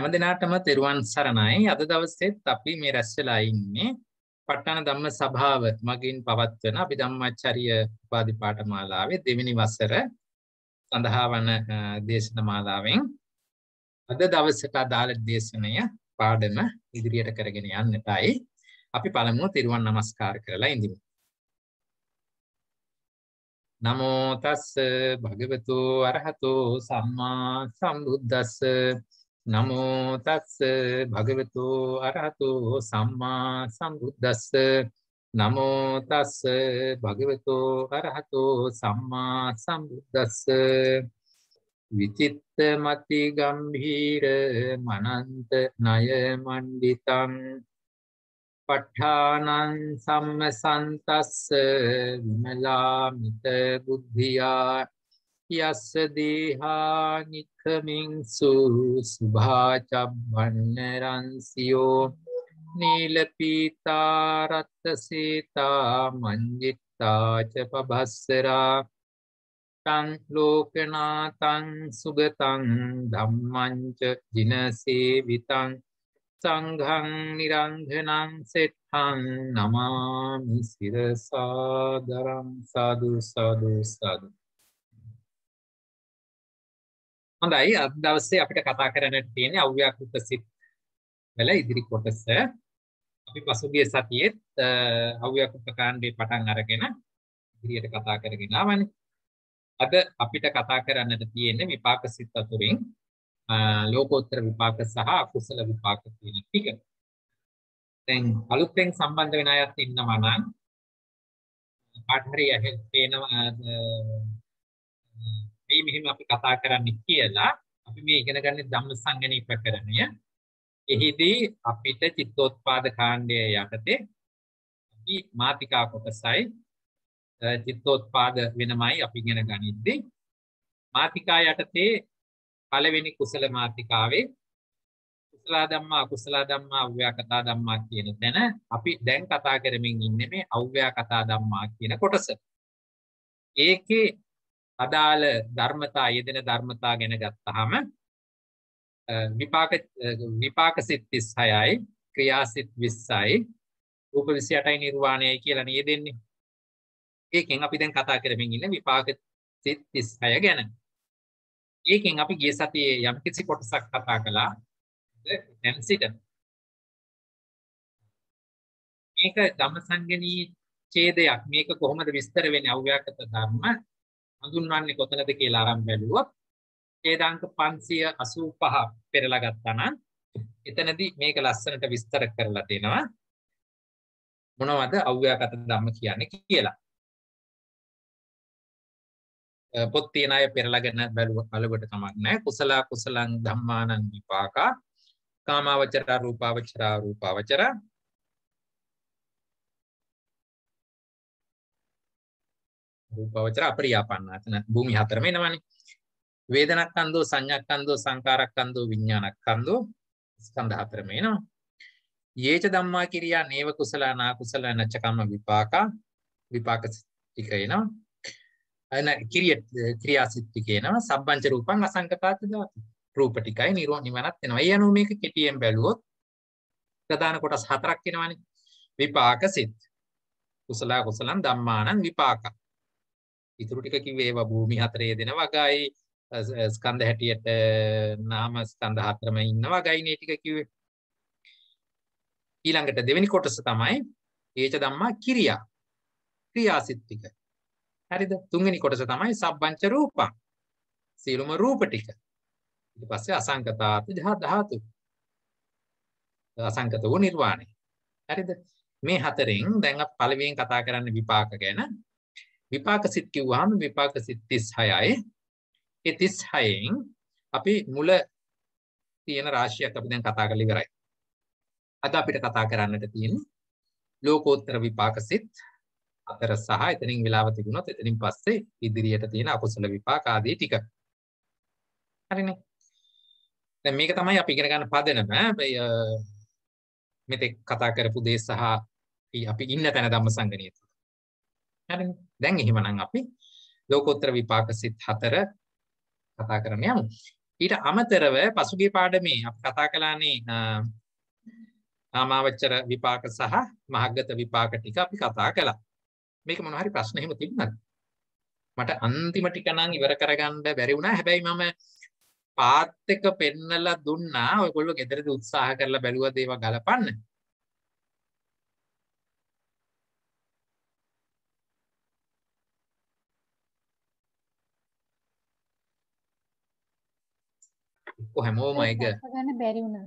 හැම දිනාටම තෙරුවන් සරණයි. අද දවසේත් අපි මේ රැස් වෙලා ඉන්නේ පට්ටාන ධම්ම සභාව මගින් පවත්වන අපි ධම්මචර්ය උපාධි පාඨමාලාවේ දෙවෙනි වසර සඳහා වන දේශන මාලාවෙන් අද දවසට අදාළ දේශනය පාඩම ඉදිරියට කරගෙන යන්නටයි අපි පළමුව තෙරුවන් নমස්කාර කරලා ඉඳිමු. නමෝ තස් භගවතු අරහතෝ සම්මා සම්බුද්දස්ස නමෝ තස්ස භගවතු අරහතු සම්මා සම්බුද්දස්ස නමෝ තස්ස භගවතු අරහතු සම්මා සම්බුද්දස්ස විචිත්ත මති ගම්භීර මනන්ත ණය මණ්ඩිතං ප ဋ ාණං සම්මසන්තස්ස විමලාමිත බුද්ධියා යස්ස දේහානික්කමින් සුභාචබ්බන්නරන්සියෝ නීලපීතාරත්ත සීතා මංජිත්තාච පබස්සරා තං ලෝකනාතං සුගතං ධම්මංච ජිනසේවිතං සංඝං නිරංජනං සෙට්හං නමාමි සිරසාදරම් සාදු සාදු සාදු හොඳයි අද දවසේ අපිට කතා කරන්නට තියෙන්නේ අව්‍යාකෘත සිත් වල ඉදිරි කොටස. අපි පසුගිය සතියේත් අව්‍යාකෘත කාණ්ඩේ පටන් අරගෙන ඉදිරියට කතා කරගෙන ආවනේ. අද අපිට කතා කරන්නට තියෙන්නේ විපාක සිත් අතුරින් ලෝකෝත්තර විපාක සහ අකුසල විපාක කියන ටික. දැන් අලුත්ෙන් සම්බන්ධ වෙන අයත් ඉන්නවා නම් පාඩහරි ඇහෙන්න පේනවා මේ මෙහෙම අපි කතා කරන්නේ කියලා අපි මේ ඉගෙන ගන්න ධම්ම සංගණී ප්‍රකරණය. එහිදී අපිට චිත්තෝත්පාද කාණ්ඩය යටතේ අපි මාතිකා කොටසයි චිත්තෝත්පාද වෙනමයි අපි ඉගෙන ගනිද්දී මාතිකා යටතේ පළවෙනි කුසල මාතිකාවේ කුසල ධම්මා අකුසල ධම්මා අව්‍යා කතා ධම්මා කියන තැන අපි දැන් කතා කරමින් ඉන්නේ මේ අව්‍යා කතා ධම්මා කියන කොටස. ඒකේ අදාළ ධර්මතා යෙදෙන ධර්මතා ගැන ගත්තහම විපාක විපාක සිත් 36යි ක්‍රියා සිත් 20යි රූප 28යි නිර්වාණයයි කියලා නිය දෙන්නේ. ඒකෙන් අපි දැන් කතා කරමින් ඉන්න විපාක සිත් 36 ගැන. ඒකෙන් අපි ගිය සතියේ යම්කිසි කොටසක් කතා කළා. දැන් සිට මේක ධම්මසංගණී ඡේදයක් මේක කොහොමද විස්තර වෙන්නේ අව්‍යාකත ධර්ම හඳුන්වන්නේ කොතනද කියලා අරන් බැලුවොත් ඡේදාංක 585 පෙරලා ගත්තා නම් එතනදී මේක ලස්සනට විස්තර කරලා දෙනවා මොනවද අව්‍යාකට ධම්ම කියන්නේ කියලා. පොත් තියන අය පෙරලාගෙන බැලුව කලබට කමක් නැහැ. කුසල කුසලං ධම්මානං විපාකා කාමාවචර රූපාවචර රූපාවචර රූපවචර අපරියාපන්නාතන භූමි හතරම එනවනේ. වේදනක්ඛන්‍தோ සංඤ්ඤක්ඛන්‍தோ සංකාරක්ඛන්‍தோ විඥානක්ඛන්‍தோ ස්කන්ධ හතරම එනවා. යේච ධම්මා කිරියා නේව කුසලා නා කුසලා නච්ච කම්ම විපාකා විපාක ටික එනවා. අන කිරිය ක්‍රියාසිට ටික එනවා. සබ්බංච රූපං අසංකතාත දාති. රූප ටිකයි නිරෝණ නිවනත් එනවා. ඒ අනුව මේක කෙටියෙන් බැලුවොත් ප්‍රධාන කොටස් හතරක් එනවනේ. විපාක සිත්. කුසලා කුසලං ධම්මානං විපාකා ඉතුරු ටික කිව්වේ ඒවා භූමි හතරේ දෙන වගයි ස්කන්ධ හැටියට නාම ස්කන්ධ හතරම ඉන්න වගයිනේ ටික කිව්වේ ඊළඟට දෙවෙනි කොටස තමයි ඒච ධම්මා කිරියා ක්‍රියාසිත ටික හරිද තුන්වෙනි කොටස තමයි සබ්බංච රූපං සියලුම රූප ටික ඊට පස්සේ අසංකතාත ධාතු අසංකත වූ නිර්වාණය හරිද මේ හතරෙන් දැන් අපි පළවෙනියෙන් කතා කරන්න විපාක ගැන විපාක සිත් කිව්වහම විපාක සිත් 36යි. ඒ 36න් අපි මුල තියෙන රාශියක් අපි දැන් කතා කරලා ඉවරයි. අද අපිට කතා කරන්නට තියෙන්නේ ලෝකෝත්තර විපාක සිත් අතර සහ එතනින් වෙලාව තිබුණොත් එතනින් පස්සේ ඉදිරියට තියෙන අකුසල විපාක ආදී ටික. හරිනේ. දැන් මේක තමයි අපි ඉගෙන ගන්න පදනම. මෙතෙක් කතා කරපු දේ සහ අපි ඉන්න තැන ධම්මසංගණයේ හරිනේ. දැන් එහෙමනම් අපි ලෝකෝත්තර විපාක සිත් හතර කතා කරන්න යමු. ඊට අමතරව පසුගිය පාඩමේ අපි කතා කළානේ ආමාවචර විපාක සහ මහග්ගත විපාක ටික අපි කතා කළා. මේක මොන හරි ප්‍රශ්න එහෙම තිබුණාද? මට අන්තිම ටික නම් ඉවර කරගන්න බැරි වුණා. හැබැයි මම පාත් එක පෙන්නලා දුන්නා. ඔයගොල්ලෝ ගෙදරදී උත්සාහ කරලා බැලුවද ඒවා ගලපන්න. එක්ක හැමෝම එක ගන්න බැරි වුණා.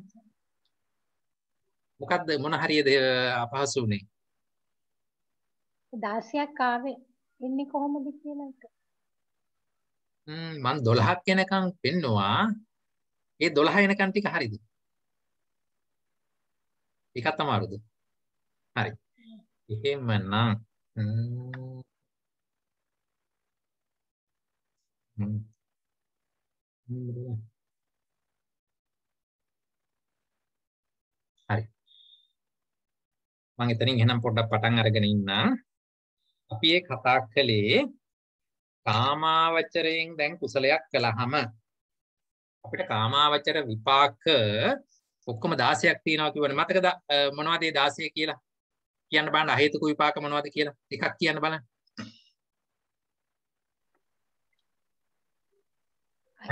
මොකද්ද මොන හරියද අපහසු වුනේ? 16ක් ආවේ ඉන්නේ කොහොමද කියලා එක. හ්ම් මං 12ක් යනකම් පෙන්නවා. ඒ 12 යනකම් ටික හරිද? ඒකත් අමාරුද? හරි. එහෙමනම් හ්ම් මම එතනින් එහෙනම් පොඩ්ඩක් පටන් අරගෙන ඉන්නම්. අපි ඒ කතා කළේ කාමාවචරයෙන් දැන් කුසලයක් කළාම අපිට කාමාවචර විපාක ඔක්කොම 16ක් තියෙනවා කියවනේ මතකද මොනවද ඒ 16 කියලා කියන්න බලන්න හේතුක විපාක මොනවද කියලා එකක් කියන්න බලන්න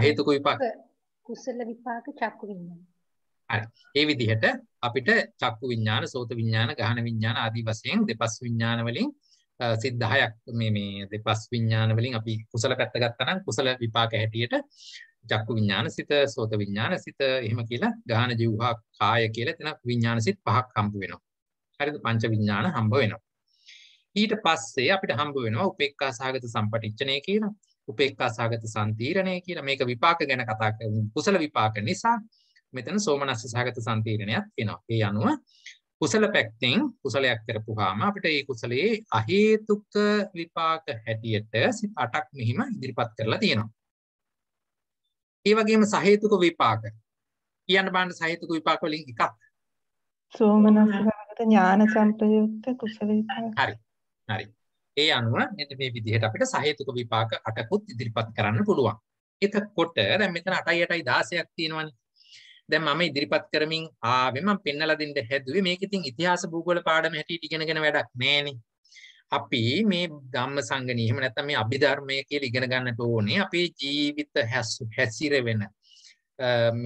හේතුක විපාක කුසල විපාක චක්කු විඤ්ඤාණ හරි. ඒ විදිහට අපිට චක්කු විඥාන, සෝත විඥාන, ගහන විඥාන ආදී වශයෙන් දෙපස් විඥාන වලින් සිත් 10ක් මේ මේ දෙපස් විඥාන වලින් අපි කුසල පැත්ත ගත්තා නම් කුසල විපාක හැටියට චක්කු විඥාන සිත, සෝත විඥාන සිත එහෙම කියලා ගහන ජීවහා කාය කියලා එතන විඥාන සිත් පහක් හම්බ වෙනවා. හරිද? පංච විඥාන හම්බ වෙනවා. ඊට පස්සේ අපිට හම්බ වෙනවා උපේක්ඛා සහගත සම්පටිච්ඡනය කියලා. උපේක්ඛා සහගත සම්තිරණය කියලා. මේක විපාක ගැන කතා කරමු. කුසල විපාක නිසා මෙතන සෝමනස්ස සහගත සම්පීඩනයක් වෙනවා. ඒ අනුව කුසල පැත්තෙන් කුසලයක් කරපුවාම අපිට ඒ කුසලයේ අහේතුක විපාක හැටියට 8ක් මෙහිම ඉදිරිපත් කරලා තියෙනවා. ඒ වගේම සහේතුක විපාක කියන්න බාන්න සහේතුක විපාක වලින් එකක් සෝමනස්සගත ඥාන සම්ප්‍රයුක්ත කුසල විපාක. හරි. හරි. ඒ අනුව මෙන්න මේ විදිහට අපිට සහේතුක විපාක 8කුත් ඉදිරිපත් කරන්න පුළුවන්. එතකොට දැන් මෙතන 8යි 8යි 16ක් තියෙනවනේ. දැන් මම ඉදිරිපත් කරමින් ආවේ මම පෙන්නලා දෙන්න හැදුවේ මේක ඉතින් ඉතිහාස භූගෝල පාඩම හැටියට ඉගෙනගෙන වැඩක් නෑනේ. අපි මේ ධම්ම සංගණී එහෙම නැත්නම් මේ අභිධර්මය කියලා ඉගෙන ගන්නට ඕනේ අපේ ජීවිත හැසිරෙවෙන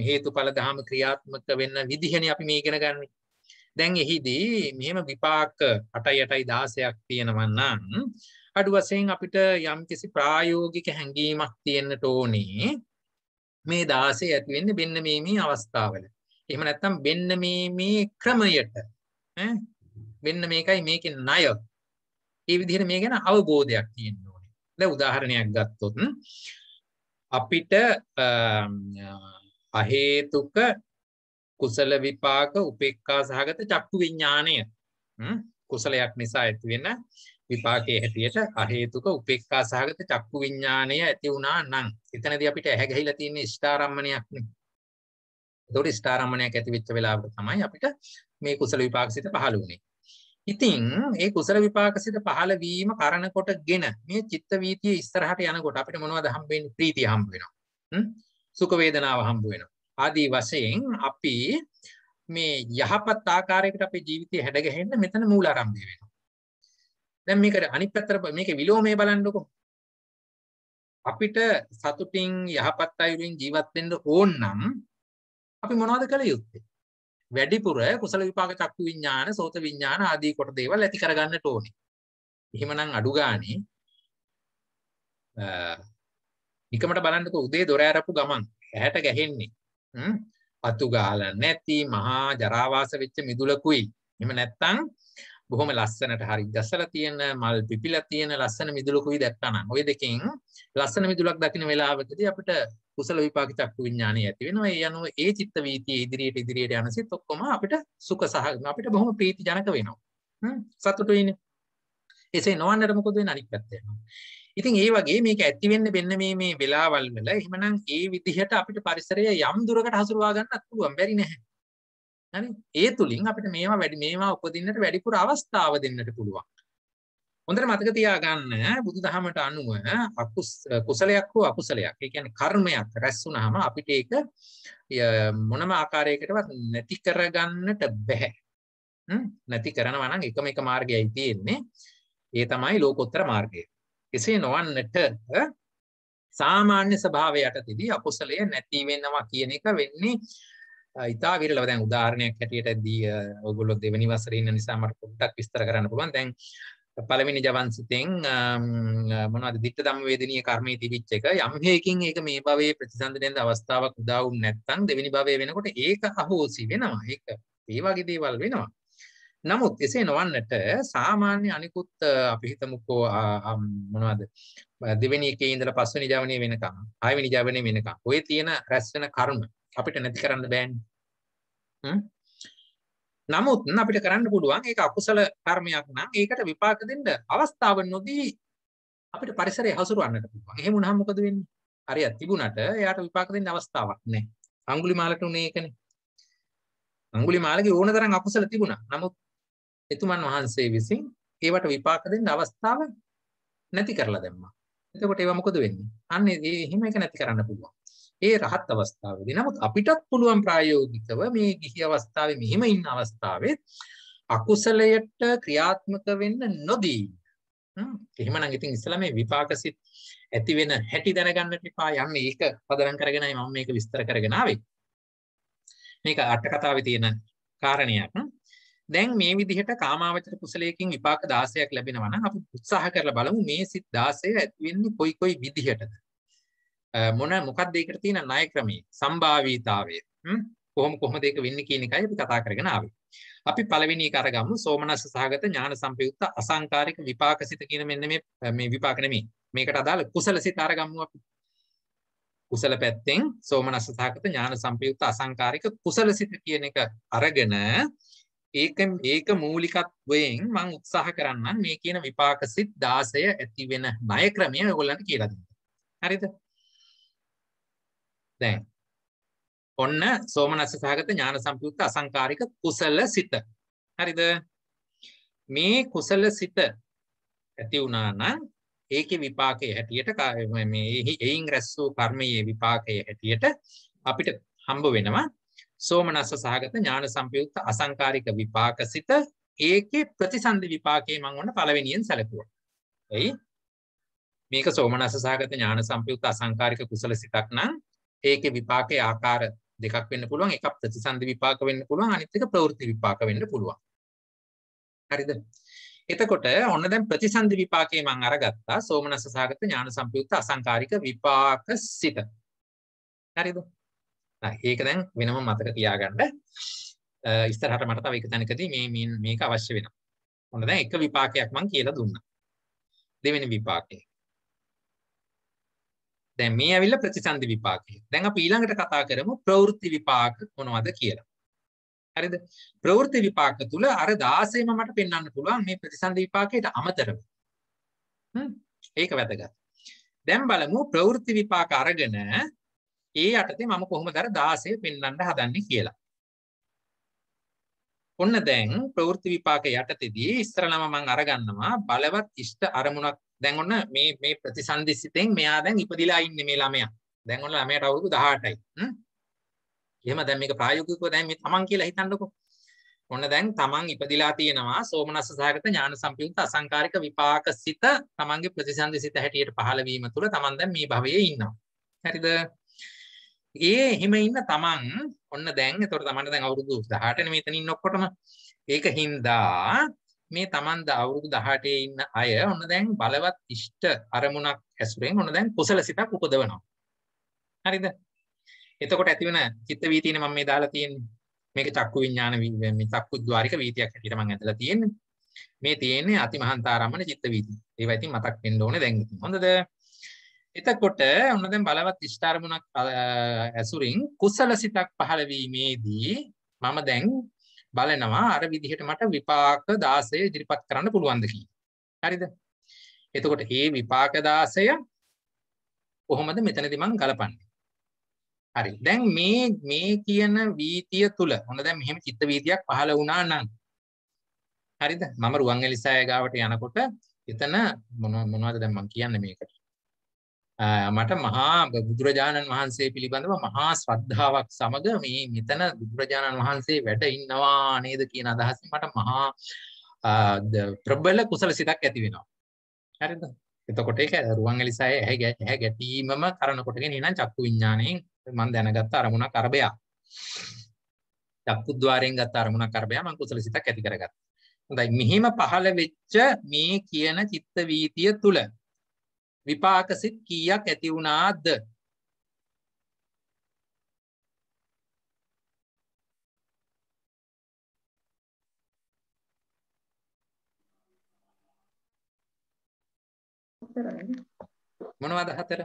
හේතුඵල ධහම ක්‍රියාත්මක වෙන්න විදිහනේ අපි මේ ඉගෙන ගන්නේ. දැන් එහිදී මෙහෙම විපාක 8යි 8යි 16ක් තියෙනවා නම් අඩු වශයෙන් අපිට යම්කිසි ප්‍රායෝගික හැඟීමක් තියෙන්නට ඕනේ. මේ දාසේ ඇති වෙන්නේ බෙන්න මේ මේ අවස්ථාවල. එහෙම නැත්නම් බෙන්න මේ මේ ක්‍රමයට ඈ බෙන්න මේකයි මේකේ ණය. මේ විදිහට මේ ගැන අවබෝධයක් තියෙන්න ඕනේ. දැන් උදාහරණයක් ගත්තොත් අපිට අහේතුක කුසල විපාක උපේක්ඛා සහගත චක්කු විඥාණය කුසලයක් නිසා ඇති වෙන විපාකයේ හැටියට අහේතුක උපේක්ඛා සහගත චක්කු විඥාණය ඇති වුණා නම් එතනදී අපිට ඇහැ ගහිලා තියෙන ස්ථාරම්මණයක් නේ. ඒතකොට ස්ථාරම්මණයක් ඇති වෙච්ච වෙලාවට තමයි අපිට මේ කුසල විපාකසිත පහළ වුනේ. ඉතින් මේ කුසල විපාකසිත පහළ වීම කරන කොටගෙන මේ චිත්ත වීතිය ඉස්සරහට යනකොට අපිට මොනවද හම්බ වෙන්නේ? ප්‍රීතිය හම්බ වෙනවා. සුඛ වේදනාව හම්බ වෙනවා. ආදී වශයෙන් අපි මේ යහපත් ආකාරයකට අපේ ජීවිතය හැඩගැහෙන්න මෙතන මූලාරම්භය වෙනවා. දැන් මේකට අනිත් පැත්තට මේකේ විලෝමය බලන්නකෝ. අපිට සතුටින් යහපත් අයුරින් ජීවත් වෙන්න ඕන නම් අපි මොනවද කළ යුත්තේ? වැඩිපුර කුසල විපාක චක්කු විඥාන, සෝත විඥාන ආදී කොට දේවල් ඇති කරගන්නට ඕනේ. එහෙමනම් අඩු ගානේ නිකමට බලන්නකෝ උදේ දොර ඇරපු ගමන් ඇහැට ගැහෙන්නේ අතු ගාලා නැති මහා ජරාවාස වෙච්ච මිදුලකුයි. එහෙම නැත්තම් බොහොම ලස්සනට හරි ගසලා තියෙන මල් පිපිලා තියෙන ලස්සන මිදුලකුයි දැක්කනම් ওই දෙකෙන් ලස්සන මිදුලක් දකින වෙලාවකදී අපිට කුසල විපාක චක්කු විඥානය ඇති වෙනවා ඒ අනුව ඒ චිත්ත වීතිය ඉදිරියට ඉදිරියට යනසිට ඔක්කොම අපිට සුඛ සහ අපිට බොහොම ප්‍රීතිජනක වෙනවා සතුටුයිනේ එසේ නොවන්නට මොකද වෙන්නේ අනිත් පැත්තට යනවා ඉතින් ඒ වගේ මේක ඇති වෙන්න මෙන්න මේ මේ වෙලාවල් වල එහෙමනම් ඒ විදිහට අපිට පරිසරය යම් දුරකට හසුරවා ගන්නත් පුළුවන් බැරි නැහැ හරි ඒ තුලින් අපිට මේවා වැඩි මේවා උපදින්නට වැඩිපුර අවස්ථාව දෙන්නට පුළුවන් හොඳට මතක තියාගන්න බුදුදහමට අනුව අකුස කුසලයක් හෝ අකුසලයක් ඒ කියන්නේ කර්මයක් රැස් වුනහම අපිට ඒක මොනම ආකාරයකටවත් නැති කරගන්නට බෑ නැති කරනවා නම් එකම එක මාර්ගයයි තියෙන්නේ ඒ තමයි ලෝකෝත්තර මාර්ගය එසේ නොවන්නට සාමාන්‍ය ස්වභාවය යටතේදී අකුසලය නැති වෙනවා කියන එක වෙන්නේ ඉතා විරලව දැන් උදාහරණයක් හැටියට දී ඔයගොල්ලෝ දෙවනි වසරේ ඉන්න නිසා මට පොඩ්ඩක් විස්තර කරන්න පුළුවන්. දැන් පළවෙනි ජවන්සිතෙන් මොනවද ditta ධම්ම වේදනීය කර්මයේ තිබිච්ච එක යම් හේකින් ඒක මේ භවයේ ප්‍රතිසන්දනයේ අවස්ථාවක් උදා වුනේ නැත්නම් දෙවෙනි භවයේ වෙනකොට ඒක අහෝසි වෙනවා ඒක ඒ වගේ දේවල් වෙනවා නමුත් එසේ නොවන්නට සාමාන්‍ය අනිකුත් අපි හිතමුකෝ මොනවද දෙවෙනි එකේ ඉඳලා පස්වෙනි ජවනයේ වෙනකම් ආයෙවෙනි ජවනයේ වෙනකම් ඔය තියෙන රැස් වෙන කර්ම අපිට නැති කරන්න බෑන්නේ. නමුත් අපිට කරන්න පුළුවන් ඒක අකුසල කර්මයක් නම් ඒකට විපාක දෙන්න අවස්ථාව නොදී අපිට පරිසරය හසුරවන්නට පුළුවන්. එහෙම වුණාම මොකද වෙන්නේ? හරියට තිබුණට එයාට විපාක දෙන්න අවස්ථාවක් නැහැ. අඟුලිමාලට උනේ ඒකනේ. අඟුලිමාලගේ ඕන තරම් අකුසල තිබුණා. නමුත් එතුමන් වහන්සේ විසින් ඒවට විපාක දෙන්න අවස්ථාවක් නැති කරලා දැම්මා. එතකොට ඒවා මොකද වෙන්නේ? අන්න ඒ එහෙම එක නැති කරන්න පුළුවන්. ඒ රහත් අවස්ථාවේදී. නමුත් අපිටත් පුළුවන් ප්‍රායෝගිකව මේ ගිහි අවස්ථාවේ මෙහිම ඉන්න අවස්ථාවේ අකුසලයට ක්‍රියාත්මක වෙන්න නොදී එහෙමනම් ඉතින් ඉස්සලා මේ විපාක සිත් ඇති වෙන හැටි දැනගන්නට එපා යන්නේ ඒක පදනම් කරගෙනයි මම මේක විස්තර කරගෙන ආවේ මේක අට කතාවේ තියෙන කාරණයක් දැන් මේ විදිහට කාමාවචර කුසලයකින් විපාක 16ක් ලැබෙනවා නම් අපි උත්සාහ කරලා බලමු මේ සිත් 16 ඇති වෙන්නේ කොයි කොයි විදිහටද මොන මොකක්ද ඒකට තියෙන ණය ක්‍රමයේ සම්භාවීතාවය කොහොම කොහොමද ඒක වෙන්නේ කියන එකයි අපි කතා කරගෙන ආවේ. අපි පළවෙනි එක අරගමු සෝමනස්ස සහගත ඥාන සම්පයුක්ත අසංකාරික විපාකසිත කියන මෙන්න මේ මේ විපාක නෙමෙයි. මේකට අදාළ කුසලසිත අරගමු අපි. කුසල පැත්තෙන් සෝමනස්ස සහගත ඥාන සම්පයුක්ත අසංකාරික කුසලසිත කියන එක අරගෙන ඒක ඒක මූලිකත්වයෙන් මම උත්සාහ කරන්නම් මේ කියන විපාකසිත 16 ඇති වෙන ණය ක්‍රමය ඔයගොල්ලන්ට කියලා දෙන්න. හරිද? නැහැ. ඔන්න සෝමනස්ස සහගත ඥාන සම්පයුක්ත අසංකාරික කුසල සිත. හරිද? මේ කුසල සිත ඇති වුණා නම් ඒකේ විපාකයේ හැටියට මේ එයින් රැස් වූ කර්මයේ විපාකයේ හැටියට අපිට හම්බ වෙනවා සෝමනස්ස සහගත ඥාන සම්පයුක්ත අසංකාරික විපාක සිත ඒකේ ප්‍රතිසන්දි විපාකයේ මම ඔන්න පළවෙනියෙන් සැලකුවා. එයි මේක සෝමනස්ස සහගත ඥාන සම්පයුක්ත අසංකාරික කුසල සිතක් නම් ඒක විපාකය ආකාර දෙකක් වෙන්න පුළුවන් එකක් ප්‍රතිසන්ධි විපාක වෙන්න පුළුවන් අනිත් එක ප්‍රවෘත්ති විපාක වෙන්න පුළුවන් හරිද එතකොට ඔන්න දැන් ප්‍රතිසන්ධි විපාකේ මම අරගත්තා සෝමනස්ස සාගත ඥාන සම්පයුක්ත අසංකාරික විපාක සිත හරිද ඒක දැන් වෙනම මතක තියාගන්න ඉස්සරහට මට තව එක තැනකදී මේ මේක අවශ්‍ය වෙනවා ඔන්න දැන් එක විපාකයක් මම කියලා දුන්නා දෙවෙනි විපාකේ දැන් මේ ඇවිල්ලා ප්‍රතිසන්දි විපාකය. දැන් අපි ඊළඟට කතා කරමු ප්‍රවෘත්ති විපාක මොනවද කියලා. හරිද? ප්‍රවෘත්ති විපාක තුල අර 16ම මට පෙන්වන්න පුළුවන් මේ ප්‍රතිසන්දි විපාකයට අමතරව. ඒක වැදගත්. දැන් බලමු ප්‍රවෘත්ති විපාක අරගෙන ඒ යටතේ මම කොහොමද අර 16 පෙන්වන්න හදන්නේ කියලා. ඔන්න දැන් ප්‍රවෘත්ති විපාක යටතේදී ඉස්සරලම මම අරගන්නවා බලවත් ඉෂ්ට අරමුණක් දැන් ඔන්න මේ මේ ප්‍රතිසන්දිස්සිතෙන් මෙයා දැන් ඉපදිලා ඉන්නේ මේ ළමයා. දැන් ඔන්න ළමයාට අවුරුදු 18යි. එහෙම දැන් මේක ප්‍රායෝගිකව දැන් මේ තමන් කියලා හිතන්නකෝ. ඔන්න දැන් තමන් ඉපදිලා තියෙනවා සෝමනස්ස සහගත ඥාන සම්පයුක්ත අසංකාරික විපාක සිත තමන්ගේ ප්‍රතිසන්දි සිත හැටියට පහළ වීම තුළ තමන් දැන් මේ භවයේ ඉන්නවා. හරිද? ඒ එහෙම ඉන්න තමන් ඔන්න දැන් ඒතකොට තමන්ට දැන් අවුරුදු 18 නේ මෙතන ඉන්න ඔක්කොටම. ඒක හින්දා මේ තමන්ද අවුරුදු 18 ඉන්න අය ඔන්න දැන් බලවත් ඉෂ්ට අරමුණක් ඇසුරෙන් ඔන්න දැන් කුසල සිතක් උපදවනවා. හරිද? එතකොට ඇති වෙන චිත්ත වීතියනේ මම මේ දාලා තියෙන්නේ. මේක චක්කු විඥාන මේ චක්කු ద్వාරික වීතියක් හැටියට මම ඇදලා තියෙන්නේ. මේ තියෙන්නේ අතිමහන්තාරම්මන චිත්ත වීතිය. ඒවා ඉතින් මතක් වෙන්න ඕනේ දැන් ඉතින්. හොඳද? එතකොට ඔන්න දැන් බලවත් ඉෂ්ට අරමුණක් ඇසුරින් කුසල සිතක් පහළ වීමේදී මම දැන් බලනවා අර විදිහට මට විපාක 16 ඉදිරිපත් කරන්න පුළුවන්ද හරිද? එතකොට ඒ විපාක 16 කොහොමද මෙතනදී මම ගලපන්නේ? හරි. දැන් මේ මේ කියන වීතිය තුල මොන දැන් මෙහෙම චිත්ත වීතියක් පහළ වුණා නම් හරිද? මම රුවන්වැලි සෑය ගාවට යනකොට එතන මොන මොනවද දැන් මම කියන්නේ මේකට? මට මහා බුදුරජාණන් වහන්සේ පිළිබඳව මහා ශ්‍රද්ධාවක් සමග මේ මෙතන බුදුරජාණන් වහන්සේ වැඩ ඉන්නවා නේද කියන අදහසින් මට මහා ප්‍රබල කුසල සිතක් ඇති වෙනවා. හරිද? එතකොට ඒක රුවන් ඇලිසාවේ ඇහැ ගැටීමම කරන කොටගෙන එනං චක්කු විඥාණයෙන් මම දැනගත්ත අරමුණක් අරබයා. චක්කු ద్వාරයෙන් ගත්ත අරමුණක් අරබයා මම කුසල සිතක් ඇති කරගත්තා. හොඳයි. මෙහිම පහළ වෙච්ච මේ කියන චිත්ත වීතිය තුල විපාකසිත් කීයක් ඇති වුණාද මොනවද හතර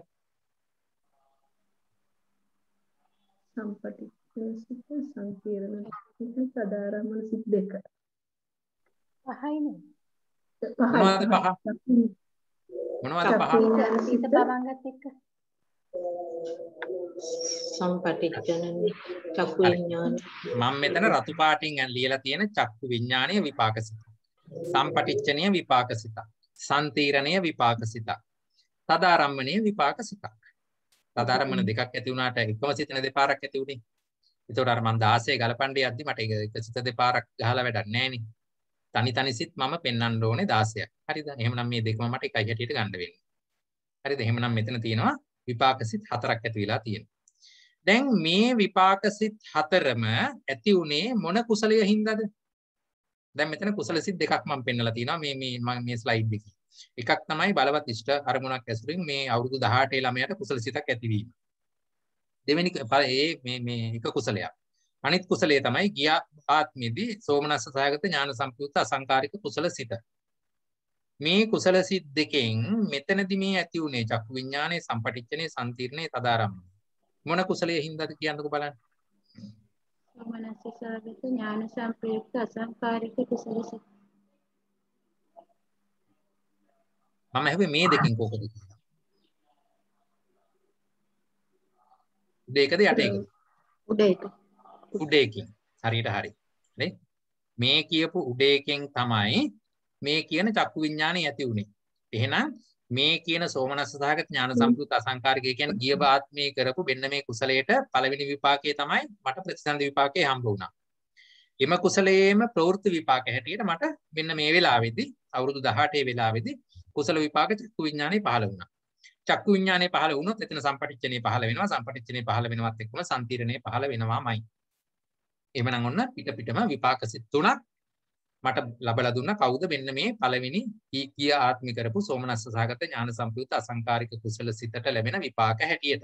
සම්පටිච්ච සිත සංකීර්ණ සිත සදාරාමන සිත් දෙක පහයිනේ පහ මොනවද පහන? සිත පවංගත් එක්ක. සම්පටිච්ඡනනි චක්කු විඥාන. මම මෙතන රතු පාටින් ලියලා තියෙන චක්කු විඥානීය විපාකසිත. සම්පටිච්ඡනීය විපාකසිත. සම්තිරණීය විපාකසිත. තදාරම්මණීය විපාකසිතක්. තදාරම්මන දෙකක් ඇති වුණාට එකම සිතන දෙපාරක් ඇති උනේ. ඒතකොට අර මම 16 ගලපණ්ඩිය යද්දි මට එක සිත දෙපාරක් ගහලා වැඩක් නැහැ නේ. තනි තනි සිත් මම පෙන්වන්න ඕනේ 16ක්. හරිද? එහෙමනම් මේ දෙකම මට එකයි හැටියට ගන්න වෙන්නේ. හරිද? එහෙමනම් මෙතන තියෙනවා විපාක සිත් හතරක් ඇති වෙලා තියෙනවා. දැන් මේ විපාක සිත් හතරම ඇති උනේ මොන කුසලයේ හින්දාද? දැන් මෙතන කුසල සිත් දෙකක් මම පෙන්වලා තියෙනවා මේ මේ මම මේ ස්ලයිඩ් එකේ. එකක් තමයි බලවත් ඉෂ්ට අරමුණක් ඇසුරින් මේ අවුරුදු 18 ළමයාට කුසල සිතක් ඇතිවීම. දෙවෙනි ඒ මේ මේ එක කුසලයක්. අනිත් කුසලයේ තමයි ගිය ආත්මෙදී සෝමනස්ස සහගත ඥාන සම්පයුක්ත අසංකාරික කුසල සිත. මේ කුසල සිත් දෙකෙන් මෙතනදී මේ ඇති වුණේ චක්කු විඥානයේ සම්පටිච්ඡනේ සම්තිර්ණේ තදාරම්ම. මොන කුසලයේ හින්දාද කියන්නකෝ බලන්න. සෝමනස්ස සහගත ඥාන සම්පයුක්ත අසංකාරික කුසල සිත. මම හැබැයි මේ දෙකෙන් කොහොමද? දෙකද යට එකද? උඩ එක. උඩයකින් හරියට හරි නේ මේ කියපු උඩයකින් තමයි මේ කියන චක්කු විඥානය ඇති වුනේ එහෙනම් මේ කියන සෝමනස්ස සහගත ඥාන සම්පූර්ණ අසංකාරිකය කියන්නේ ගිය ආත්මයේ කරපු මෙන්න මේ කුසලයට පළවෙනි විපාකයේ තමයි මට ප්‍රතිසන්ද විපාකේ හම්බ වුණා එම කුසලයේම ප්‍රවෘත්ති විපාක හැටියට මට මෙන්න මේ වෙලාවේදී අවුරුදු 18 වෙලාවේදී කුසල විපාක චක්කු විඥානේ පහළ වුණා. චක්කු විඥානේ පහළ වුණොත් එතන සම්පටිච්ඡනේ පහළ වෙනවා. සම්පටිච්ඡනේ පහළ වෙනවත් එක්කම සම්තිරණේ පහළ වෙනවාමයි. එමනම් ඔන්න පිට පිටම විපාක සිත් තුනක් මට ලබලා දුන්න කවුද මෙන්න මේ පළවෙනි කීය ආත්මි කරපු සෝමනස්ස සහගත ඥාන සම්පූර්ණ අසංකාරික කුසල සිතට ලැබෙන විපාක හැටියට.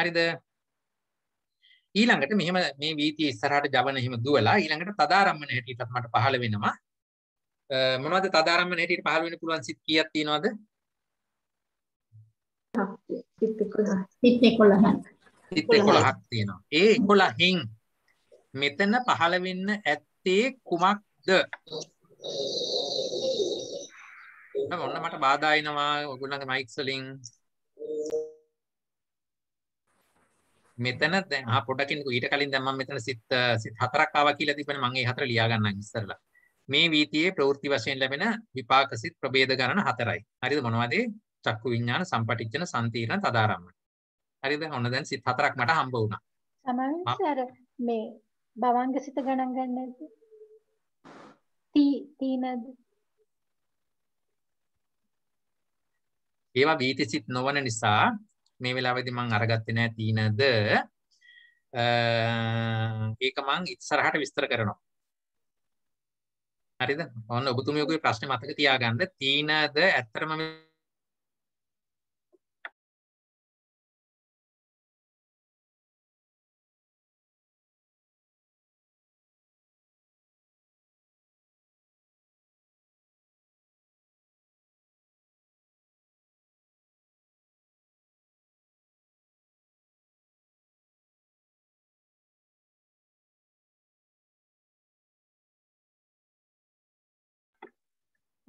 හරිද? ඊළඟට මෙහෙම මේ වීතිය ඉස්සරහට ජවන එහෙම දුවලා ඊළඟට තදාරම්මන හැටියටත් මට පහළ වෙනවා. මොනවද තදාරම්මන හැටියට පහළ වෙන්න පුළුවන් සිත් කීයක් තියෙනවද? සිත් 11ක් තියෙනවා. ඒ 11න් මෙතන පහළ වෙන්න ඇත්තේ කුමක්ද? ඔන්න මට බාධා එනවා ඔයගොල්ලන්ගේ මයික්ස් වලින්. මෙතන දැන් ආ පොඩ්ඩක් ඉන්නකෝ ඊට කලින් දැන් මම මෙතන සිත් සිත් හතරක් ආවා කියලා තිබුණා මම ඒ හතර ලියා ගන්නම් ඉස්සරලා. මේ වීතියේ ප්‍රවෘත්ති වශයෙන් ලැබෙන විපාක සිත් ප්‍රභේද ගණන හතරයි. හරිද මොනවද චක්කු විඥාන සම්පටිච්ඡන සම්තිරණ තදාරම්මන. හරිද? ඔන්න දැන් සිත් හතරක් මට හම්බ වුණා. සමහරවිට අර මේ භවංග සිත ගණන් ගන්න නැද්ද? තී තී නැද්ද? ඒවා වීති සිත් නොවන නිසා මේ වෙලාවේදී මම අරගත්තේ නැහැ තී නැද්ද? ඒක මම ඉස්සරහට විස්තර කරනවා. හරිද? ඔන්න ඔබතුමියගේ ප්‍රශ්නේ මතක තියාගන්න තීනද ඇත්තටම මේ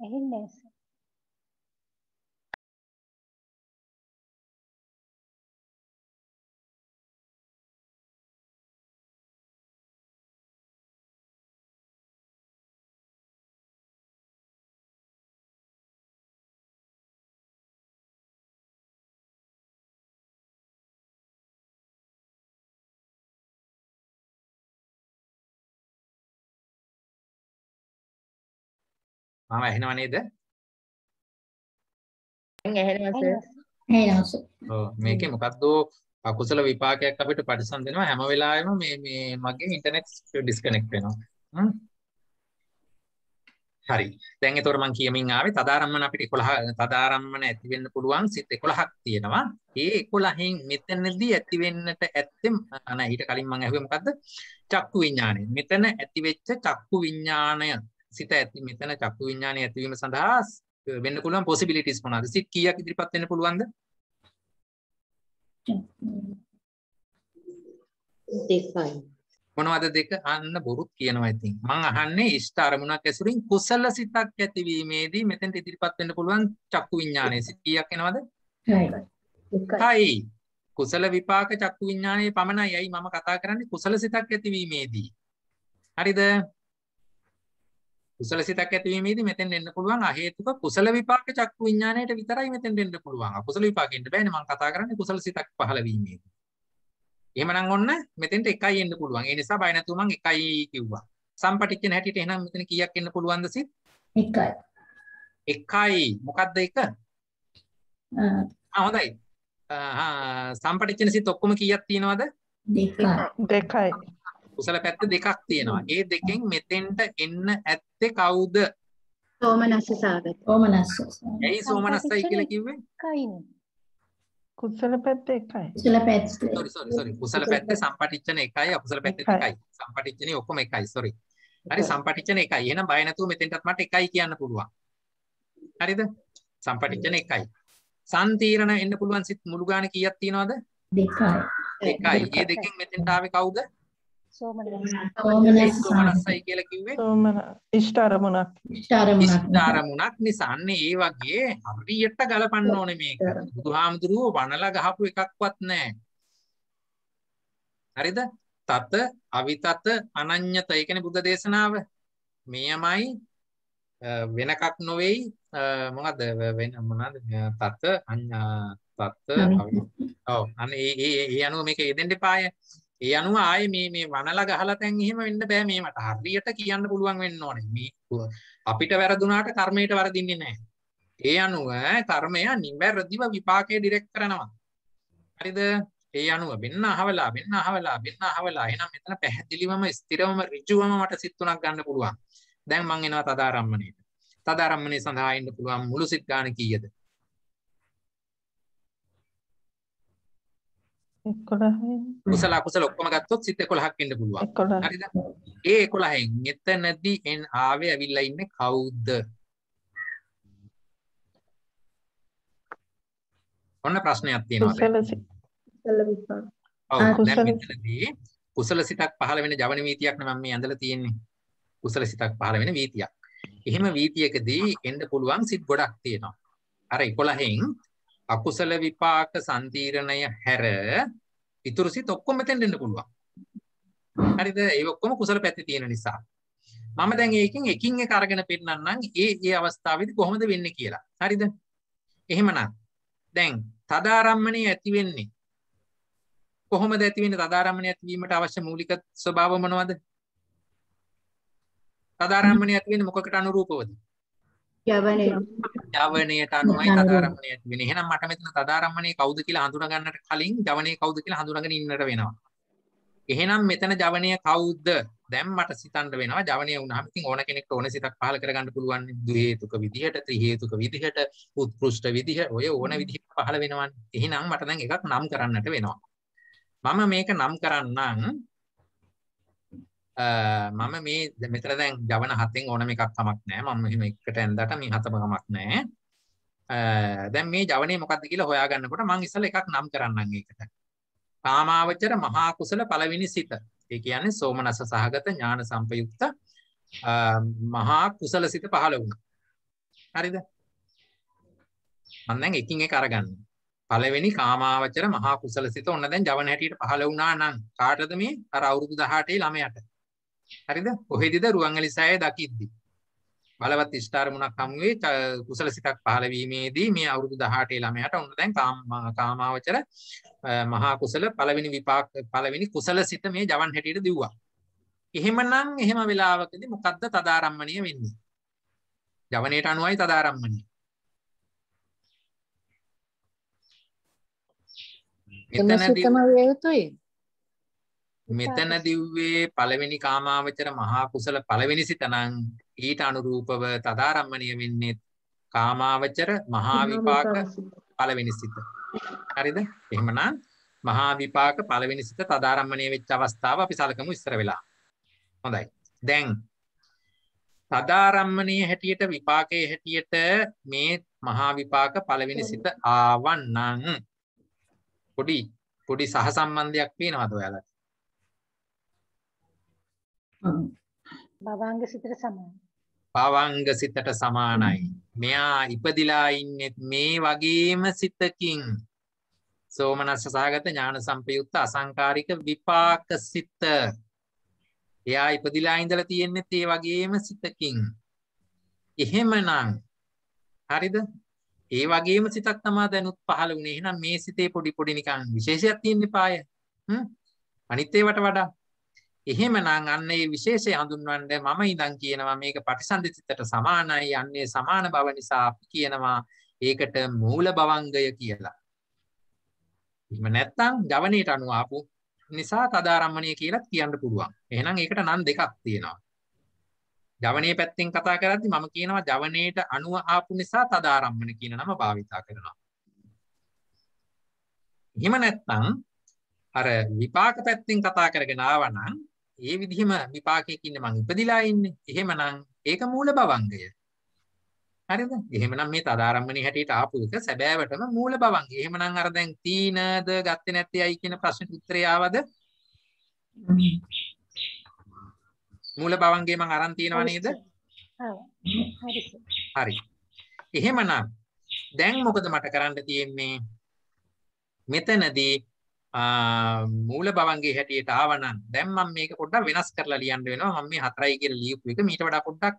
É nessa. මම ඇහෙනව නේද? මම ඇහෙනවා සර්. ඇහෙනවා සර්. ඔව් මේකේ මොකද්ද අකුසල විපාකයක් අපිට පරිසම්දෙනවා හැම වෙලාවෙම මේ මේ මගේ ඉන්ටර්නෙට් ඩිස්කනෙක්ට් වෙනවා. හරි. දැන් ඒතකොට මම කියමින් ආවේ තදාරම්මන අපිට 11 තදාරම්මන ඇති වෙන්න පුළුවන් සිත් 11ක් තියෙනවා. ඒ 11න් මෙතනදී ඇති වෙන්නට ඇත්තේ අනේ ඊට කලින් මම අහුවේ මොකද්ද? චක්කු විඥානය. මෙතන ඇති වෙච්ච චක්කු විඥානය සිත ඇති මෙතන චක්කු විඥානය ඇතිවීම සඳහා වෙන්න පුළුවන් පොසිබිලිටිස් මොනවාද? සිත් කීයක් ඉදිරිපත් වෙන්න පුළුවන්ද? දෙකයි. මොනවද දෙක? අන්න බොරුත් කියනවා ඉතින්. මම අහන්නේ ඉෂ්ඨ අරමුණක් ඇසුරින් කුසල සිතක් ඇතිවීමේදී මෙතෙන්ට ඉදිරිපත් වෙන්න පුළුවන් චක්කු විඥානයේ සිත් කීයක් එනවද? එකයි. කුසල විපාක චක්කු විඥානයේ පමණයි. අයි මම කතා කරන්නේ කුසල සිතක් ඇතිවීමේදී. හරිද? කුසල සිතක් ඇතිවීමේදී මෙතෙන් එන්න පුළුවන් අ හේතුක කුසල විපාක චක්කු විඥාණයට විතරයි මෙතෙන් එන්න පුළුවන්. අකුසල විපාකෙන්න බෑනේ මම කතා කරන්නේ කුසල සිතක් පහළ වීමේදී. එහෙමනම් ඔන්න මෙතෙන්ට එකයි එන්න පුළුවන්. ඒ නිසා බය නැතුව මම එකයි කිව්වා. සම්පටිච්චන හැටියට එහෙනම් මෙතන කීයක් එන්න පුළුවන්ද සිත්? එකයි. එකයි. මොකද්ද එක? ආ හොඳයි. ආ සම්පටිච්චන සිත් ඔක්කොම කීයක් තියෙනවද? දෙකයි. දෙකයි. කුසල පැත්ත දෙකක් තියෙනවා. ඒ දෙකෙන් මෙතෙන්ට එන්න ඇත්තේ කවුද? සෝමනස්ස සාගත. සෝමනස්ස. ඇයි සෝමනස්සයි කියලා කිව්වේ? කයිනේ. කුසල පැත්ත එකයි. කුසල පැත්ත. sorry sorry sorry. කුසල පැත්ත සම්පටිච්ඡන එකයි අකුසල පැත්ත දෙකයි. සම්පටිච්ඡනේ ඔක්කොම එකයි. sorry. හරි සම්පටිච්ඡන එකයි. එහෙනම් බය නැතුව මෙතෙන්ටත් මට එකයි කියන්න පුළුවන්. හරිද? සම්පටිච්ඡන එකයි. සම්තිරණ එන්න පුළුවන් සිත් මුළු ගාන කීයක් තියනවද? දෙකයි. දෙකයි. මේ දෙකෙන් මෙතෙන්ට ආවේ කවුද? සෝමනස් සෝමනස්යි කියලා කිව්වේ සෝමන ඉෂ්ට අරමුණක් ඉෂ්ට අරමුණක් ඉෂ්ට අරමුණක් නිසා අන්නේ ඒ වගේ හරියට ගලපන්න ඕනේ මේක බුදුහාමුදුරුවෝ වණලා ගහපු එකක්වත් නැහැ හරිද තත අවිතත අනඤ්‍යත ඒ කියන්නේ බුද්ධ දේශනාව මෙයමයි වෙනකක් නොවේයි මොකද වෙන මොනවාද තත අඤ්ඤා තත් ඔව් අනේ ඒ ඒ අනුව මේක යෙදෙන්න එපාය ඒ අනුව ආය මේ මේ වනල ගහලා තැන් එහෙම වෙන්න බෑ මේකට හරියට කියන්න පුළුවන් වෙන්න ඕනේ මේ අපිට වැරදුනාට කර්මයට වැරදින්නේ නැහැ ඒ අනුව කර්මය නිවැරදිව විපාකය ඩිරෙක්ට් කරනවා හරිද ඒ අනුව වෙන්න අහවලා වෙන්න අහවලා වෙන්න අහවලා එහෙනම් මෙතන පැහැදිලිවම ස්ථිරවම ඍජුවම මට සිත් තුනක් ගන්න පුළුවන් දැන් මම එනවා තදාරම්මණයට තදාරම්මණය සඳහා ඉන්න පුළුවන් මුළු සිත් ගාන කීයද කුසල අකුසල ඔක්කොම ගත්තොත් සිත 11ක් වෙන්න පුළුවන්. හරිද? ඒ 11න් එතනදී එන් ආවේ ඇවිල්ලා ඉන්නේ කවුද? ඔන්න ප්‍රශ්නයක් තියෙනවා. කුසල කුසල සිතක් පහළ වෙන ජවන වීතියක් නේ මම මේ ඇඳලා තියෙන්නේ. කුසල සිතක් පහළ වෙන වීතියක්. එහෙම වීතියකදී එන්න පුළුවන් සිත් ගොඩක් තියෙනවා. අර 11න් අකුසල විපාක සන්තීරණය හැර ඉතුරු සිත් ඔක්කොම මෙතෙන් දෙන්න පුළුවන්. හරිද? ඒ ඔක්කොම කුසල පැත්තේ තියෙන නිසා. මම දැන් ඒකෙන් එකින් එක අරගෙන පෙන්නන්නම් ඒ ඒ අවස්ථාවේදී කොහොමද වෙන්නේ කියලා. හරිද? එහෙමනම් දැන් තදාරම්මණේ ඇති වෙන්නේ කොහොමද ඇති වෙන්නේ තදාරම්මණේ ඇතිවීමට අවශ්‍ය මූලික ස්වභාව මොනවද? තදාරම්මණේ ඇති වෙන්නේ මොකකට අනුරූපවද? යවණේ යවණයට අනුවයි තදාරම්මණයට වෙන්නේ. එහෙනම් මට මෙතන තදාරම්මණේ කවුද කියලා හඳුනා ගන්නට කලින් ජවණේ කවුද කියලා හඳුනාගෙන ඉන්නට වෙනවා. එහෙනම් මෙතන ජවණය කවුද? දැන් මට සිතන්න වෙනවා ජවණය වුණාම ඉතින් ඕන කෙනෙක්ට ඕන සිතක් පහල කරගන්න පුළුවන් දු හේතුක විදිහට ත්‍රි හේතුක විදිහට උත්කෘෂ්ඨ විදිහ ඔය ඕන විදිහට පහල වෙනවනේ. එහෙනම් මට දැන් එකක් නම් කරන්නට වෙනවා. මම මේක නම් කරන්නම් මම මේ මෙතර දැන් ජවන හතෙන් ඕනම එකක් කමක් නෑ මම මෙහෙම එකට ඇඳට මේ හතම කමක් නෑ දැන් මේ ජවනේ මොකද්ද කියලා හොයාගන්නකොට මම ඉස්සෙල්ලා එකක් නම් කරන්නම් ඒකට කාමාවචර මහා කුසල පළවෙනි සිත ඒ කියන්නේ සෝමනස සහගත ඥාන සම්පයුක්ත මහා කුසල සිත පහළ වුණා හරිද මම දැන් එකින් එක අරගන්න පළවෙනි කාමාවචර මහා කුසල සිත ඔන්න දැන් ජවන හැටියට පහළ වුණා නම් කාටද මේ අර අවුරුදු 18 ළමයට හරිද කොහෙදද රුවන්වැලි සෑය දකිද්දි බලවත් ස්ථාරමුණක් හමුවේ කුසල සිතක් පහළ වීමේදී මේ අවුරුදු 18 ළමයාට ඔන්න දැන් කාමාවචර මහා කුසල පළවෙනි විපාක පළවෙනි කුසල සිත මේ ජවන් හැටියට දිව්වා. එහෙමනම් එහෙම වෙලාවකදී මොකද්ද තදාරම්මණය වෙන්නේ? ජවනයේට අනුවයි තදාරම්මණය. මෙතනදී මෙතනදිව්වේ පළවෙනි කාමාවචර මහා කුසල පළවෙනි සිතනම් ඊට අනුරූපව තදාරම්මණය වෙන්නේ කාමාවචර මහා විපාක පළවෙනි සිත. හරිද? එහෙමනම් මහා විපාක පළවෙනි සිත තදාරම්මණය වෙච්ච අවස්ථාව අපි සලකමු ඉස්සර වෙලා. හොඳයි. දැන් තදාරම්මණය හැටියට විපාකයේ හැටියට මේ මහා විපාක පළවෙනි සිත ආවන්නම් පොඩි පොඩි සහසම්බන්ධයක් පේනවද ඔයාලට? භවංග සිතට සමානයි. භවංග සිතට සමානයි. මෙයා ඉපදිලා ඉන්නේ මේ වගේම සිතකින්. සෝමනස්ස සහගත ඥාන සම්පයුක්ත අසංකාරික විපාක සිත. එයා ඉපදිලා ඉඳලා තියෙන්නේ ඒ වගේම සිතකින්. එහෙමනම් හරිද? ඒ වගේම සිතක් තමයි දැනුත් පහළ වුණේ. එහෙනම් මේ සිතේ පොඩි පොඩි නිකන් විශේෂයක් තියෙන්න පාය. හ්ම්. අනිත් ඒවට වඩා එහෙමනම් අන්න ඒ විශේෂය හඳුන්වන්න මම ඉඳන් කියනවා මේක ප්‍රතිසන්දිතට සමානයි යන්නේ සමාන බව නිසා අපි කියනවා ඒකට මූල භවංගය කියලා. එහෙම නැත්නම් ජවනයේට අනුව ආපු නිසා තදාරම්මණය කියලත් කියන්න පුළුවන්. එහෙනම් ඒකට නම් දෙකක් තියෙනවා. ජවනයේ පැත්තෙන් කතා කරද්දි මම කියනවා ජවනයේට අනුව ආපු නිසා තදාරම්මන කියන නම භාවිතා කරනවා. එහෙම නැත්නම් අර විපාක පැත්තෙන් කතා කරගෙන ආවනම් ඒ විදිහම විපාකයක ඉන්න මං ඉපදිලා ඉන්නේ. එහෙමනම් ඒක මූල භවංගය. හරිද? එහෙමනම් මේ තදාරම්මනේ හැටියට ආපු එක සැබෑවටම මූල භවංගය. එහෙමනම් අර දැන් තීනද ගත්තේ නැත්තේ ඇයි කියන ප්‍රශ්නෙට උත්තරය ආවද? මූල භවංගේ මං අරන් තියනවා නේද? හරි. එහෙමනම් දැන් මොකද මට කරන්න තියෙන්නේ? මෙතනදී මූල බවන්ගේ හැටියට ආවනම් දැන් මම මේක පොඩ්ඩක් වෙනස් කරලා ලියන්න වෙනවා මම මේ හතරයි කියලා ලියපු එක මීට වඩා පොඩ්ඩක්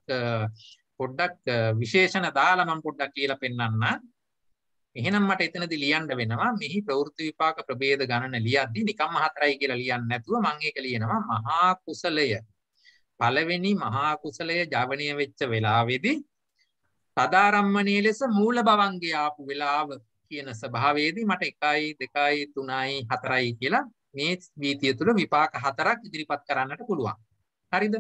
පොඩ්ඩක් විශේෂණ දාලා මම පොඩ්ඩක් කියලා පෙන්නන්න එහෙනම් මට එතනදී ලියන්න වෙනවා මෙහි ප්‍රවෘත්ති විපාක ප්‍රභේද ගණන ලියද්දී නිකම්ම හතරයි කියලා ලියන්නේ නැතුව මම ඒක ලියනවා මහා කුසලය පළවෙනි මහා කුසලය ජවණීය වෙච්ච වෙලාවේදී සදාරම්මණීය ලෙස මූල භවංගේ ආපු වෙලාව කියන ස්වභාවයේදී මට 1යි 2යි 3යි 4යි කියලා මේ වීතිය තුල විපාක හතරක් ඉදිරිපත් කරන්නට පුළුවන්. හරිද?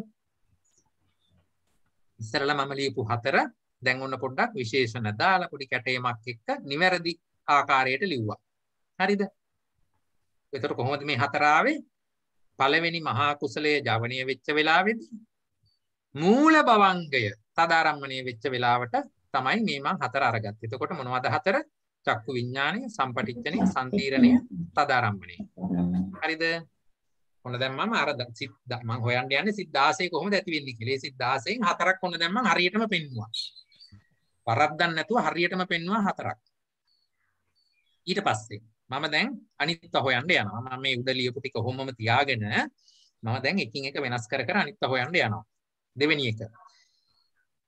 ඉස්සරලා මම ලියපු හතර දැන් ඔන්න පොඩ්ඩක් විශේෂණ දාලා පොඩි කැටයමක් එක්ක නිවැරදි ආකාරයට ලිව්වා. හරිද? එතකොට කොහොමද මේ හතර ආවේ? පළවෙනි මහා කුසලයේ ජවණීය වෙච්ච වෙලාවේදී මූල භවංගය තදාරම්මණය වෙච්ච වෙලාවට තමයි මේ මං හතර අරගත්තේ. එතකොට මොනවද හතර? චක්කු විඥානය සම්පටිච්චනය සන්තීරණය තදාරම්මණය හරිද ඔන්න දැම්මම අර සිත් මං හොයන්න යන්නේ සිත් 16 කොහොමද ඇති වෙන්නේ කියලා. ඒ සිත් 16න් හතරක් ඔන්න දැම්මම හරියටම පෙන්නවා. වරද්දක් නැතුව හරියටම පෙන්නවා හතරක්. ඊට පස්සේ මම දැන් අනිත් හොයන්න යනවා. මම මේ උඩ ලියපු ටික කොහොමම තියාගෙන මම දැන් එකින් එක වෙනස් කර කර අනිත් හොයන්න යනවා. දෙවෙනි එක.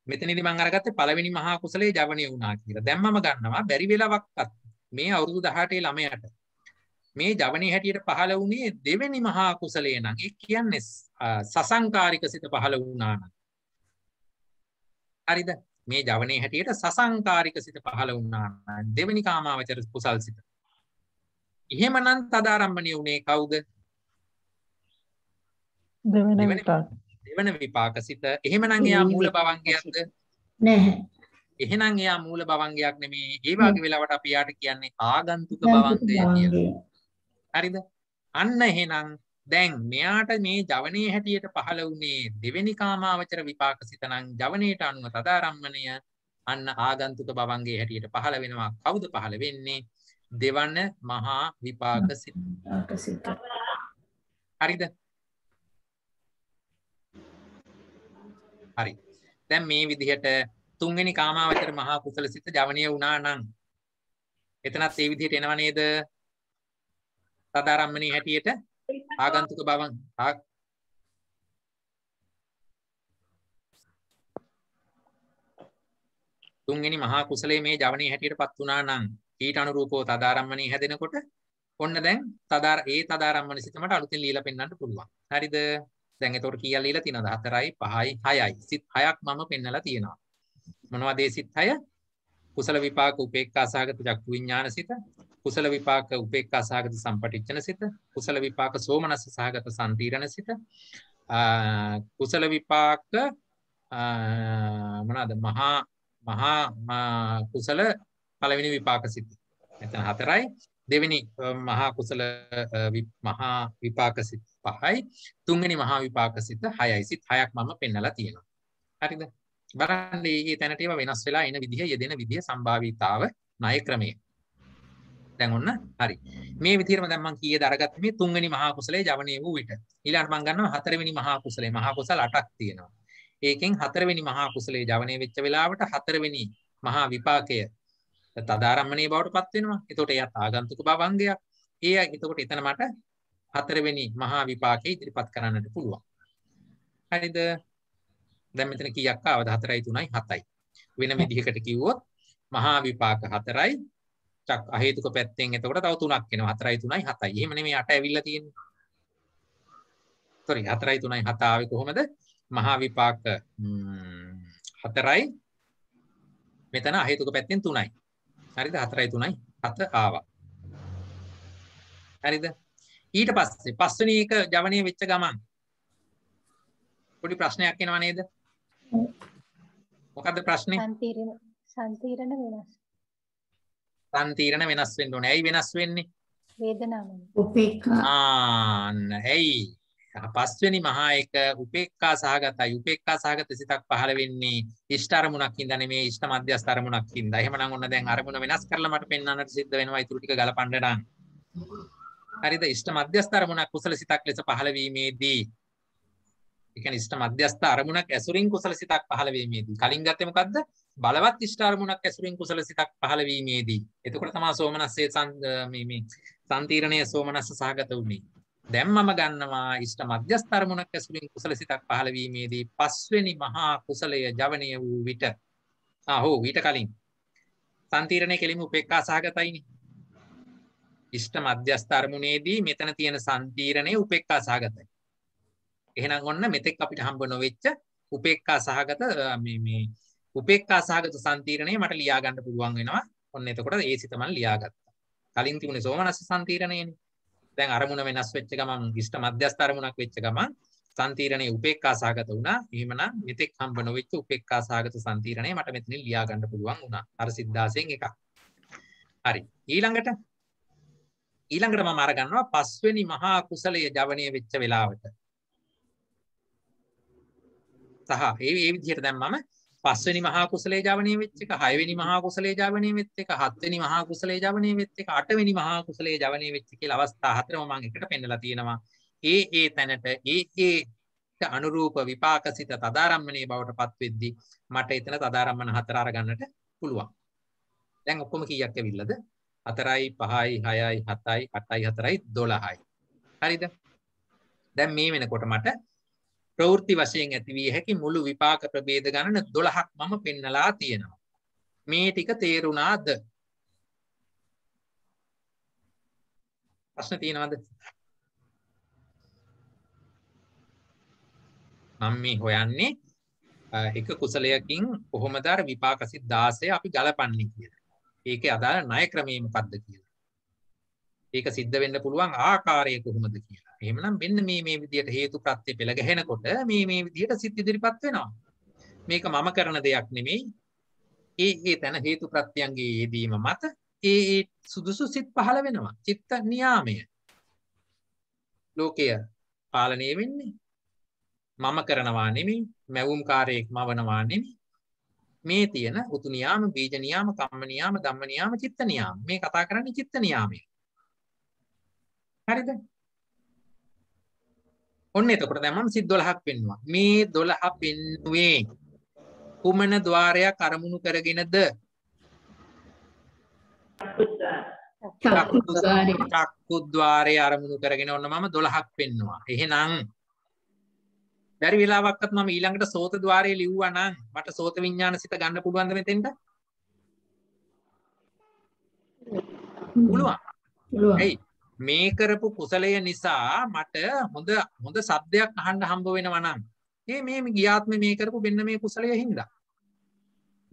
මෙතනදි මං අරගත්තේ පළවෙනි මහා කුසලයේ ජවණය වුණා කියලා. දැන් මම ගන්නවා බැරි වෙලාවක්වත් මේ අවුරුදු 18 ළමයාට මේ ජවණේ හැටියට පහළ වුණේ දෙවෙනි මහා කුසලයේ නම් ඒ කියන්නේ සසංකාරික සිත පහළ වුණා නම්. හරිද? මේ ජවණේ හැටියට සසංකාරික සිත පහළ වුණා නම් දෙවෙනි කාමාවචර කුසල් සිත. එහෙමනම් තදාරම්භණිය වුණේ කවුද? දෙවෙනි දෙවන විපාක සිත එහෙමනම් එයා මූල භවංගයක්ද නැහැ එහෙනම් එයා මූල භවංගයක් නෙමේ ඒ වගේ වෙලාවට අපි යාට කියන්නේ ආගන්තුක භවංගය කියලා හරිද අන්න එහෙනම් දැන් මෙයාට මේ ජවනයේ හැටියට පහළ වුණේ දෙවෙනි කාමාවචර විපාක සිත නම් ජවනයේට අනුව තදාරම්මණය අන්න ආගන්තුක භවංගයේ හැටියට පහළ වෙනවා කවුද පහළ වෙන්නේ දෙවන මහා විපාක සිත හරිද හරි දැන් මේ විදිහට තුන්වෙනි කාමාවචර මහා කුසල සිත ජවනීය වුණා නම් එතනත් ඒ විදිහට එනව නේද සදාරම්මණී හැටියට ආගන්තුක බවන් තුන්වෙනි මහා කුසලයේ මේ ජවනීය හැටියටපත් වුණා නම් ඊට අනුරූපව සදාරම්මණී හැදෙනකොට ඔන්න දැන් තදාර ඒ තදාරම්මණී සිතමට අලුතින් লীලා පෙන්වන්න පුළුවන් හරිද දැන් එතකොට කියලා ලියලා තියෙනවා 14යි 5යි 6යි. සිත් 6ක් මම පෙන්නලා තියෙනවා. මොනවද ඒ සිත් 6? කුසල විපාක උපේක්ඛා සහගත චක්කු විඥාන සිත, කුසල විපාක උපේක්ඛා සහගත සම්පටිච්ඡන සිත, කුසල විපාක සෝමනස්ස සහගත සම්තිරණ සිත, කුසල විපාක මොනවාද? මහා මහා කුසල පළවෙනි විපාක සිත. එතන 4යි. දෙවෙනි මහා කුසල මහා විපාක සිත. පහයි තුන්ගනි මහා විපාක සිත හයයි සිත් හයක් මම පෙන්නලා තියෙනවා හරිද බලන්න ඒ තැනට ඒවා වෙනස් වෙලා එන විදිහ යෙදෙන විදිහ සම්භාවිතාව ණය ක්‍රමය දැන් ඔන්න හරි මේ විදිහටම දැන් මම කීයේ දරගත්තේ මේ තුන්වෙනි මහා කුසලයේ ජවණේ වූ විට ඊළඟට මම ගන්නවා හතරවෙනි මහා කුසලයේ මහා කුසල 8ක් තියෙනවා ඒකෙන් හතරවෙනි මහා කුසලයේ ජවණේ වෙච්ච වෙලාවට හතරවෙනි මහා විපාකය තදාරම්මණේ බවට පත් වෙනවා එතකොට එයත් ආගන්තුක භවංගයක් ඒ එතකොට එතන මට හතරවෙනි මහා විපාකය ඉදිරිපත් කරන්නට පුළුවන්. හරිද? දැන් මෙතන කීයක් ආවද? 4යි 3යි 7යි. වෙන විදිහකට කිව්වොත් මහා විපාක 4යි චක් අහේතුක පැත්තෙන් එතකොට තව 3ක් එනවා 4යි 3යි 7යි. එහෙම නෙමෙයි 8 ඇවිල්ලා තියෙන්නේ. sorry 4යි 3යි 7 ආවේ කොහොමද? මහා විපාක 4යි මෙතන අහේතුක පැත්තෙන් 3යි. හරිද? 4යි 3යි 7 ආවා. හරිද? ඊට පස්සේ පස්වනි එක ජවනය වෙච්ච ගමන් පොඩි ප්‍රශ්නයක් එනවා නේද මොකද ප්‍රශ්නය සන්තීරණ වෙනස් සන්තීරණ වෙනස් වෙන්න ඕනේ ඇයි වෙනස් වෙන්නේ වේදනාව උපේක්ඛා ආන්න ඇයි පස්වෙනි මහා එක උපේක්ඛා සහගතයි උපේක්ඛා සහගත සිතක් පහළ වෙන්නේ ඉෂ්ට අරමුණක් ඉඳ නෙමෙයි ඉෂ්ට මධ්‍යස්ථ අරමුණක් ඉඳ. එහෙමනම් ඔන්න දැන් අරමුණ වෙනස් කරලා මට පෙන්වන්නට සිද්ධ වෙනවා. ඊටු ටික ගලපන්න නම්. හරිද ඉෂ්ට මධ්‍යස්ථ අරමුණක් කුසල සිතක් ලෙස පහළ වීමේදී ඒ කියන්නේ ඉෂ්ට මධ්‍යස්ථ අරමුණක් ඇසුරින් කුසල සිතක් පහළ වීමේදී කලින් ගත්තේ මොකද්ද බලවත් ඉෂ්ට අරමුණක් ඇසුරින් කුසල සිතක් පහළ වීමේදී එතකොට තමයි සෝමනස්සේ මේ මේ සම්තිරණයේ සෝමනස්ස සහගත වුනේ දැන් මම ගන්නවා ඉෂ්ට මධ්‍යස්ථ අරමුණක් ඇසුරින් කුසල සිතක් පහළ වීමේදී පස්වෙනි මහා කුසලය ජවණීය වූ විට ආ හෝ ඊට කලින් සම්තිරණයේ කෙලිම උපේක්ඛා සහගතයිනේ ඉෂ්ට මධ්‍යස්ථ අරමුණේදී මෙතන තියෙන සම්පීරණය උපේක්ඛා සහගතයි. එහෙනම් ඔන්න මෙතෙක් අපිට හම්බ නොවෙච්ච උපේක්ඛා සහගත මේ මේ උපේක්ඛා සහගත සම්පීරණය මට ලියා ගන්න පුළුවන් වෙනවා. ඔන්න එතකොට ඒ සිත මම ලියාගත්තා. කලින් තිබුණේ සෝමනස්ස සම්පීරණයනේ. දැන් අරමුණ වෙනස් වෙච්ච ගමන් ඉෂ්ට මධ්‍යස්ථ අරමුණක් වෙච්ච ගමන් සන්තීරණයේ උපේක්ඛා සහගත වුණා. එහෙමනම් මෙතෙක් හම්බ නොවෙච්ච උපේක්ඛා සහගත සන්තීරණය මට මෙතනින් ලියා ගන්න පුළුවන් වුණා. අර සිද්ධාසයෙන් එකක්. හරි. ඊළඟට ඊළඟට මම අරගන්නවා පස්වෙනි මහා කුසලයේ ජවණය වෙච්ච වෙලාවට. සහ ඒ ඒ විදිහට දැන් මම පස්වෙනි මහා කුසලයේ ජවණය වෙච්ච එක, හයවෙනි මහා කුසලයේ ජවණය වෙච්ච එක, හත්වෙනි මහා කුසලයේ ජවණය වෙච්ච එක, අටවෙනි මහා කුසලයේ ජවණය වෙච්ච කියලා අවස්ථා හතරම මම එකට පෙන්නලා තියෙනවා. ඒ ඒ තැනට ඒ ඒ අනුරූප විපාකසිත තදාරම්මණයේ බවට පත් වෙද්දී මට එතන තදාරම්මන හතර අරගන්නට පුළුවන්. දැන් ඔක්කොම කීයක් ඇවිල්ලාද? හතරයි පහයි හයයි හතයි අටයි හතරයි දොළහයි හරිද දැන් මේ වෙනකොට මට ප්‍රවෘත්ති වශයෙන් ඇතිවිය හැකි මුළු විපාක ප්‍රබේද ගණන දොළහක් මම පෙන්නලා තියෙනවා මේ ටික තේරුණාද ප්‍රශ්න තියෙනවද මම මේ හොයන්නේ එක කුසලයකින් කොහොමද අර විපාක සිත් 16 අපි ගලපන්නේ කියලා ඒක අදාළ ණය ක්‍රමය මොකක්ද කියලා. ඒක සිද්ධ වෙන්න පුළුවන් ආකාරය කොහොමද කියලා. එහෙමනම් මෙන්න මේ මේ විදිහට හේතු ප්‍රත්‍ය පෙළ ගැහෙනකොට මේ මේ විදිහට සිත් ඉදිරිපත් වෙනවා. මේක මම කරන දෙයක් නෙමෙයි. ඒ ඒ තන හේතු ප්‍රත්‍යයන්ගේ යෙදීම මත ඒ ඒ සුදුසු සිත් පහළ වෙනවා. චිත්ත නියාමය. ලෝකය පාලනය වෙන්නේ මම කරනවා නෙමෙයි, මැවුම් කාර්යයක් මවනවා නෙමෙයි. මේ තියෙන හුතු නියාම, බීජ නියාම, කම්ම නියාම, ධම්ම නියාම, චිත්ත නියාම. මේ කතා කරන්නේ චිත්ත නියාමය. හරිද? ඔන්න එතකොට දැන් මම සිත් 12ක් පෙන්නවා. මේ 12 පෙන්නුවේ කුමන ద్వාරයක් අරමුණු කරගෙනද? චක්කු ద్వාරය අරමුණු කරගෙන ඔන්න මම 12ක් පෙන්නවා. එහෙනම් බැරි වෙලාවක්වත් මම ඊළඟට සෝත ద్వාරයේ ලිව්වා නම් මට සෝත විඥාන සිත ගන්න පුළුවන්ද මෙතෙන්ට? පුළුවන්. පුළුවන්. එයි මේ කරපු කුසලය නිසා මට හොඳ හොඳ සද්දයක් අහන්න හම්බ වෙනවා නම් ඒ මේ ගියාත්ම මේ කරපු මෙන්න මේ කුසලය හින්දා.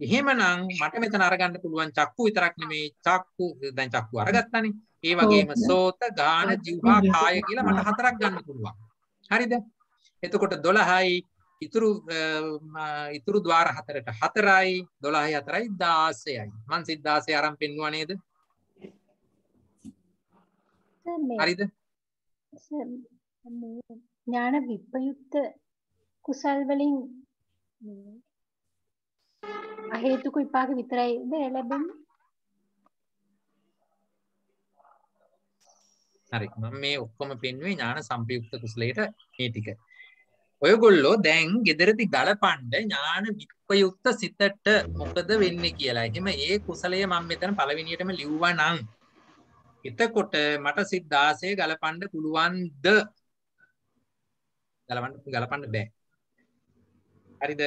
එහෙමනම් මට මෙතන අරගන්න පුළුවන් චක්කු විතරක් නෙමේ චක්කු දැන් චක්කු අරගත්තානේ. ඒ වගේම සෝත, ගාන, ජීවා, කාය කියලා මට හතරක් ගන්න පුළුවන්. හරිද? එතකොට දොළහයි ඉතුරු ඉතුරු දවාර හතරට හතරයි දොළහි හතරයි දාසයයි මන් සිද්ධාසය අරම් පෙන්වානේද හරිද ඥාන විප්පයුත්ත කුසල් වලින් අහේතුක විපාක විතරයිද ලැබෙන්නේ හරි මම මේ ඔක්කොම පෙන්වේ ඥාන සම්පයුක්ත කුසලයට මේ ටික ඔයගොල්ලෝ දැන් ගෙදරති ගලපන්ඩ ඥාන විප්පයුක්ත සිතට මොකද වෙන්න කියලා එහෙම ඒ කුසලය මං මෙතන පළවිනියටම ලිව්වනං එතකොට මට සිද්ධාසය ගලපන්ඩ පුළුවන්ද ගලපන්ඩ ගලපන්ඩ බෑ හරිද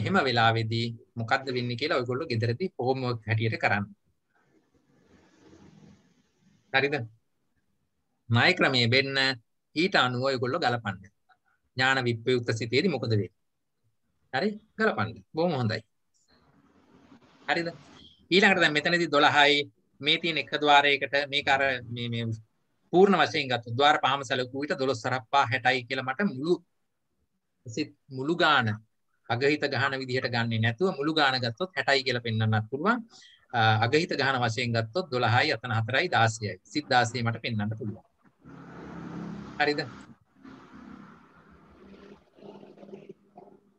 එහෙම වෙලාවෙදී මොකක්ද වෙන්න කියලා ඔයගොල්ලෝ ගෙදරදි හෝම්වර්ක් හැටියට කරන්න හරිද ණය ක්‍රමයේ වෙන්න ඊට අනුව ඔයගොල්ලෝ ගලපන්නේ ඥාන විප්‍රයුක්ත සිතේදී මොකද වෙන්නේ? හරි? ගලපන්න. බොහොම හොඳයි. හරිද? ඊළඟට දැන් මෙතනදී 12යි මේ තියෙන එක ద్వාරයකට මේක අර මේ මේ පූර්ණ වශයෙන් ගත්තොත් ద్వාර පහම සැලකුව විට 12 සරප්පා 60යි කියලා මට මුළු සිත් මුළු ගාන අගහිත ගහන විදිහට ගන්නේ නැතුව මුළු ගාන ගත්තොත් 60යි කියලා පෙන්වන්නත් පුළුවන්. අගහිත ගහන වශයෙන් ගත්තොත් 12යි අතන 4යි 16යි. සිත් 16 මට පෙන්වන්න පුළුවන්. හරිද?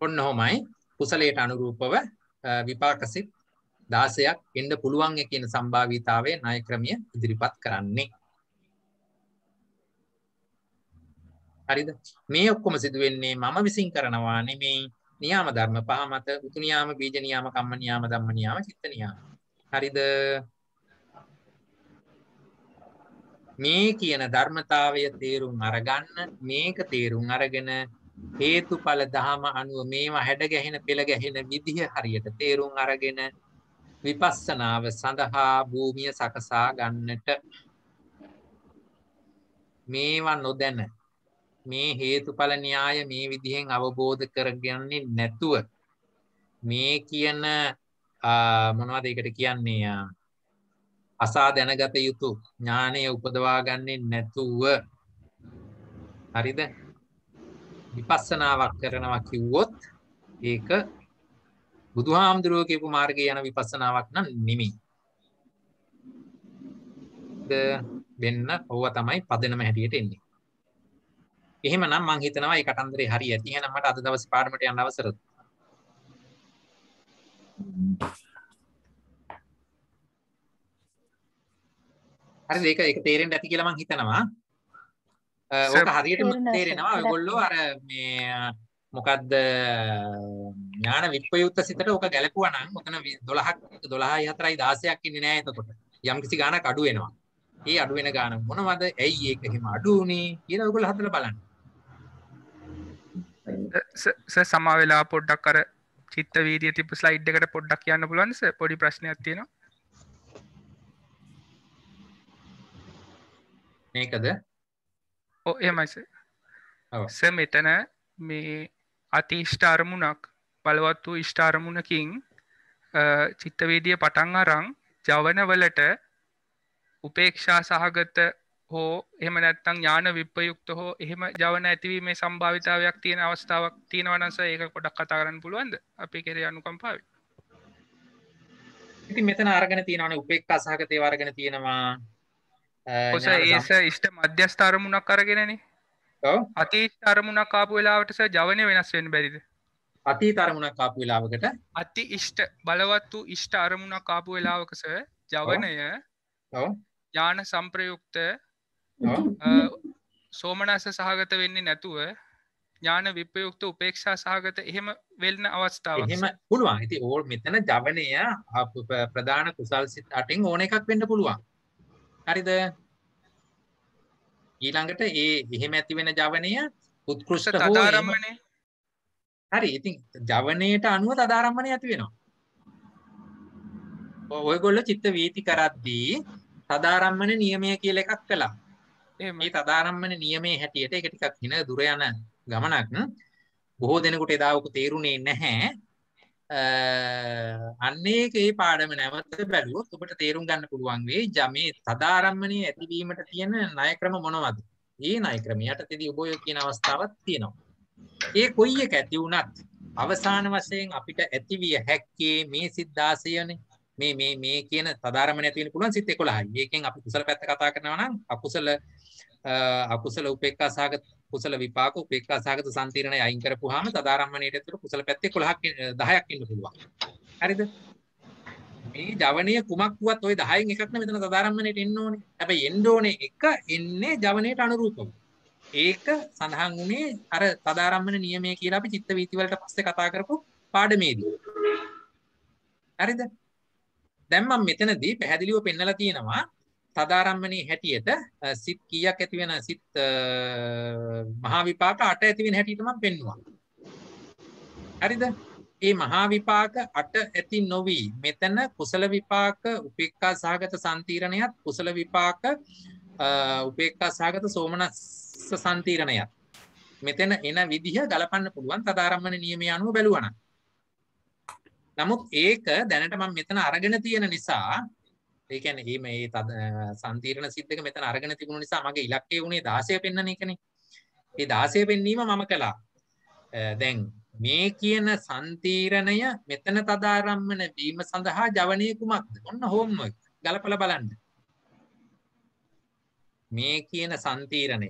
ඔන්න ඔහොමයි කුසලයට අනුරූපව විපාක සිත් 16ක් එන්න පුළුවන් කියන සම්භාවිතාවය ණය ක්‍රමය ඉදිරිපත් කරන්නේ. හරිද? මේ ඔක්කොම සිදු වෙන්නේ මම විසින් කරනවා නෙමෙයි නියාම ධර්ම පහ මත උතු නියාම බීජ නියාම කම්ම නියාම ධම්ම නියාම චිත්ත නියාම. හරිද? මේ කියන ධර්මතාවය තේරුම් අරගන්න මේක තේරුම් අරගෙන හේතුඵල දහම අනුව මේවා හැඩ ගැහෙන පෙළ ගැහෙන විදිහ හරියට තේරුම් අරගෙන විපස්සනාව සඳහා භූමිය සකසා ගන්නට මේවා නොදැන මේ හේතුඵල න්‍යාය මේ විදිහෙන් අවබෝධ කරගන්නේ නැතුව මේ කියන මොනවද ඒකට කියන්නේ අසා දැනගත යුතු ඥානය උපදවා ගන්නේ නැතුව හරිද විපස්සනාවක් කරනවා කිව්වොත් ඒක බුදුහාමුදුරුවෝ කියපු මාර්ගය යන විපස්සනාවක් නම් නෙමෙයි. ද වෙන්න ඕව තමයි පදනම හැටියට එන්නේ. එහෙමනම් මං හිතනවා මේ කතන්දරේ හරි ඇති. එහෙනම් මට අද දවසේ පාඩමට යන්න අවසරද? හරි ඒක ඒක තේරෙන්න ඇති කියලා මං හිතනවා. ඕක හරියට තේරෙනවා ඔයගොල්ලෝ අර මේ මොකක්ද ඥාන විප්‍රයුක්ත සිතට ඕක ගැලපුවා නම් ඔතන 12ක් 12යි 4යි 16ක් ඉන්නේ නැහැ එතකොට. යම්කිසි ගාණක් අඩු වෙනවා. ඒ අඩු වෙන ගාණ මොනවද? ඇයි ඒක එහෙම අඩු වුනේ කියලා ඔයගොල්ලෝ හදලා බලන්න. සර් සමා වෙලා පොඩ්ඩක් අර චිත්ත වීදිය තිබ්බ ස්ලයිඩ් එකට පොඩ්ඩක් කියන්න පුළුවන් සර් පොඩි ප්‍රශ්නයක් තියෙනවා. මේකද? එමයිස ස මෙතන මේ අතිෂ්ඨාරමුණක් බලවත් වූ ඉෂ්ඨාරමුණකින් චිත්තවේදිය පටන් අරං ජවනවලට උපේක්ෂා සහගත හෝ එම නැත්තං ඥාන විප්පයුක්ත හෝ එහෙම ජවන ඇතිවීමේ සම්භාවිතාවයක් තියෙන අවස්ථාවක් තියෙනවනස ඒක කොඩක් කතාරන්න පුළුවන්ද අපි කෙරේ අනුකම්පාව ඉති මෙතන අරගෙන තියෙනවන උපෙක්කා සහගතය වර්ගෙන තියෙනවා ඔස ඒස ඉෂ්ට මධ්‍යස්ථ අරමුණක් අරගෙනන අති අරමුණක් කාපු වෙලාවටස ජවනය වෙනස් වෙන් බැරිද අති තරමුණක් කාපු වෙලාවකට අති ඉෂ්ට බලවත් වූ ඉෂ්ට අරමුණක් කාපු වෙලාවකස ජවනය ඥාන සම්ප්‍රයුක්ත සෝමනස සහගත වෙන්නේ නැතුව ඥාන විපයුක්ත උපේක්ෂා සහගත එහෙම වෙල්න අවස්ථාව එහෙම පුළුවන් ඇති ඕල් මෙතන ජවනය ප්‍රධාන කුසල් සිත් අටෙන් ඕන එකක් වෙන්න පුළුවන් හරිද ඊළඟට ඒ එහෙම ඇති වෙන ජවනය උත්කෘෂ්ට තදාරම්මනේ හරි ඉතින් ජවනයට අනුව තදාරම්මණය ඇති වෙනවා ඔයගොල්ල චිත්ත වීති කරද්දී තදාරම්මන නියමය කියල එකක් කළා මේ තදාරම්මන නියමේ හැටියට එක ටිකක් හින දුර යන ගමනක් බොහෝ දෙනකුට එදාවකු තේරුණේ නැහැ අන්නේ ඒ පාඩම නැවත බැලුවොත් ඔබට තේරුම් ගන්න පුළුවන් වෙයි ජමේ සදාරම්මණයේ ඇතිවීමට තියෙන ණය ක්‍රම මොනවද? ඒ ණය ක්‍රම යටතේදී ඔබ ඔය කියන අවස්ථාවක් තියෙනවා. ඒ කොයි එක ඇති වුණත් අවසාන වශයෙන් අපිට ඇතිවිය හැක්කේ මේ සිද්ධාසයනේ. මේ මේ මේ කියන සදාරම්මණය ඇති වෙන්න පුළුවන් සිත් 11යි. මේකෙන් අපි කුසල පැත්ත කතා කරනවා නම් අකුසල අකුසල උපේක්ඛා සාගත කුසල විපාක උපේක්ඛා සාගත සම්තිරණය අයින් කරපුවාම සදාරම්මණයට ඇතුළු කුසල පැත්තේ 11ක් 10ක් ඉන්න පුළුවන්. හරිද? මේ ජවනීය කුමක් වුවත් ওই 10න් එකක් නෙමෙයි මෙතන සදාරම්මණයට එන්න ඕනේ. හැබැයි එන්න ඕනේ එක එන්නේ ජවනීයට අනුරූපව. ඒක සඳහන් වුණේ අර සදාරම්මන නියමය කියලා අපි චිත්ත වීති වලට පස්සේ කතා කරපු පාඩමේදී. හරිද? දැන් මම මෙතනදී පැහැදිලිව පෙන්නලා තියෙනවා තදාරම්මනී හැටියට සිත් කීයක් ඇති වෙන සිත් මහා විපාක 8 ඇති වෙන හැටියට මම පෙන්නවා. හරිද? මේ මහා විපාක 8 ඇති නොවි මෙතන කුසල විපාක උපේක්ඛා සහගත සම්තිරණයත් කුසල විපාක උපේක්ඛා සහගත සෝමනස්ස සම්තිරණයත් මෙතන එන විදිහ ගලපන්න පුළුවන් තදාරම්මන නියමය අනුව බැලුවනම්. නමුත් ඒක දැනට මම මෙතන අරගෙන තියෙන නිසා ඒ කියන්නේ මේ මේ තද සම්තිරණ සිද්දක මෙතන අරගෙන තිබුණු නිසා මගේ ඉලක්කය වුණේ 16 පෙන්වන එකනේ. ඒ 16 පෙන්වීම මම කළා. දැන් මේ කියන සම්තිරණය මෙතන තදාරම්මන වීම සඳහා ජවනයේ කුමක්ද? ඔන්න හෝම්වර්ක් ගලපලා බලන්න. මේ කියන සම්තිරණය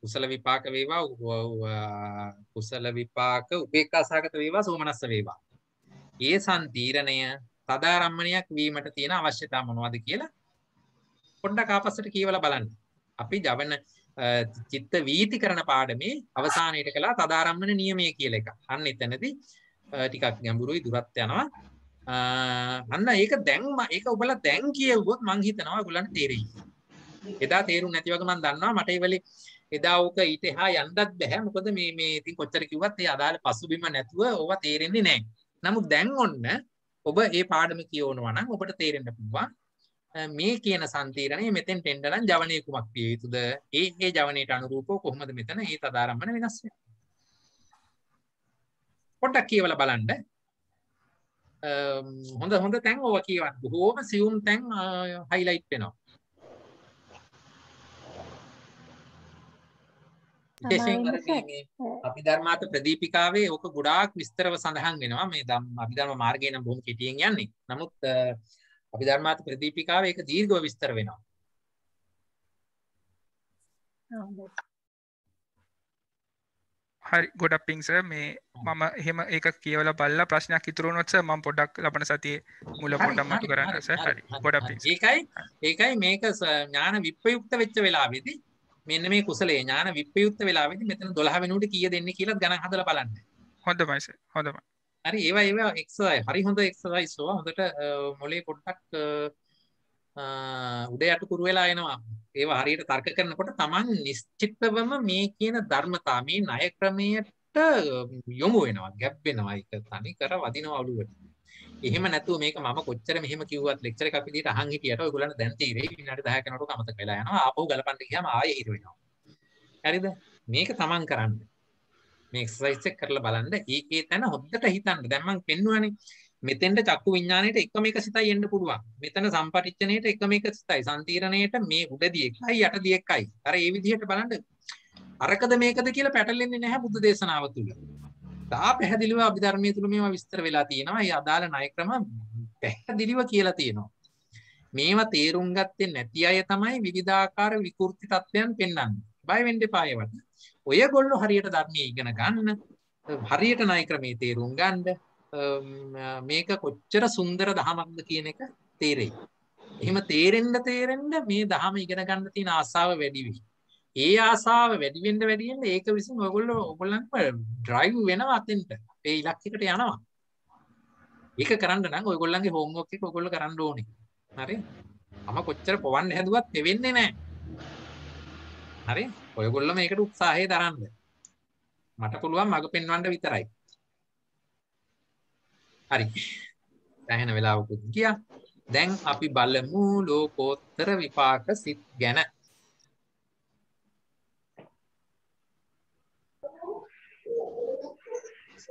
කුසල විපාක වේවා කුසල විපාක උපේක්ඛාසහගත වේවා සෝමනස්ස වේවා. ඒ සම්තිරණය සදාරම්මණයක් වීමට තියෙන අවශ්‍යතා මොනවද කියලා පොඩ්ඩක් ආපස්සට කියවලා බලන්න. අපි ජවන චිත්ත වීති කරන පාඩමේ අවසානයේට කළා තදාරම්මන නියමය කියලා එක. අන්න එතනදී ටිකක් ගැඹුරුයි දුරත් යනවා. අන්න ඒක දැන් ඒක ඔබලා දැන් කියවුවොත් මං හිතනවා ඔයගොල්ලන්ට තේරෙයි. එදා තේරුම් නැති වගේ මං දන්නවා මට ඒ වෙලේ එදා ඕක ඊට එහා යන්නත් බෑ. මොකද මේ මේ ඉතින් කොච්චර කිව්වත් ඒ අදාළ පසුබිම නැතුව ඕවා තේරෙන්නේ නැහැ. නමුත් දැන් ඔන්න ඔබ ඒ පාඩම කියවනවා නම් ඔබට තේරෙන්න පුළුවන් මේ කියන සන්තීරණය මෙතෙන් ටෙන්ඩරන් ජවනය කුමක් පිය යුතුද ඒ ඒ ජවනයට අනුරූපෝ කොහොමද මෙතන ඒ අදාරම්මන වෙනස් පොට්ටක් කියවල බලන්ඩ හොඳ හොඳ තැන් ඕව කියවත් බොහෝම සියුම් තැන් හයිලයිට් වෙනවා විශේෂයෙන් අර මේ අපි ධර්මාත ප්‍රදීපිකාවේ ඕක ගොඩාක් විස්තරව සඳහන් වෙනවා මේ ධම් අභිධර්ම මාර්ගය නම් බොහොම කෙටියෙන් යන්නේ. නමුත් අපි ධර්මාත ප්‍රදීපිකාවේ ඒක දීර්ඝව විස්තර වෙනවා. හරි ගොඩක් පිං සර් මේ මම එහෙම ඒක කියවලා බලලා ප්‍රශ්නයක් ඉතුරු වුණොත් සර් මම පොඩ්ඩක් ලබන සතියේ මුල පොඩ්ඩක් මතු කරන්න සර් හරි ගොඩක් පිං ඒකයි ඒකයි මේක ඥාන විප්‍රයුක්ත වෙච්ච වෙලාවේදී මෙන්න මේ කුසලේ ඥාන විප්‍රයුක්ත වෙලාවෙදි මෙතන 12 වෙනුවට කීය දෙන්නේ කියලා ගණන් හදලා බලන්න. හොඳයි සර්. හොඳයි. හරි ඒවා ඒවා එක්සර්සයිස්. හරි හොඳ එක්සර්සයිස් ඕවා හොඳට මොලේ පොඩ්ඩක් උඩ යට කුරු වෙලා එනවා. ඒවා හරියට තර්ක කරනකොට Taman නිශ්චිතවම මේ කියන ධර්මතා මේ ණය ක්‍රමයට යොමු වෙනවා. ගැප් වෙනවා. ඒක තනි කර වදිනවලුවට. එහෙම නැතුව මේක මම කොච්චර මෙහෙම කිව්වත් ලෙක්චර් එකක් විදිහට අහන් හිටියට ඔයගොල්ලන්ට දැන් තීරෙයි විනාඩි 10 කනකොට අමතක වෙලා යනවා ආපහු ගලපන්න ගියාම ආයෙ හිර වෙනවා හරිද මේක තමන් කරන්න මේ එක්සර්සයිස් එක කරලා බලන්න ඒකේ තැන හොද්දට හිතන්න දැන් මම පෙන්නුවානේ මෙතෙන්ට චක්කු විඥාණයට එකම එක සිතයි එන්න පුළුවන් මෙතන සම්පටිච්ඡණයට එකම එක සිතයි සම්තිරණයට මේ උඩදී එකයි යටදී එකයි අර ඒ විදිහට බලන්න අරකද මේකද කියලා පැටලෙන්නේ නැහැ බුද්ධ දේශනාව තුළ ඉතා පැහැදිලිව අභිධර්මය තුළ මේවා විස්තර වෙලා තියෙනවා ඒ අදාළ ණයක්‍රම පැහැදිලිව කියලා තියෙනවා මේවා තේරුම් ගත්තේ නැති අය තමයි විවිධාකාර විකෘති තත්ත්වයන් පෙන්වන්නේ බය වෙන්න එපා ඒවට ඔයගොල්ලෝ හරියට ධර්මයේ ඉගෙන ගන්න හරියට ණයක්‍රමයේ තේරුම් ගන්න මේක කොච්චර සුන්දර දහමක්ද කියන එක තේරෙයි එහෙම තේරෙන්න තේරෙන්න මේ දහම ඉගෙන ගන්න තියෙන ආසාව වැඩි වෙයි ඒ ආසාාව වැඩිවෙන්ඩ වැඩියෙන් ඒක විසින් ඔගොල්ල ඔගොල්ලන්ම ඩ්‍රයිව් වෙන අතෙන්ට ඒ ඉලක්කට යනවා ඒක කරන්න නම් ඔයගොල්ලන්ගේ හෝමෝක කොගොල්ල කරන්න ඕනි හරි අම කොච්චර පොවන්න හැදුවත් එවෙන්නේ නෑ හරි ඔයගොල්ල මේකට උත්සාහය දරන්න මට පුළුවන් මඟ පෙන්වන්ඩ විතරයි හරි දැහෙන වෙලාවකුත් ගිය දැන් අපි බලමු ලෝකෝත්තර විපාක සිත් ගැන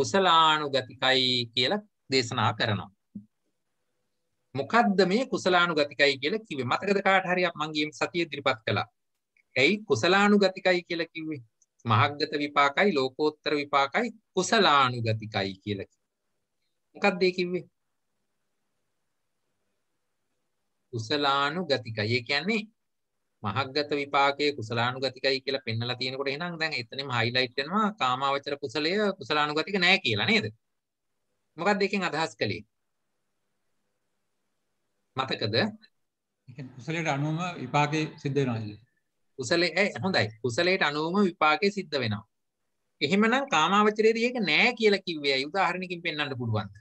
කුසලානුගතිකයි කියලා දේශනා කරනවා. මොකද්ද මේ කුසලානුගතිකයි කියලා කිව්වේ? මතකද කාට හරි මම ගියම් සතියේ ඉදිරිපත් කළා. ඇයි කුසලානුගතිකයි කියලා කිව්වේ? මහග්ගත විපාකයි ලෝකෝත්තර විපාකයි කුසලානුගතිකයි කියලා කිව්වේ. මොකක්ද ඒ කිව්වේ? කුසලානුගතිකයි. ඒ කියන්නේ මහග්ගත විපාකයේ කුසලානුගතිකයි කියලා පෙන්නලා තියෙනකොට එහෙනම් දැන් එතනම හයිලයිට් වෙනවා කාමාවචර කුසලය කුසලානුගතික නෑ කියලා නේද? මොකක්ද එකෙන් අදහස් කළේ? මතකද? කුසලයට අනුවම විපාකේ සිද්ධ වෙනවා කියන්නේ. කුසලේ හොඳයි. කුසලයට අනුවම විපාකේ සිද්ධ වෙනවා. එහෙමනම් කාමාවචරයේදී ඒක නෑ කියලා කිව්වේ අය උදාහරණකින් පෙන්වන්න පුළුවන්.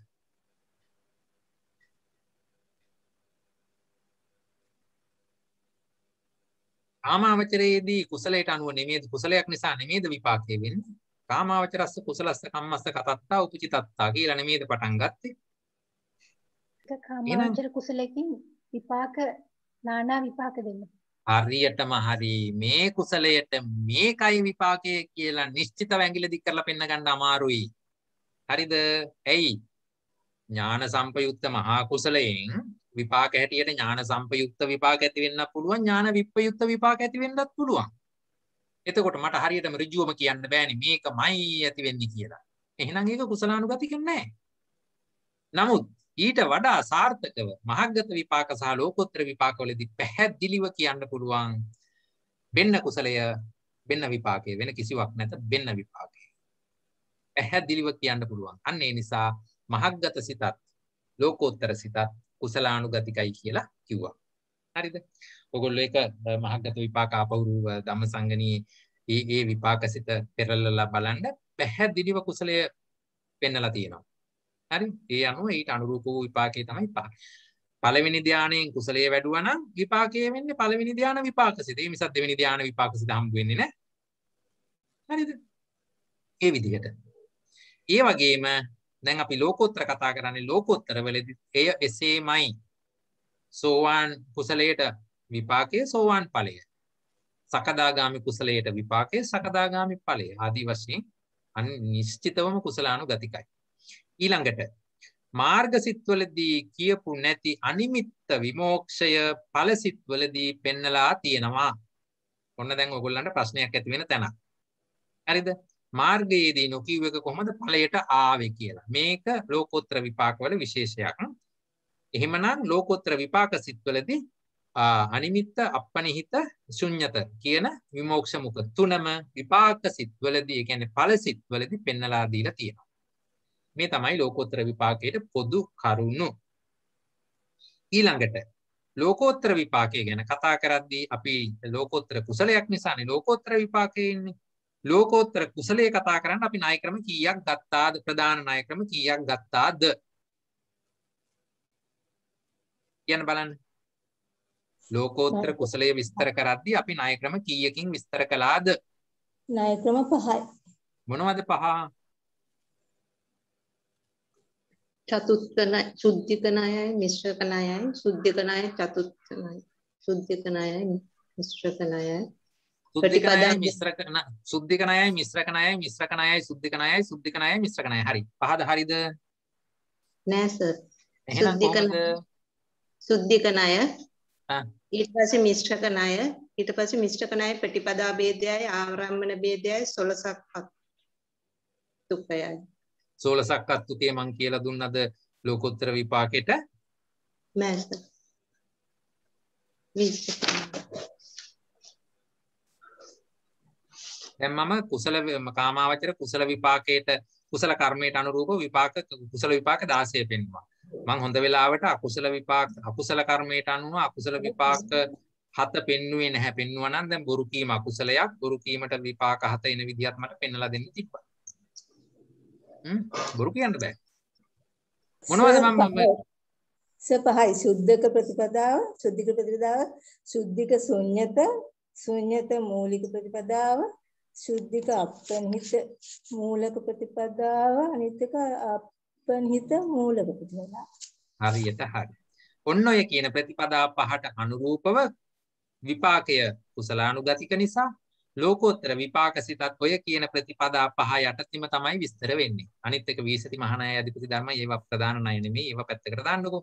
කාමාවචරයේදී කුසලයට අනුව නෙමෙයිද කුසලයක් නිසා නෙමෙයිද විපාකේ වෙන්නේ කාමාවචරස්ස කුසලස්ස කම්මස්ස කතත්තා උපචිතත්තා කියලා නෙමෙයිද පටන් ගත්තේ එක කාමාවචර කුසලකින් විපාක නානා විපාක දෙන්න හරියටම හරි මේ කුසලයට මේකයි විපාකය කියලා නිශ්චිත වැංගිල දික් කරලා පෙන්න ගන්න අමාරුයි හරිද ඇයි ඥාන සම්පයුක්ත මහා කුසලයෙන් විපාක හැටියට ඥාන සම්පයුක්ත විපාක ඇති වෙන්න පුළුවන් ඥාන විප්පයුක්ත විපාක ඇති වෙන්නත් පුළුවන්. එතකොට මට හරියටම ඍජුවම කියන්න බෑනේ මේකමයි ඇති වෙන්නේ කියලා. එහෙනම් ඒක කුසලානුගතික නෑ. නමුත් ඊට වඩා සාර්ථකව මහග්ගත විපාක සහ ලෝකෝත්තර විපාකවලදී පැහැදිලිව කියන්න පුළුවන් වෙන්න කුසලය වෙන්න විපාකය වෙන කිසිවක් නැත වෙන්න විපාකය. පැහැදිලිව කියන්න පුළුවන්. අන්න ඒ නිසා මහග්ගත සිතත් ලෝකෝත්තර සිතත් කුසලානුගතිකයි කියලා කිව්වා. හරිද? ඔගොල්ලෝ ඒක මහග්ගත විපාක අපවුරු ධම්මසංගණී ඒ ඒ විපාකසිත පෙරලලා බලන්න පැහැදිලිව කුසලය පෙන්නලා තියෙනවා. හරි? ඒ අනුව ඊට අනුරූප වූ විපාකේ තමයි පහ. පළවෙනි ධානයෙන් කුසලයේ වැඩුවා නම් විපාකය වෙන්නේ පළවෙනි ධාන විපාකසිත. ඒ මිසක් දෙවෙනි ධාන විපාකසිත හම්බ වෙන්නේ නැහැ. හරිද? ඒ විදිහට. ඒ වගේම දැන් අපි ලෝකෝත්තර කතා කරන්නේ ලෝකෝත්තර වලදී එය එසේමයි. සෝවාන් කුසලයට විපාකය සෝවාන් ඵලය. සකදාගාමි කුසලයට විපාකය සකදාගාමි ඵලය. ආදී වශයෙන් අන් නිශ්චිතවම කුසලානුගතිකයි. ඊළඟට මාර්ගසිත්වලදී කියපු නැති අනිමිත්ත විමෝක්ෂය ඵලසිත්වලදී පෙන්නලා තියෙනවා. ඔන්න දැන් ඔයගොල්ලන්ට ප්‍රශ්නයක් ඇති වෙන තැනක්. හරිද? මාර්ගයේදී නොකිව් එක කොහොමද ඵලයට ආවේ කියලා. මේක ලෝකෝත්තර විපාකවල විශේෂයක්. එහෙමනම් ලෝකෝත්තර විපාක සිත්වලදී අනිමිත්ත අපනිහිත ශුන්්‍යත කියන විමෝක්ෂ මුඛ තුනම විපාක සිත්වලදී ඒ කියන්නේ ඵල සිත්වලදී පෙන්නලා දීලා තියෙනවා. මේ තමයි ලෝකෝත්තර විපාකයේ පොදු කරුණු. ඊළඟට ලෝකෝත්තර විපාකය ගැන කතා කරද්දී අපි ලෝකෝත්තර කුසලයක් නිසානේ ලෝකෝත්තර විපාකයේ ඉන්නේ. ලෝකෝත්තර කුසලයේ කතා කරන්න අපි ණය ක්‍රම කීයක් ගත්තාද ප්‍රධාන ණය ක්‍රම කීයක් ගත්තාද කියන්න බලන්න ලෝකෝත්තර කුසලයේ විස්තර කරද්දී අපි ණය ක්‍රම කීයකින් විස්තර කළාද ණය ක්‍රම 5යි මොනවද පහ චතුත්ත ණය සුද්ධිත ණයයි මිශ්‍රක ණයයි සුද්ධිත ණය චතුත්ත ණය සුද්ධිත ණයයි මිශ්‍රක ණයයි සුද්ධිකණයයි මිශ්‍රකණ සුද්ධිකණයයි මිශ්‍රකණයයි මිශ්‍රකණයයි සුද්ධිකණයයි සුද්ධිකණයයි මිශ්‍රකණයයි හරි පහද හරිද නෑ සර් සුද්ධිකණ සුද්ධිකණය ඊට පස්සේ මිශ්‍රකණය ඊට පස්සේ මිශ්‍රකණය ප්‍රතිපදා ભેදයයි ආරම්භන ભેදයයි 16ක් තුකයයි 16ක් අත්තුකේ මං කියලා දුන්නද ලෝකෝත්තර විපාකෙට නෑ සර් දැන් මම කුසල කාමාවචර කුසල විපාකයට කුසල කර්මයට අනුරූප විපාක කුසල විපාක 16 පෙන්වනවා. මං හොඳ වෙලාවට අකුසල විපාක අකුසල කර්මයට අනුව අකුසල විපාක හත පෙන්වුවේ නැහැ. පෙන්වුවා නම් දැන් බොරු කීම අකුසලයක්. බොරු කීමට විපාක හත එන විදිහත් මට පෙන්වලා දෙන්න තිබ්බා. හ්ම් බොරු කියන්න බෑ. මොනවද මම සපහයි සුද්ධක ප්‍රතිපදාව, සුද්ධික ප්‍රතිපදාව, සුද්ධික ශුන්්‍යත, ශුන්්‍යත මූලික ප්‍රතිපදාව, ශුද්ධික අපනිත මූලක ප්‍රතිපදාව අනිත් එක අපනිත මූලක ප්‍රතිපදාව. හරියට හරි. ඔන්න ඔය කියන ප්‍රතිපදා පහට අනුරූපව විපාකය කුසලානුගතික නිසා ලෝකෝත්තර විපාක සිතත් ඔය කියන ප්‍රතිපදා පහ යටතේම තමයි විස්තර වෙන්නේ. අනිත් එක වීසති මහානාය අධිපති ධර්ම ඒවා ප්‍රධාන ණය නෙමෙයි ඒවා පැත්තකට දාන්නකෝ.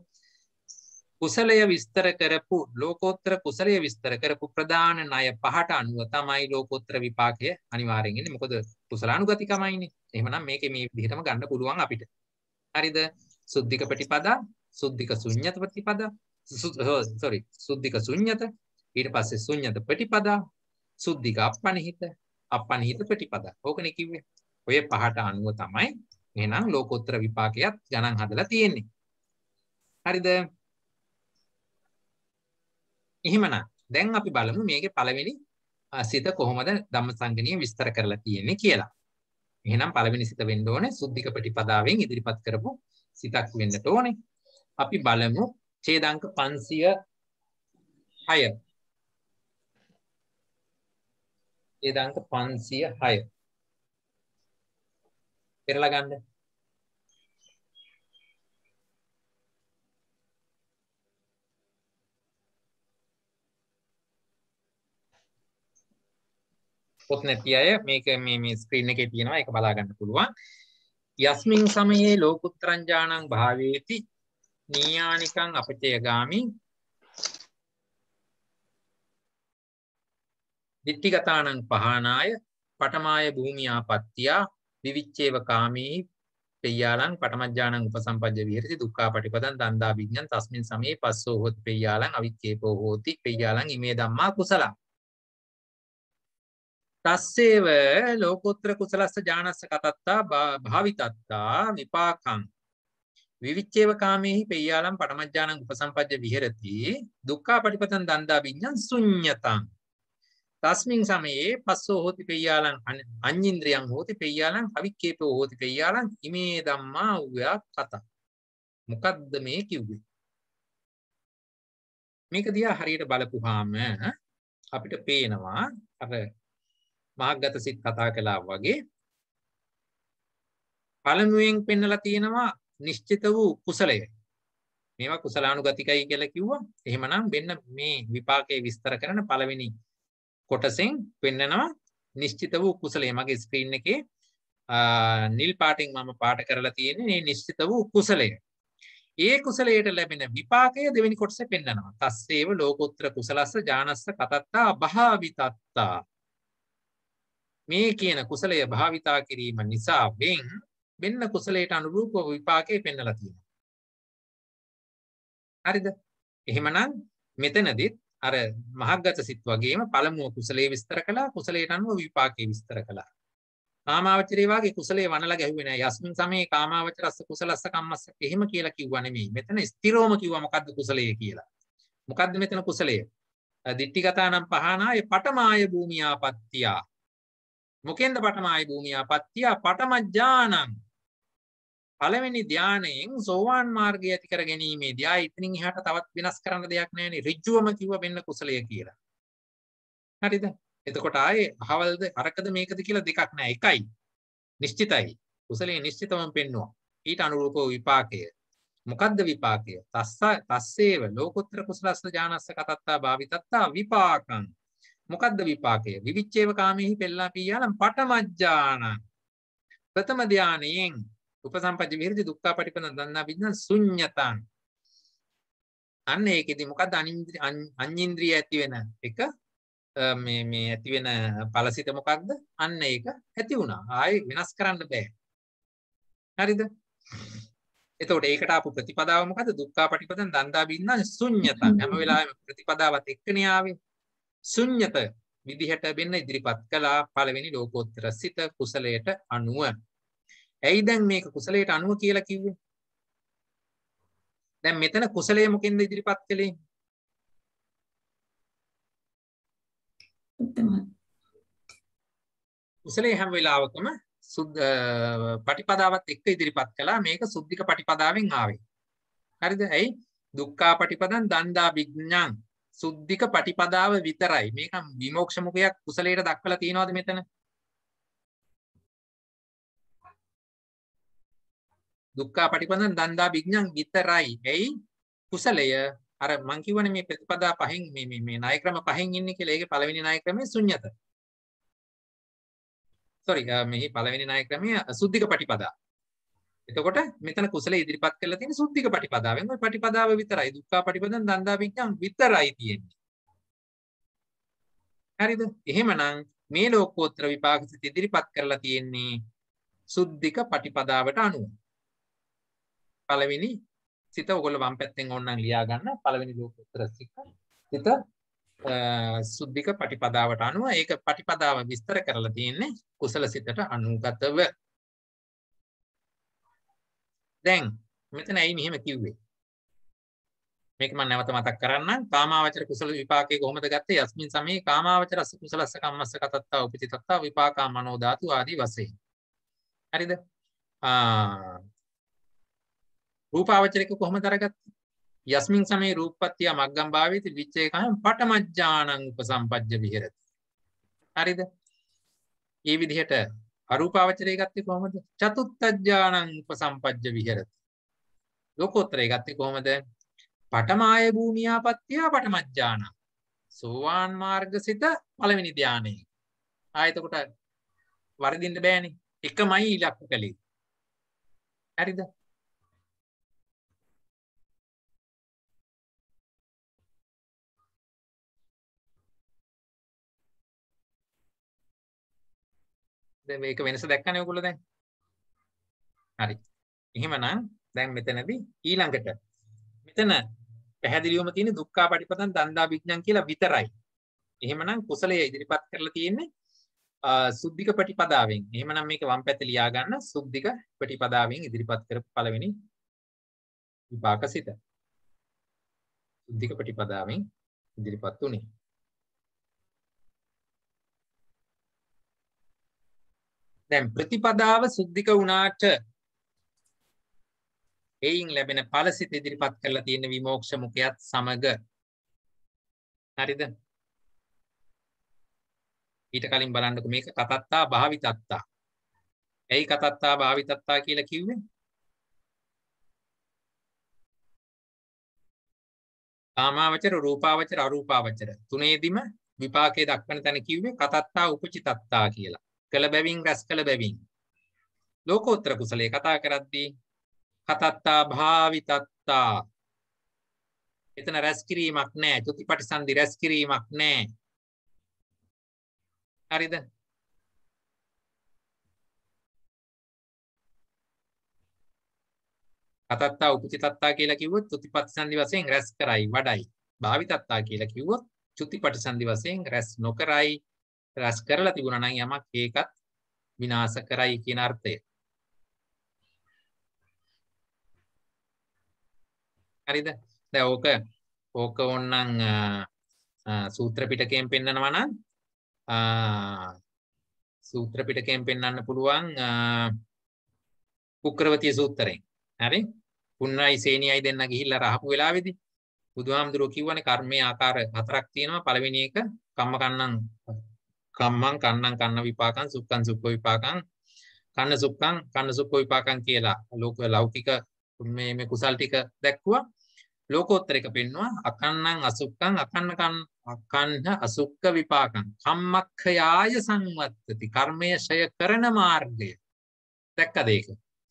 කුසලය විස්තර කරපු ලෝකෝත්‍ර කුසලය විස්තර කරපු ප්‍රධාන ණය පහට අනුව තමයි ලෝකෝත්‍ර විපාකය අනිවාර්යෙන් එන්නේ. මොකද කුසලානුගතිකමයිනේ. එහෙමනම් මේකේ මේ විදිහටම ගන්න පුළුවන් අපිට. හරිද? සුද්ධික ප්‍රතිපදා, සුද්ධික ශුන්්‍යත ප්‍රතිපදා, sorry, සුද්ධික ශුන්්‍යත, ඊට පස්සේ ශුන්්‍යත ප්‍රතිපදා, සුද්ධික අපණහිත, අපණහිත ප්‍රතිපදා. ඕකනේ කිව්වේ. ඔය පහට අනුව තමයි එහෙනම් ලෝකෝත්තර විපාකයක් ගණන් හදලා තියෙන්නේ. හරිද? එහෙමනම් දැන් අපි බලමු මේකේ පළවෙනි සිත කොහොමද ධම්මසංගණීය විස්තර කරලා තියෙන්නේ කියලා. එහෙනම් පළවෙනි සිත වෙන්න ඕනේ සුද්ධික ප්‍රතිපදාවෙන් ඉදිරිපත් කරපු සිතක් වෙන්න ඕනේ. අපි බලමු ඡේදාංක 506. ඡේදාංක 506. පෙරලා ගන්න. පොත් නැති අය මේක මේ මේ ස්ක්‍රීන් එකේ තියෙනවා ඒක බලා ගන්න පුළුවන් යස්මින් සමයේ ලෝකුත්තරංජානං භාවේති නීයානිකං අපචයගාමි දිට්ඨිගතානං පහනාය පටමාය භූමියාපත්තියා විවිච්චේව කාමී පෙයාලං පටමජ්ජානං උපසම්පජ්ජ විහෙරති දුක්ඛා පටිපදං දන්දා විඥං තස්මින් සමේ පස්සෝ හොත් පෙයාලං අවික්කේපෝ හෝති පෙයාලං ඉමේ ධම්මා කුසලං තස්සේව ලෝකෝත්‍ර කුසලස්ස ජානස්ස කතත්තා භාවිතත්තා විපාකං විවිච්චේව කාමෙහි පෙයාලම් පටමජ්ජානං උපසම්පජ්ජ විහෙරති දුක්ඛා පටිපතං දන්දා විඤ්ඤං ශුඤ්ඤතං තස්මින් සමයේ පස්සෝ හෝති පෙයාලං අඤ්ඤින්ද්‍රියං හෝති පෙයාලං අවික්කේපෝ හෝති පෙයාලං ඉමේ ධම්මා උයා කත මොකද්ද මේ කිව්වේ මේක දිහා හරියට බලපුවාම අපිට පේනවා අර මාර්ගගත සිත් කතා කළා වගේ පළමුවෙන් පෙන්නලා තියෙනවා නිශ්චිත වූ කුසලය. මේවා කුසලානුගතිකයි කියලා කිව්වා. එහෙමනම් මෙන්න මේ විපාකයේ විස්තර කරන පළවෙනි කොටසෙන් පෙන්නනවා නිශ්චිත වූ කුසලය. මගේ ස්ක්‍රීන් එකේ නිල් පාටින් මම පාට කරලා තියෙන්නේ මේ නිශ්චිත වූ කුසලය. ඒ කුසලයට ලැබෙන විපාකය දෙවෙනි කොටසේ පෙන්නනවා. තස්සේව ලෝකෝත්තර කුසලස්ස ඥානස්ස කතත්තා භාවිතත්තා. මේ කියන කුසලය භාවිතා කිරීම නිසා වෙන් මෙන්න කුසලයට අනුරූපව විපාකේ පෙන්වලා තියෙනවා. හරිද? එහෙමනම් මෙතනදිත් අර මහග්ගත සිත් වගේම පළමුව කුසලයේ විස්තර කළා කුසලයට අනුව විපාකේ විස්තර කළා. කාමාවචරේ වාගේ කුසලයේ වනලා ගැහුවේ නැහැ. යස්මින් සමේ කාමාවචරස්ස කුසලස්ස කම්මස්ස එහෙම කියලා කිව්වා නෙමෙයි. මෙතන ස්ථිරෝම කිව්වා මොකද්ද කුසලයේ කියලා. මොකද්ද මෙතන කුසලය? දිට්ඨිගතානම් පහනාය පටමාය භූමියාපත්තියා මොකෙන්ද පටමයි භූමිය පත්තිය පටමජ්ජානං පළවෙනි ධානයෙන් සෝවාන් මාර්ගය ඇති කර ගැනීමේදී ආ ඉතින් එහාට තවත් වෙනස් කරන්න දෙයක් නැහැ නේ ඍජුවම කිව්ව මෙන්න කුසලය කියලා. හරිද? එතකොට ආයේ අහවලද අරකද මේකද කියලා දෙකක් නැහැ එකයි. නිශ්චිතයි. කුසලයේ නිශ්චිතවම පෙන්නවා. ඊට අනුරූපව විපාකය. මොකද්ද විපාකය? තස්ස තස්සේව ලෝකෝත්තර කුසලස්ස ඥානස්ස කතත්තා භාවිතත්තා විපාකං මොකද්ද විපාකය? විවිච්ඡේව කාමෙහි පෙළලා පියාලම් පටමජ්ජාන. ප්‍රථම ධානයෙන් උපසම්පජ්ජ විහෙරදි දුක්ඛපටිපන දන්නා විඥාන ශුන්්‍යතං. අන්න ඒකෙදි මොකද්ද අන්‍යේන්ද්‍රිය ඇති වෙන එක මේ මේ ඇති වෙන ඵලසිත මොකක්ද? අන්න ඒක ඇති වුණා. ආයේ වෙනස් කරන්න බෑ. හරිද? එතකොට ඒකට ආපු ප්‍රතිපදාව මොකද? දුක්ඛාපටිපදං දන්දා බින්නා ශුන්්‍යතං. හැම වෙලාවෙම ප්‍රතිපදාවත් එක්කනේ ආවේ. ශුන්්‍යත විදිහට වෙන්න ඉදිරිපත් කළා පළවෙනි ලෝකෝත්තර සිත කුසලයට අනුව. ඇයි දැන් මේක කුසලයට අනුව කියලා කිව්වේ? දැන් මෙතන කුසලයේ මොකෙන්ද ඉදිරිපත් කළේ? කුසලයේ හැම වෙලාවකම සුද්ධ පටිපදාවත් එක්ක ඉදිරිපත් කළා මේක සුද්ධික පටිපදාවෙන් ආවේ. හරිද? ඇයි? දුක්ඛා පටිපදං දණ්ඩා විඥාං සුද්ධික පටිපදාව විතරයි මේක විමෝක්ෂමුකයක් කුසලයට දක්වලා තියෙනවද මෙතන දුක්ඛා පටිපදන් දන්දා විඥාන් විතරයි එයි කුසලය අර මං කියවනේ මේ ප්‍රතිපදා පහෙන් මේ මේ මේ ණය ක්‍රම පහෙන් ඉන්නේ කියලා ඒකේ පළවෙනි ණය ක්‍රමය ශුන්්‍යත sorry මෙහි පළවෙනි ණය ක්‍රමය සුද්ධික පටිපදා එතකොට මෙතන කුසල ඉදිරිපත් කරලා තියෙන සුද්ධික පටිපදාවෙන් ওই පටිපදාව විතරයි දුක්ඛ පටිපදන් දන්දා විඥාන් විතරයි තියෙන්නේ. හරිද? එහෙමනම් මේ ලෝකෝත්තර විපාක සිත ඉදිරිපත් කරලා තියෙන්නේ සුද්ධික පටිපදාවට අනුව. පළවෙනි සිත ඔගොල්ලෝ වම් පැත්තෙන් ඕනනම් ලියා ගන්න පළවෙනි ලෝකෝත්තර සිත සුද්ධික පටිපදාවට අනුව ඒක පටිපදාව විස්තර කරලා තියෙන්නේ කුසල සිතට අනුගතව දැන් මෙතන ඇයි මෙහෙම කිව්වේ? මේක මම නැවත මතක් කරන්නම්. කාමාවචර කුසල විපාකයේ කොහොමද ගත්තේ? යස්මින් සමේ කාමාවචර අස කුසලස්ස කම්මස්ස කතත්තා උපතිතත්තා විපාකා මනෝ ධාතු ආදී වශයෙන්. හරිද? ආ රූපාවචරක කොහොමද අරගත්තේ? යස්මින් සමේ රූපපත්තිය මග්ගම් භාවේති විච්ඡේකම් පටමජ්ජානං උපසම්පජ්ජ විහෙරති. හරිද? මේ විදිහට අරූපාවචරය ගත්තේ කොහොමද? චතුත්ත්‍ජානං උපසම්පජ්ජ විහෙරති. ලෝකෝත්තරය ගත්තේ කොහොමද? පටමාය භූමියාපත්‍ය පටමජ්ජාන. සෝවාන් මාර්ගසිත පළවෙනි ධානය. ආයතකොට වරදින්න බෑනේ. එකමයි ඉලක්ක කලේ. හරිද? දැන් මේක වෙනස දැක්කනේ ඔයගොල්ලෝ දැන් හරි එහෙමනම් දැන් මෙතනදී ඊළඟට මෙතන පැහැදිලිවම තියෙන දුක්ඛා පටිපදන් දන්දා විඥාන් කියලා විතරයි එහෙමනම් කුසලය ඉදිරිපත් කරලා තියෙන්නේ සුද්ධික ප්‍රතිපදාවෙන් එහෙමනම් මේක වම් පැත්තේ ලියා ගන්න සුද්ධික ප්‍රතිපදාවෙන් ඉදිරිපත් කරපු පළවෙනි විපාක සිත සුද්ධික ප්‍රතිපදාවෙන් ඉදිරිපත් උනේ දැන් ප්‍රතිපදාව සුද්ධික වුණාට එයින් ලැබෙන ඵල සිත ඉදිරිපත් කරලා තියෙන විමෝක්ෂ මුඛයත් සමග හරිද ඊට කලින් බලන්නකො මේක කතත්තා භාවිතත්තා ඇයි කතත්තා භාවිතත්තා කියලා කිව්වේ කාමාවචර රූපාවචර අරූපාවචර තුනේදිම විපාකයේ දක්වන තැන කිව්වේ කතත්තා උපචිතත්තා කියලා කළ බැවින් රැස් කළ බැවින් ලෝකෝත්තර කුසලයේ කතා කරද්දී කතත්තා භාවිතත්තා එතන රැස් කිරීමක් නැහැ චුතිපටිසන්ධි රැස් කිරීමක් නැහැ හරිද අතත්තා උපචිතත්තා කියලා කිව්වොත් චුතිපටිසන්ධි වශයෙන් රැස් කරයි වඩයි භාවිතත්තා කියලා කිව්වොත් චුතිපටිසන්ධි වශයෙන් රැස් නොකරයි රැස් කරලා තිබුණා නම් යමක් ඒකත් විනාශ කරයි කියන අර්ථය. හරිද? දැන් ඕක ඕක ඕන්නම් සූත්‍ර පිටකයෙන් පෙන්නනවා නම් සූත්‍ර පිටකයෙන් පෙන්වන්න පුළුවන් කුක්‍රවතිය සූත්‍රයෙන්. හරි? පුන්නයි සේනියයි දෙන්න ගිහිල්ලා රහපු වෙලාවේදී බුදුහාමුදුරුවෝ කිව්වනේ කර්මයේ ආකාර හතරක් තියෙනවා. පළවෙනි එක කම්මකන්නං කම්මං කන්නං කන්න විපාකං සුක්ඛං සුක්ඛ විපාකං කන්න සුක්ඛං කන්න සුක්ඛ විපාකං කියලා ලෝක ලෞකික මේ මේ කුසල් ටික දැක්ුවා ලෝකෝත්තර එක පෙන්වනවා අකන්නං අසුක්ඛං අකන්න කන් අකන්න අසුක්ඛ විපාකං කම්මක්ඛයාය සංවත්තති කර්මය ෂය කරන මාර්ගය දැක්කද ඒක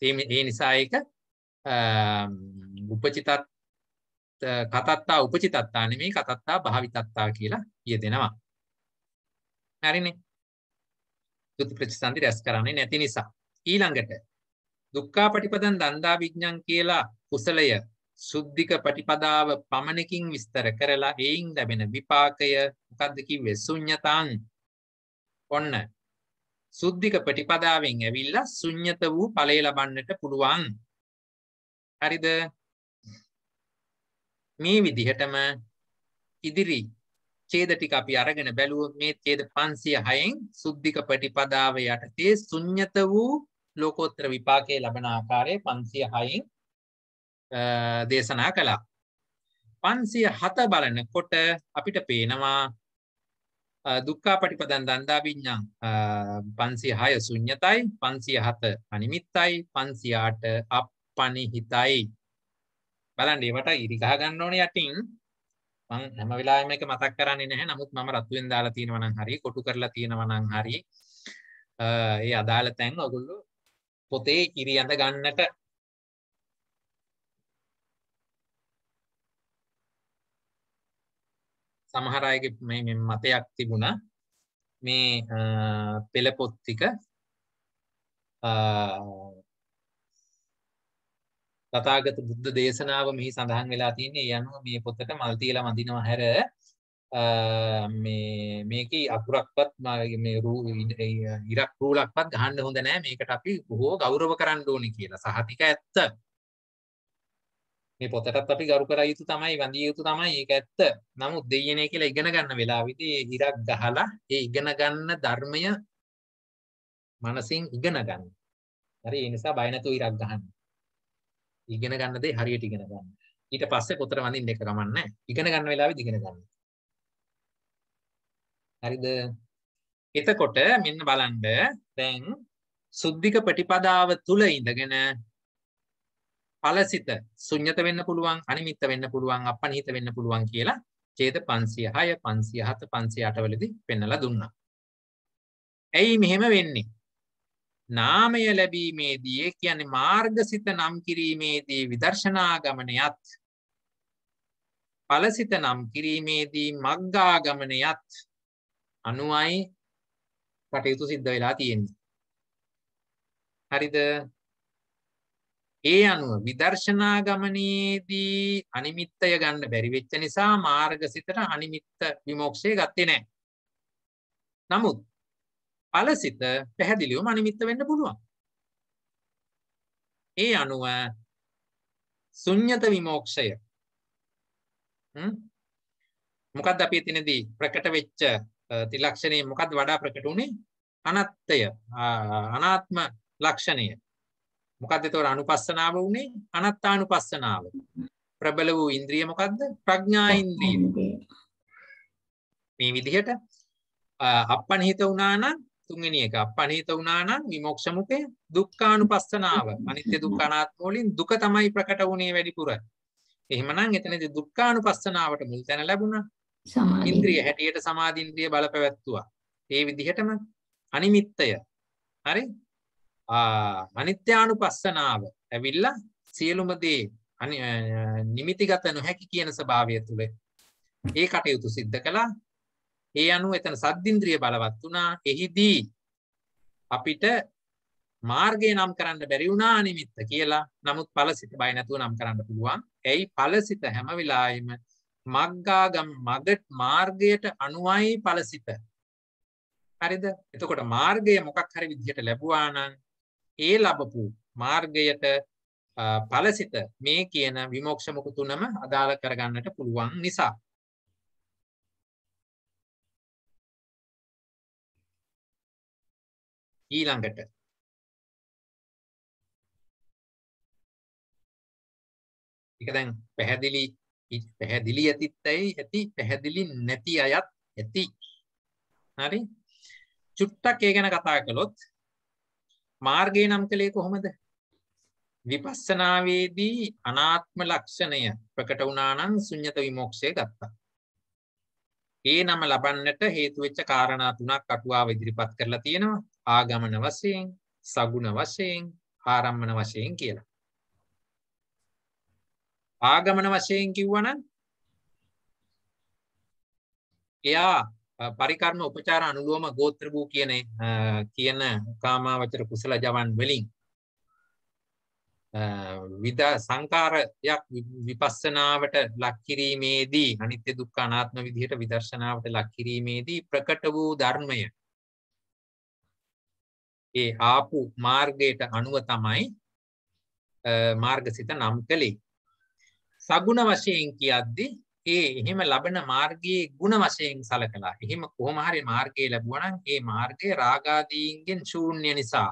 ඒ නිසා ඒක උපචිතත් කතත්තා උපචිතත්තා නෙමෙයි කතත්තා භාවිතත්තා කියලා කියදෙනවා හරිනේ දුති ප්‍රතිසන්දි රැස් කරන්නේ නැති නිසා ඊළඟට දුක්ඛා පටිපදන් දන්දා විඥං කියලා කුසලය සුද්ධික පටිපදාව පමණකින් විස්තර කරලා එයින් ලැබෙන විපාකය මොකද්ද කිව්වේ ශුන්්‍යතං ඔන්න සුද්ධික ප්‍රතිපදාවෙන් ඇවිල්ලා ශුන්්‍යත වූ ඵලය ලබන්නට පුළුවන් හරිද මේ විදිහටම ඉදිරි ඡේද ටික අපි අරගෙන බැලුවොත් මේ ඡේද 506න් සුද්ධික ප්‍රතිපදාව යටතේ ශුන්්‍යත වූ ලෝකෝත්තර විපාකයේ ලබන ආකාරය 506න් දේශනා කළා. 507 බලනකොට අපිට පේනවා දුක්ඛා පටිපදන් දන්දා විඤ්ඤාන් 506 ශුන්්‍යතයි 507 අනිමිත්තයි 508 අප්පනිහිතයි බලන්න ඒවට ඉරි ගහ ගන්න ඕනේ යටින් මං හැම වෙලාවෙම එක මතක් කරන්නේ නැහැ. නමුත් මම රත්ුවෙන් දාලා තියෙනවා නම් හරි, කොටු කරලා තියෙනවා නම් හරි. ඒ අදාළ තැන් ඔයගොල්ලෝ පොතේ ඉරියඳ ගන්නට සමහර අයගේ මේ මතයක් තිබුණා. මේ පෙළ පොත් ටික තථාගත බුද්ධ දේශනාව මෙහි සඳහන් වෙලා තියෙන්නේ යනුව මේ පොතට මල් තියලා වඳිනවා හැර මේ මේකේ අකුරක්වත් මේ රූ ඉරක් රූලක්වත් ගහන්න හොඳ නෑ මේකට අපි බොහෝ ගෞරව කරන්න ඕනේ කියලා සහතික ඇත්ත මේ පොතටත් අපි ගරු කර යුතු තමයි වඳිය යුතු තමයි ඒක ඇත්ත. නමුත් දෙයියනේ කියලා ඉගෙන ගන්න වෙලාවෙදී ඒ ඉරක් ගහලා ඒ ඉගෙන ගන්න ධර්මය මනසින් ඉගෙන ගන්න. හරි ඒ නිසා බය නැතුව ඉරක් ගහන්න. ඉගෙන ගන්න දේ හරියට ඉගෙන ගන්න. ඊට පස්සේ පොතට වඳින්න එක කමක් නැහැ. ඉගෙන ගන්න වෙලාවෙදි ඉගෙන ගන්න. හරිද? එතකොට මෙන්න බලන්න දැන් සුද්ධික ප්‍රතිපදාව තුල ඉඳගෙන ඵලසිත ශුන්්‍යත වෙන්න පුළුවන් අනිමිත්ත වෙන්න පුළුවන් අපනිහිත වෙන්න පුළුවන් කියලා ඡේද 506 507 508 වලදී පෙන්වලා දුන්නා. ඇයි මෙහෙම වෙන්නේ? නාමය ලැබීමේදී ඒ කියන්නේ මාර්ගසිත නම් කිරීමේදී විදර්ශනාගමනයත් පලසිත නම් කිරීමේදී මග්ගාගමනයත් අනුවයි කටයුතු සිද්ධ වෙලා තියෙන්නේ. හරිද ඒ අනුව විදර්ශනා ගමනයේදී අනිමිත්තය ගන්න බැරිවෙච්ච නිසා මාර්ග සිතට අනිමිත්ත විමෝක්ෂය ගත්තේ නෑ. නමුත් ඵලසිත පැහැදිලිවම අනිමිත්ත වෙන්න පුළුවන්. ඒ අනුව ශුන්්‍යත විමෝක්ෂය මොකක්ද අපි එතනදී ප්‍රකට වෙච්ච තිලක්ෂණේ මොකක්ද වඩා ප්‍රකට උනේ අනත්තය අනාත්ම ලක්ෂණය මොකක්ද ඒතකොට අනුපස්සනාව උනේ අනත්තානුපස්සනාව ප්‍රබල වූ ඉන්ද්‍රිය මොකක්ද ප්‍රඥා ඉන්ද්‍රිය මේ විදිහට අපණහිත වුණා නම් තුන්වෙනි එක අපනිත වුණා නම් විමෝක්ෂ මුඛය දුක්ඛානුපස්සනාව. අනිත්‍ය දුක්ඛ අනාත්ම වලින් දුක තමයි ප්‍රකට වුණේ වැඩිපුර. එහෙමනම් එතනදී දුක්ඛානුපස්සනාවට මුල් තැන ලැබුණා. ඉන්ද්‍රිය හැටියට සමාධි ඉන්ද්‍රිය බල පැවැත්තුවා. ඒ විදිහටම අනිමිත්තය. හරි? ආ අනිත්‍යානුපස්සනාව ඇවිල්ලා සියලුම දේ නිමිතිගත නොහැකි කියන ස්වභාවය තුළ ඒ කටයුතු සිද්ධ කළා ඒ අනුව එතන සද්ධින්ද්‍රිය බලවත් වුණා. එහිදී අපිට මාර්ගය නම් කරන්න බැරි වුණා නිමිත්ත කියලා. නමුත් ඵලසිත බය නැතුව නම් කරන්න පුළුවන්. ඇයි ඵලසිත හැම වෙලාවෙම මග්ගාගම් මගට මාර්ගයට අනුවයි ඵලසිත. හරිද? එතකොට මාර්ගය මොකක් හරි විදිහට ලැබුවා නම් ඒ ලැබපු මාර්ගයට ඵලසිත මේ කියන විමෝක්ෂ මුක තුනම අදාළ කරගන්නට පුළුවන් නිසා ඊළඟට ඒක දැන් පැහැදිලි පැහැදිලි ඇතිත් ඇයි ඇති පැහැදිලි නැති අයත් ඇති හරි චුට්ටක් ඒ ගැන කතා කළොත් මාර්ගය නම් කළේ කොහොමද විපස්සනාවේදී අනාත්ම ලක්ෂණය ප්‍රකට වුණා නම් ශුන්්‍යත විමෝක්ෂය ගත්තා ඒ නම ලබන්නට හේතු වෙච්ච කාරණා තුනක් අටුවාව ඉදිරිපත් කරලා තියෙනවා ආගමන වශයෙන්, සගුණ වශයෙන්, ආරම්මන වශයෙන් කියලා. ආගමන වශයෙන් කිව්වනම් එයා පරිකරණ උපචාර අනුලෝම ගෝත්‍ර වූ කියන කියන කාමාවචර කුසල ජවන් වලින් විද සංකාරයක් විපස්සනාවට ලක්කිරීමේදී අනිත්‍ය දුක්ඛ අනාත්ම විදිහට විදර්ශනාවට ලක්කිරීමේදී ප්‍රකට වූ ධර්මය ඒ ආපු මාර්ගයට අනුව තමයි මාර්ගසිත නම් කළේ. සගුණ වශයෙන් කියද්දි ඒ එහෙම ලබන මාර්ගයේ ಗುಣ වශයෙන් සලකලා එහෙම කොහොම හරි මාර්ගය ලැබුවා නම් ඒ මාර්ගය රාගාදීන්ගෙන් ශූන්‍ය නිසා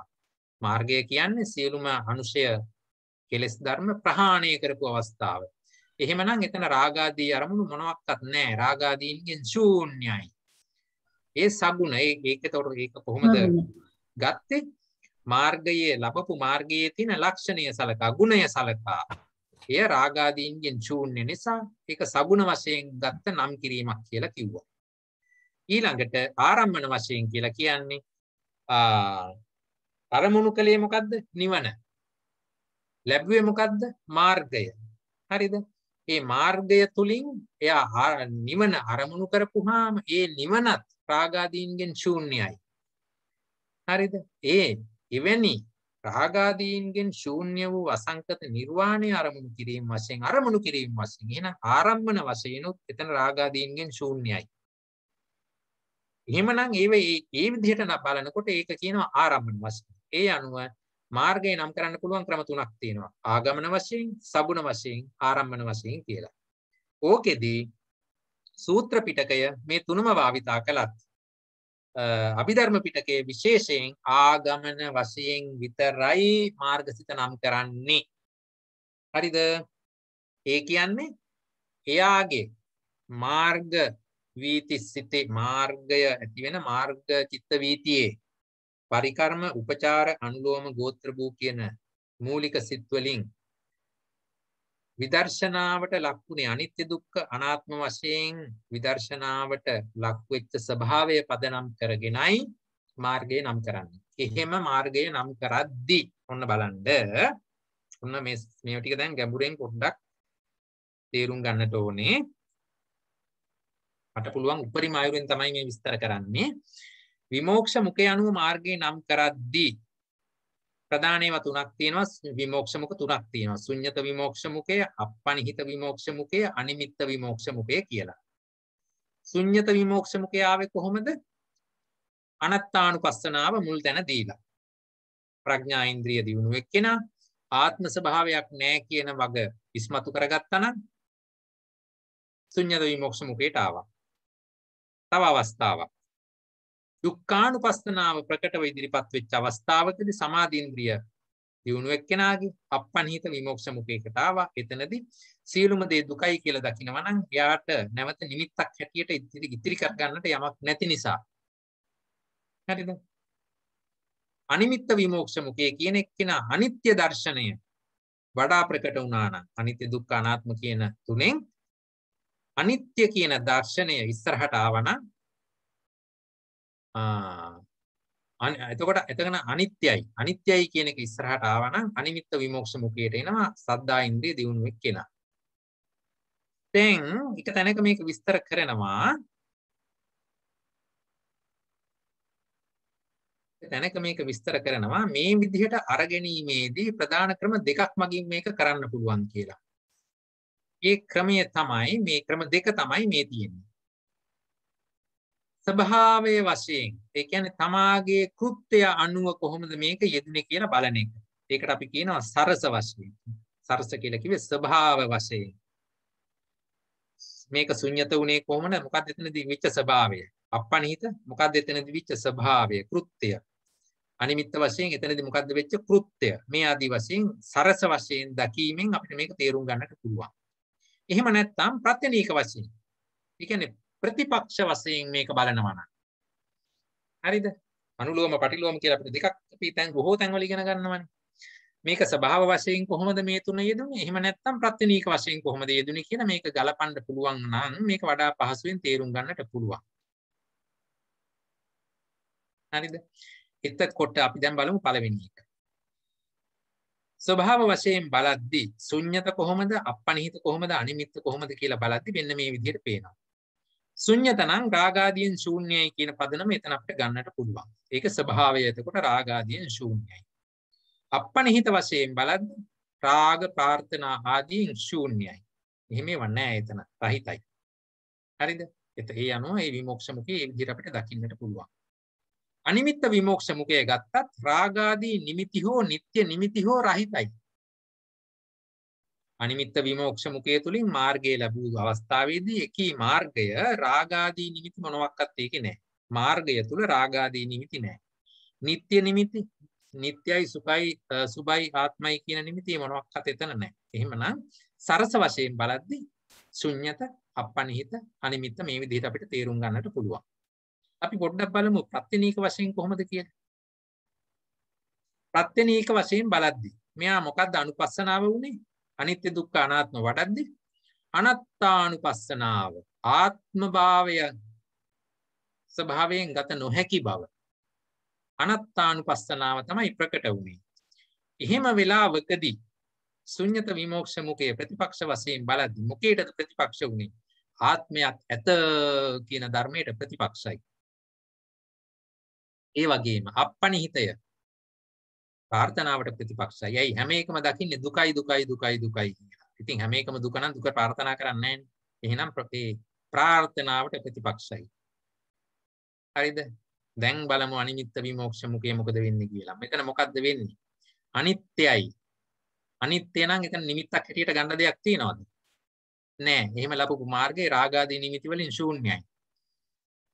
මාර්ගය කියන්නේ සියලුම අනුශය කෙලෙස් ධර්ම ප්‍රහාණය කරපු අවස්ථාව. එහෙමනම් එතන රාගාදී අරමුණු මොනවත්වත් නැහැ. රාගාදීන්ගෙන් ශූන්‍යයි. ඒ සගුණ ඒක ඒකට ඒක කොහොමද ගත්තේ මාර්ගයේ ලබපු මාර්ගයේ තියෙන ලක්ෂණය සලකා ගුණය සලකා එය රාගාදීන්ගෙන් ශූන්‍ය නිසා ඒක සගුණ වශයෙන් ගත්ත නම් කිරීමක් කියලා කිව්වා. ඊළඟට ආරම්මන වශයෙන් කියලා කියන්නේ අරමුණු කළේ මොකද්ද? නිවන. ලැබුවේ මොකද්ද? මාර්ගය. හරිද? මේ මාර්ගය තුලින් එයා නිවන අරමුණු කරපුවාම ඒ නිවනත් රාගාදීන්ගෙන් ශූන්‍යයි. හරිද ඒ එවැනි රාගාදීන්ගෙන් ශූන්‍ය වූ අසංකත නිර්වාණය අරමුණු කිරීම වශයෙන් අරමුණු කිරීම වශයෙන් එන ආරම්භන වශයනුත් එතන රාගාදීන්ගෙන් ශූන්‍යයි. එහෙමනම් ඒව ඒ විදිහට බලනකොට ඒක කියනවා ආරම්භන වශයෙන්. ඒ අනුව මාර්ගය නම් කරන්න පුළුවන් ක්‍රම තුනක් තියෙනවා. ආගමන වශයෙන්, සබුන වශයෙන්, ආරම්භන වශයෙන් කියලා. ඕකෙදී සූත්‍ර පිටකය මේ තුනම භාවිතා කළත් අභිධර්ම පිටකේ විශේෂයෙන් ආගමන වශයෙන් විතරයි මාර්ගසිත නම් කරන්නේ. හරිද? ඒ කියන්නේ එයාගේ මාර්ග වීති සිතේ මාර්ගය ඇති වෙන මාර්ග චිත්ත වීතියේ පරිකර්ම උපචාර අනුලෝම ගෝත්‍ර භූ කියන මූලික සිත් වලින් විදර්ශනාවට ලක්ුණේ අනිත්‍ය දුක්ඛ අනාත්ම වශයෙන් විදර්ශනාවට ලක්වෙච්ච ස්වභාවය පදනම් කරගෙනයි මාර්ගය නම් කරන්නේ. එහෙම මාර්ගය නම් කරද්දී ඔන්න බලන්න ඔන්න මේ මේ ටික දැන් ගැඹුරෙන් පොඩ්ඩක් තේරුම් ගන්නට ඕනේ. මට පුළුවන් උපරිම ආයුරින් තමයි මේ විස්තර කරන්නේ. විමෝක්ෂ මුඛය අනුව මාර්ගය නම් කරද්දී ප්‍රධාන ඒවා තුනක් තියෙනවා විමෝක්ෂ මුඛ තුනක් තියෙනවා ශුන්්‍යත විමෝක්ෂ මුඛය අපපනිහිත විමෝක්ෂ මුඛය අනිමිත්ත විමෝක්ෂ මුඛය කියලා ශුන්්‍යත විමෝක්ෂ මුඛය ආවේ කොහොමද අනත්තානුපස්සනාව මුල් තැන දීලා ප්‍රඥා ඉන්ද්‍රිය දියුණු එක්කෙනා ආත්ම ස්වභාවයක් නැහැ කියන වග ඉස්මතු කරගත්තා නම් ශුන්්‍යත විමෝක්ෂ මුඛයට ආවා තව අවස්ථාවක් දුක්කාණු පස්සනාව ප්‍රකටව ඉදිරිපත් වෙච්ච අවස්ථාවකද සමාධීන්ද්‍රිය දියුණුවක්කෙනගේ අපනහිත විමෝක්ෂ මුකයකටාව එතනද සියලුම දේ දුකයි කියල දකිනවනං යාට නැවත නිමිත්තක් හැටියට ඉතිරි ඉතිරි කරගන්නට යමක් නැති නිසා හැරිද අනිමිත්ත විමෝක්ෂ මුකය කියන එක්කෙන අනිත්‍ය දර්ශනය වඩා ප්‍රකට වුණාන අනිත්‍ය දුක් අනාත්ම කියන තුනෙන් අනිත්‍ය කියන දර්ශනය ඉස්සරහට ආවනම් එතකොට එතන අනිත්‍යයි. අනිත්‍යයි කියන එක ඉස්සරහට ආවනම් අනිමිත්ත විමෝක්ෂ මුඛයට එනවා සද්දා ඉන්ද්‍රිය දියුණුවෙක් කෙනා. දැන් එක තැනක මේක විස්තර කරනවා. තැනක මේක විස්තර කරනවා මේ විදිහට අරගැනීමේදී ප්‍රධාන ක්‍රම දෙකක් මගින් මේක කරන්න පුළුවන් කියලා. ඒ ක්‍රමය තමයි මේ ක්‍රම දෙක තමයි මේ තියෙන්නේ. ස්වභාවය වශයෙන් ඒ කියන්නේ තමාගේ කෘත්‍ය අනුව කොහොමද මේක යෙදුනේ කියලා බලන එක. ඒකට අපි කියනවා සරස වශයෙන්. සරස කියලා කිව්වේ ස්වභාව වශයෙන්. මේක ශුන්්‍යත උනේ කොහොමද? මොකක්ද එතනදී විච්ඡ ස්වභාවය? අප්පණිහිත මොකක්ද එතනදී විච්ඡ ස්වභාවය? කෘත්‍ය. අනිමිත්ත වශයෙන් එතනදී මොකක්ද වෙච්ච කෘත්‍ය? මේ ආදී වශයෙන් සරස වශයෙන් දැකීමෙන් අපිට මේක තේරුම් ගන්නට පුළුවන්. එහෙම නැත්නම් ප්‍රත්‍යනීක වශයෙන්. ඒ කියන්නේ ප්‍රතිපක්ෂ වශයෙන් මේක බලනවා නම් හරිද අනුලෝම පටිලෝම කියලා අපිට දෙකක් අපි තැන් බොහෝ තැන්වල ඉගෙන ගන්නවානේ මේක ස්වභාව වශයෙන් කොහොමද මේ තුන යෙදුනේ එහෙම නැත්නම් ප්‍රත්‍යනීක වශයෙන් කොහොමද යෙදුනේ කියලා මේක ගලපන්න පුළුවන් නම් මේක වඩා පහසුවෙන් තේරුම් ගන්නට පුළුවන් හරිද එතකොට අපි දැන් බලමු පළවෙනි එක ස්වභාව වශයෙන් බලද්දී ශුන්්‍යත කොහොමද අපනිහිත කොහොමද අනිමිත්ත කොහොමද කියලා බලද්දී මෙන්න මේ විදිහට පේනවා සුඥතනං රාගාදියෙන් ශූන්‍යයි කියන පදනම එතන අපට ගන්නට පුළුවන් ඒක ස්භාවය එතකොට රාගාදියෙන් ශූන්‍යයි අපනහිත වශයෙන් බලද රාග පාර්ථනා ආදීෙන් ශූන්‍යයි එහෙමේ වන්නෑ එතන රහිතයි හරිද එත ඒ අනුව ඒ විමෝක්ෂමුකේ විදිහට අපිට දකින්නට පුළුවන් අනිමිත්ත විමෝක්ෂමුකය ගත්තත් රාගාදී නිමිති හෝ නිත්‍ය නිමිති හෝ රහිතයි අනිමිත්ත විමෝක්ෂ මුකය තුළින් මාර්ගය ලැබූ අවස්ථාවේදී එකී මාර්ගය රාගාදී නිමිති මොනවක්වත් ඒකේ නැහැ. මාර්ගය තුල රාගාදී නිමිති නැහැ. නিত্য නිමිති නිට්යයි සුඛයි සුබයි ආත්මයි කියන නිමිති මොනවක්වත් එතන නැහැ. එහෙමනම් සරස වශයෙන් බලද්දී ශුන්්‍යත අපනිහිත අනිමිත්ත මේ විදිහට අපිට තේරුම් ගන්නට පුළුවන්. අපි පොඩ්ඩක් බලමු ප්‍රත්‍යනීක වශයෙන් කොහොමද කියලා. ප්‍රත්‍යනීක වශයෙන් බලද්දී මෙයා මොකද්ද අනුපස්සනාව වුනේ? අනිත්‍ය දුක්ඛ අනාත්ම වඩද්දි අනත්තානුපස්සනාව ආත්මභාවය ස්වභාවයෙන් ගත නොහැකි බව අනත්තානුපස්සනාව තමයි ප්‍රකට වුණේ. එහෙම වෙලාවකදී ශුන්්‍යත විමෝක්ෂ මුකයේ ප්‍රතිපක්ෂ වශයෙන් බලද්දි මුකයටද ප්‍රතිපක්ෂ වුණේ ආත්මයක් ඇත කියන ධර්මයට ප්‍රතිපක්ෂයි. ඒ වගේම අපපනිහිතය ප්‍රාර්ථනාවට ප්‍රතිපක්ෂයි. ඇයි හැම එකම දකින්නේ දුකයි දුකයි දුකයි දුකයි කියලා. ඉතින් හැම එකම දුක නම් දුක ප්‍රාර්ථනා කරන්නේ එහෙනම් ඒ ප්‍රාර්ථනාවට ප්‍රතිපක්ෂයි. හරිද? දැන් බලමු අනිමිත්ත විමෝක්ෂ මුකේ මොකද වෙන්නේ කියලා. මෙතන මොකද්ද වෙන්නේ? අනිත්‍යයි. අනිත්‍ය නම් එතන නිමිත්තක් හැටියට ගන්න දෙයක් තියනවද? නෑ. එහෙම ලබපු මාර්ගයේ රාගාදී නිමිති වලින් ශූන්‍යයි.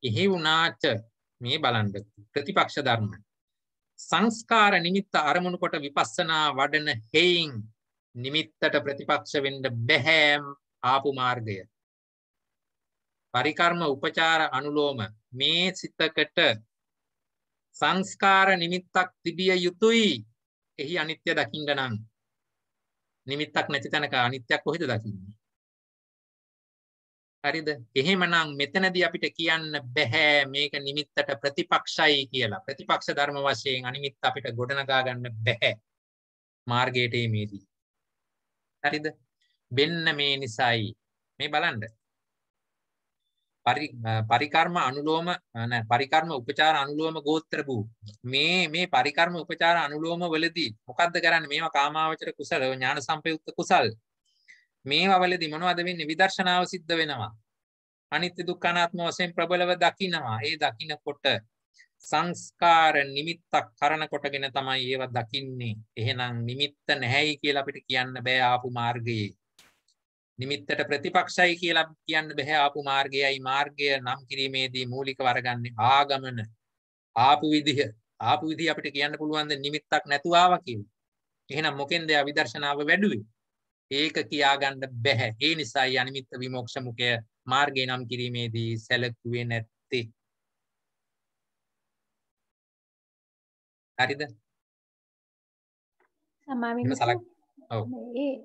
එහි වුණාට මේ බලන්න ප්‍රතිපක්ෂ ධර්මයි. සංස්කාර නිමිත්ත අරමුණු කොට විපස්සනා වඩන හේයින් නිමිත්තට ප්‍රතිපක්ෂ වෙන්න බැහැම් ආපු මාර්ගය. පරිකර්ම උපචාර අනුලෝම මේ සිතකට සංස්කාර නිමිත්තක් තිබිය යුතුයි. එහි අනිත්‍ය දකින්න නම් නිමිත්තක් නැති තැනක අනිත්‍යක් කොහෙද දකින්නේ? හරිද එහෙමනම් මෙතනදී අපිට කියන්න බැහැ මේක නිමිත්තට ප්‍රතිපක්ෂයි කියලා ප්‍රතිපක්ෂ ධර්ම වශයෙන් අනිමිත් අපිට ගොඩනගා ගන්න බැහැ මාර්ගයට මේදී හරිද වෙන්න මේ නිසායි මේ බලන්න පරිකර්ම අනුලෝම පරිකර්ම උපචාර අනුලෝම ගෝත්‍ර වූ මේ මේ පරිකර්ම උපචාර අනුලෝම වලදී මොකද්ද කරන්නේ මේවා කාමාවචර කුසල ඥාන සම්පයුක්ත කුසල් මේ වලදි මොනවද වෙන්නේ විදර්ශනාව සිද්ධ වෙනවා අනිත්‍ය දුක්ඛ අනාත්ම වශයෙන් ප්‍රබලව දකිනවා ඒ දකිනකොට සංස්කාර නිමිත්තක් කරන කොටගෙන තමයි ඒව දකින්නේ එහෙනම් නිමිත්ත නැහැයි කියලා අපිට කියන්න බෑ ආපු මාර්ගයේ නිමිත්තට ප්‍රතිපක්ෂයි කියලා කියන්න බෑ ආපු මාර්ගයයි මාර්ගය නම් කිරීමේදී මූලික වරගන්නේ ආගමන ආපු විදිහ ආපු විදිහ අපිට කියන්න පුළුවන් ද නිමිත්තක් නැතුව ආවා කියලා එහෙනම් මොකෙන්ද ආ විදර්ශනාව වැඩුවේ ඒක කියාගන්න බැහැ. ඒ නිසායි අනිමිත්ත විමෝක්ෂ මුඛය මාර්ගය නම් කිරීමේදී සැලකුවේ නැත්තේ. හරිද? සමාවෙන්න සලක. ඔව්. ඒ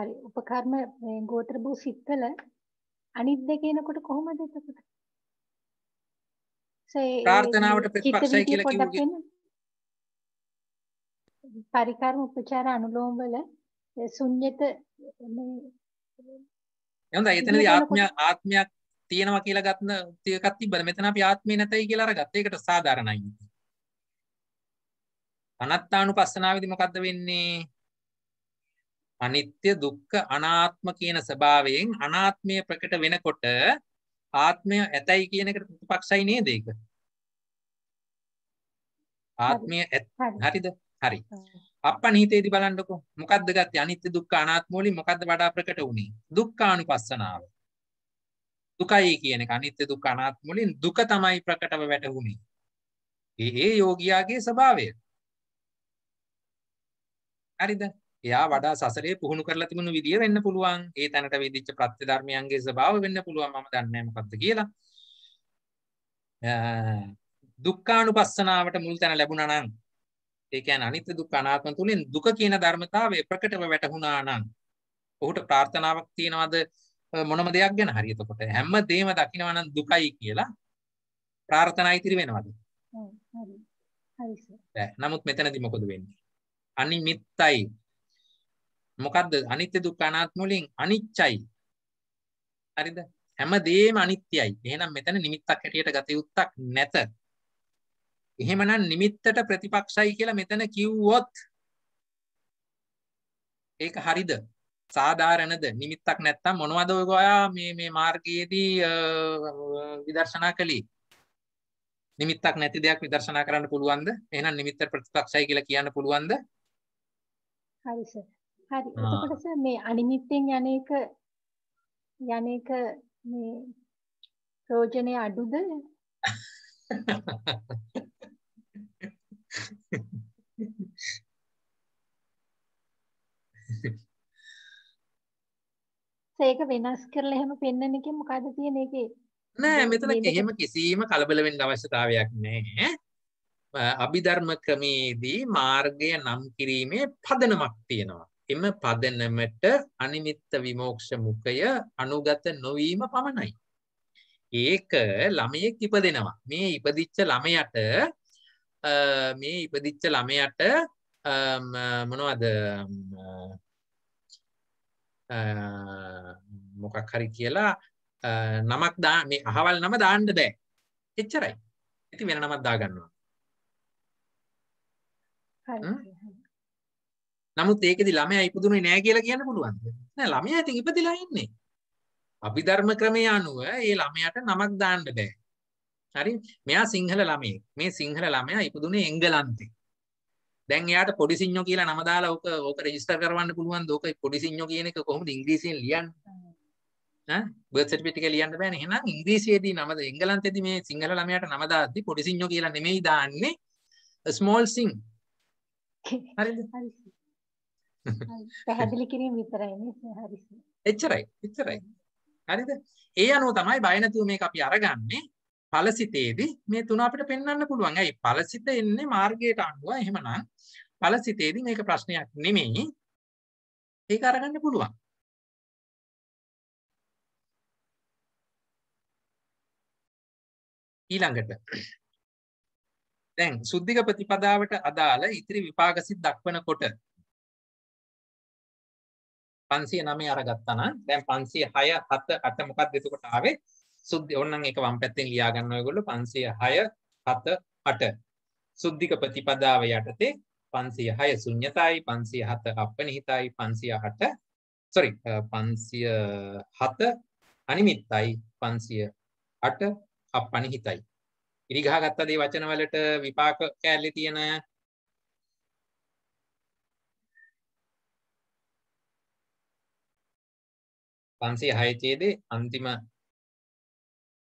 හරි උපකර්ම මේ ගෝත්‍ර භූ සිත්තල අනිත් දෙක එනකොට කොහොමද එතකොට? ප්‍රාර්ථනාවට ප්‍රතිපක්ෂයි කියලා කිව්වේ. පරිකාරම උපචාර අනුලෝම වල ශුන්්‍යත එහොඳයි එතනදී ආත්මය ආත්මයක් තියෙනවා කියලා ගන්න එකක් තිබ්බද මෙතන අපි ආත්මය නැතයි කියලා අරගත්ත ඒකට සාධාරණයි අනත්තානුපස්සනාවේදී මොකද්ද වෙන්නේ අනිත්‍ය දුක්ඛ අනාත්ම කියන ස්වභාවයෙන් අනාත්මය ප්‍රකට වෙනකොට ආත්මය ඇතයි කියන එකට ප්‍රතිපක්ෂයි නේද ඒක ආත්මය හරිද හරි අපනීතේදී බලන්නකෝ මොකද්ද ගත්තේ අනිත්‍ය දුක්ඛ අනාත්ම වලින් මොකද්ද වඩා ප්‍රකට වුනේ දුක්ඛානුපස්සනාව දුකයි කියන එක අනිත්‍ය දුක්ඛ අනාත්ම වලින් දුක තමයි ප්‍රකටව වැටහුනේ ඒ ඒ යෝගියාගේ ස්වභාවය හරිද එයා වඩා සසරේ පුහුණු කරලා තිබුණු විදිය වෙන්න පුළුවන් ඒ තැනට වෙදිච්ච ප්‍රත්‍ය ධර්මයන්ගේ ස්වභාවය වෙන්න පුළුවන් මම දන්නේ මොකද්ද කියලා දුක්ඛානුපස්සනාවට මුල් තැන ලැබුණා නම් ඒ කියන්නේ අනිත්‍ය දුක්ඛ අනාත්ම තුලින් දුක කියන ධර්මතාවය ප්‍රකටව වැටහුණා නම් ඔහුට ප්‍රාර්ථනාවක් තියනවාද මොනම දෙයක් ගැන හරි එතකොට හැම දෙයක්ම දකිනවා නම් දුකයි කියලා ප්‍රාර්ථනා ඉතිරි වෙනවද නමුත් මෙතනදී මොකද වෙන්නේ අනිමිත්තයි මොකද්ද අනිත්‍ය දුක්ඛ අනාත්ම වලින් අනිච්චයි හරිද හැම දෙයක්ම අනිත්‍යයි එහෙනම් මෙතන නිමිත්තක් හැටියට ගත යුත්තක් නැත එහෙමනම් නිමිත්තට ප්‍රතිපක්ෂයි කියලා මෙතන කිව්වොත් ඒක හරිද? සාධාරණද? නිමිත්තක් නැත්තම් මොනවද ඔයා මේ මේ මාර්ගයේදී විදර්ශනා කළේ? නිමිත්තක් නැති දෙයක් විදර්ශනා කරන්න පුළුවන්ද? එහෙනම් නිමිත්තට ප්‍රතිපක්ෂයි කියලා කියන්න පුළුවන්ද? හරි සර්. හරි. එතකොට සර් මේ අනිමිත්තෙන් යන්නේක යන්නේක මේ ප්‍රයෝජනේ අඩුද? ඒක වෙනස් කරලා එහෙම පෙන්වන එකේ මොකද්ද තියෙන එකේ? නෑ මෙතන එහෙම කිසිම කලබල වෙන්න අවශ්‍යතාවයක් නෑ. අභිධර්ම ක්‍රමයේදී මාර්ගය නම් කිරීමේ පදනමක් තියෙනවා. එම පදනමට අනිමිත්ත විමෝක්ෂ මුඛය අනුගත නොවීම පමණයි. ඒක ළමයෙක් ඉපදෙනවා. මේ ඉපදිච්ච ළමයට මේ ඉපදිච්ච ළමයට මොනවද මොකක් හරි කියලා නමක් දා මේ අහවල් නම දාන්න බෑ එච්චරයි ඉති වෙන නමත් දාගන්නවා නමුත් ඒකෙදි ළමයා ඉපදුනේ නෑ කියලා කියන්න පුළුවන් නෑ ළමයා ඉතින් ඉපදිලා ඉන්නේ අභිධර්ම ක්‍රමය අනුව ඒ ළමයට නමක් දාන්න බෑ හරි මෙයා සිංහල ළමයෙක් මේ සිංහල ළමයා ඉපදුනේ එංගලන්තේ දැන් එයාට පොඩි සිංහෝ කියලා නම දාලා ඕක ඕක රෙජිස්ටර් කරවන්න පුළුවන් ද ඕක පොඩි සිංහෝ කියන එක කොහොමද ඉංග්‍රීසියෙන් ලියන්නේ ඈ බර්ත් සර්ටිෆිකේට් එක ලියන්න බෑනේ එහෙනම් ඉංග්‍රීසියේදී නම එංගලන්තයේදී මේ සිංහල ළමයාට නම දාද්දි පොඩි සිංහෝ කියලා නෙමෙයි දාන්නේ ස්මෝල් සිං හරිද පැහැදිලි කිරීම විතරයි හරි එච්චරයි එච්චරයි හරිද ඒ අනුව තමයි බය නැතුව මේක අපි අරගන්නේ පලසිතේදී මේ තුන අපිට පෙන්වන්න පුළුවන්. ඇයි පලසිත එන්නේ මාර්ගයට අනුව. එහෙමනම් පලසිතේදී මේක ප්‍රශ්නයක් නෙමෙයි. ඒක අරගන්න පුළුවන්. ඊළඟට දැන් සුද්ධික ප්‍රතිපදාවට අදාළ ඉතිරි විපාක සිත් දක්වනකොට 509 අරගත්තා නම් දැන් 506 7 8 මොකක්ද එතකොට ආවේ සුද්ධි ඔන්න එක වම් පැත්තෙන් ලියා ගන්න ඔයගොල්ලෝ 506 7 8 සුද්ධික ප්‍රතිපදාව යටතේ 506 ශුන්‍යතයි 507 අපනිහිතයි 508 sorry 507 අනිමිත්තයි 508 අපනිහිතයි ඉරිගහ ගත්තද මේ වචන වලට විපාක කැලේ තියෙන පන්සේ හයචේදේ අන්තිම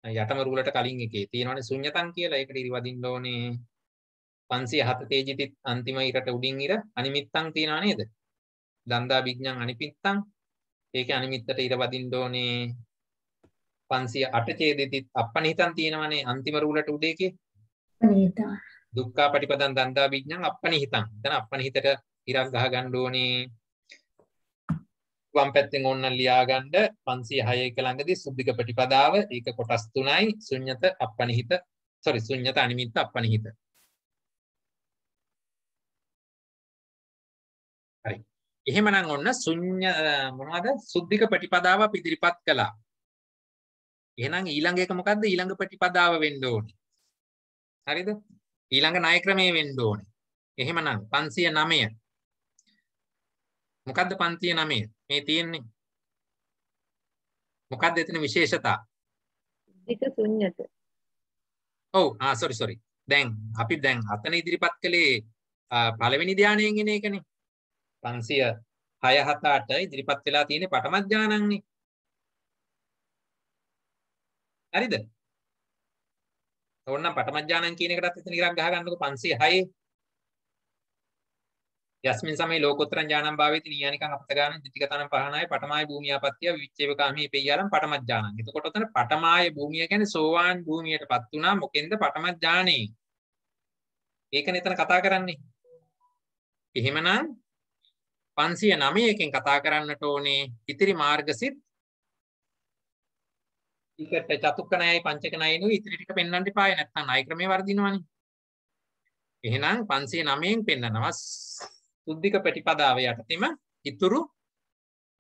යටම රූලට කලින් එකේ තියෙනවානේ ශුන්‍යතං කියලා ඒකට ඉරිවදින්න ඕනේ 507 තේජිතිත් අන්තිම ඉරට උඩින් ඉර අනිමිත්තං තියනා නේද? දන්දා විඥං අනිපිත්තං ඒකේ අනිමිත්තට ඉරවදින්න ඕනේ 508 ඡේදෙතිත් අපනිහිතං තියෙනවානේ අන්තිම රූලට උඩ එකේ. දුක්ඛාපටිපදං දන්දා විඥං අපනිහිතං. එතන අපනිහිතට ඉරක් ගහ ගන්න ඕනේ. වම් පැත්තෙන් ඔන්න ලියාගන්න පන්සී හයක ළඟදී සුද්ධික ප්‍රතිපදාව ඒක කොටස් තුනයි ශුන්්‍යත අපනිහිත සොරි ශුන්්‍යත අනිමිත්ත අපනිහිත හරි එහෙමනම් ඔන්න ශුන්්‍ය මොනවද සුද්ධික ප්‍රතිපදාව අපි ඉදිරිපත් කළා එහෙනම් ඊළඟ එක මොකද්ද ඊළඟ ප්‍රතිපදාව වෙන්න ඕනේ හරිද ඊළඟ ණය ක්‍රමය වෙන්න ඕනේ එහෙමනම් 509 මොකද්ද පන්තිය 9 මේ තියෙන්නේ මොකද්ද එතන විශේෂතා ද්වික ශුන්්‍යත ඔව් ආ සෝරි සෝරි දැන් අපි දැන් අතන ඉදිරිපත් කළේ පළවෙනි ධානයෙන් එන එකනේ 500 6 7 8 ඉදිරිපත් වෙලා තියෙන්නේ පඨම ඥානන්නේ හරිද ඕනනම් පඨම ඥානන් කියන එකටත් එතන ඉරක් ගහ ගන්නකො 506 යස්මින් සමේ ලෝකෝත්තරං ඥානං භාවේති නීයානිකං අපතගානං ditthිකතනං පහනාය පඨමාය භූමියාපත්තිය විච්ඡේවකාමී පෙය්‍යාලං පඨමඥානං. එතකොට උතන පඨමාය භූමිය කියන්නේ සෝවාන් භූමියටපත් වුණා මොකෙන්ද පඨමඥානේ. ඒකනේ එතන කතා කරන්නේ. එහෙමනම් 509 එකෙන් කතා කරන්නට ඕනේ ඉතිරි මාර්ගසිත ටිකට චතුක්ක ණයයි පංචක ණයයි නු ඉතිරි ටික පෙන්වන්න එපා නැත්නම් ණය ක්‍රමේ වර්ධිනවනේ. එහෙනම් 509න් පෙන්නනවා සුද්ධික ප්‍රතිපදාව යටතේම ඉතුරු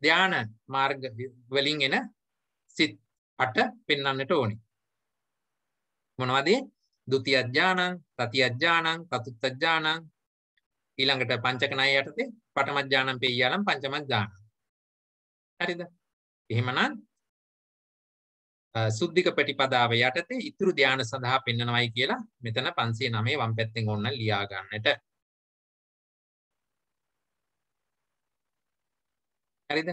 ධාන මාර්ග වලින් එන සිත් අට පෙන්වන්නට ඕනි. මොනවද? ဒုတိ ය ඥානං, තතිය ඥානං, චතුත්ථ ඥානං ඊළඟට පංචක ණය යටතේ පඨම ඥානං පෙය්‍යාලම් පංචම ඥානං. හරිද? එහෙමනම් සුද්ධික ප්‍රතිපදාව යටතේ ඉතුරු ධානය සඳහා පෙන්වනවයි කියලා මෙතන 509 වම් පැත්තෙන් ඕන්න ලියා ගන්නට හරිද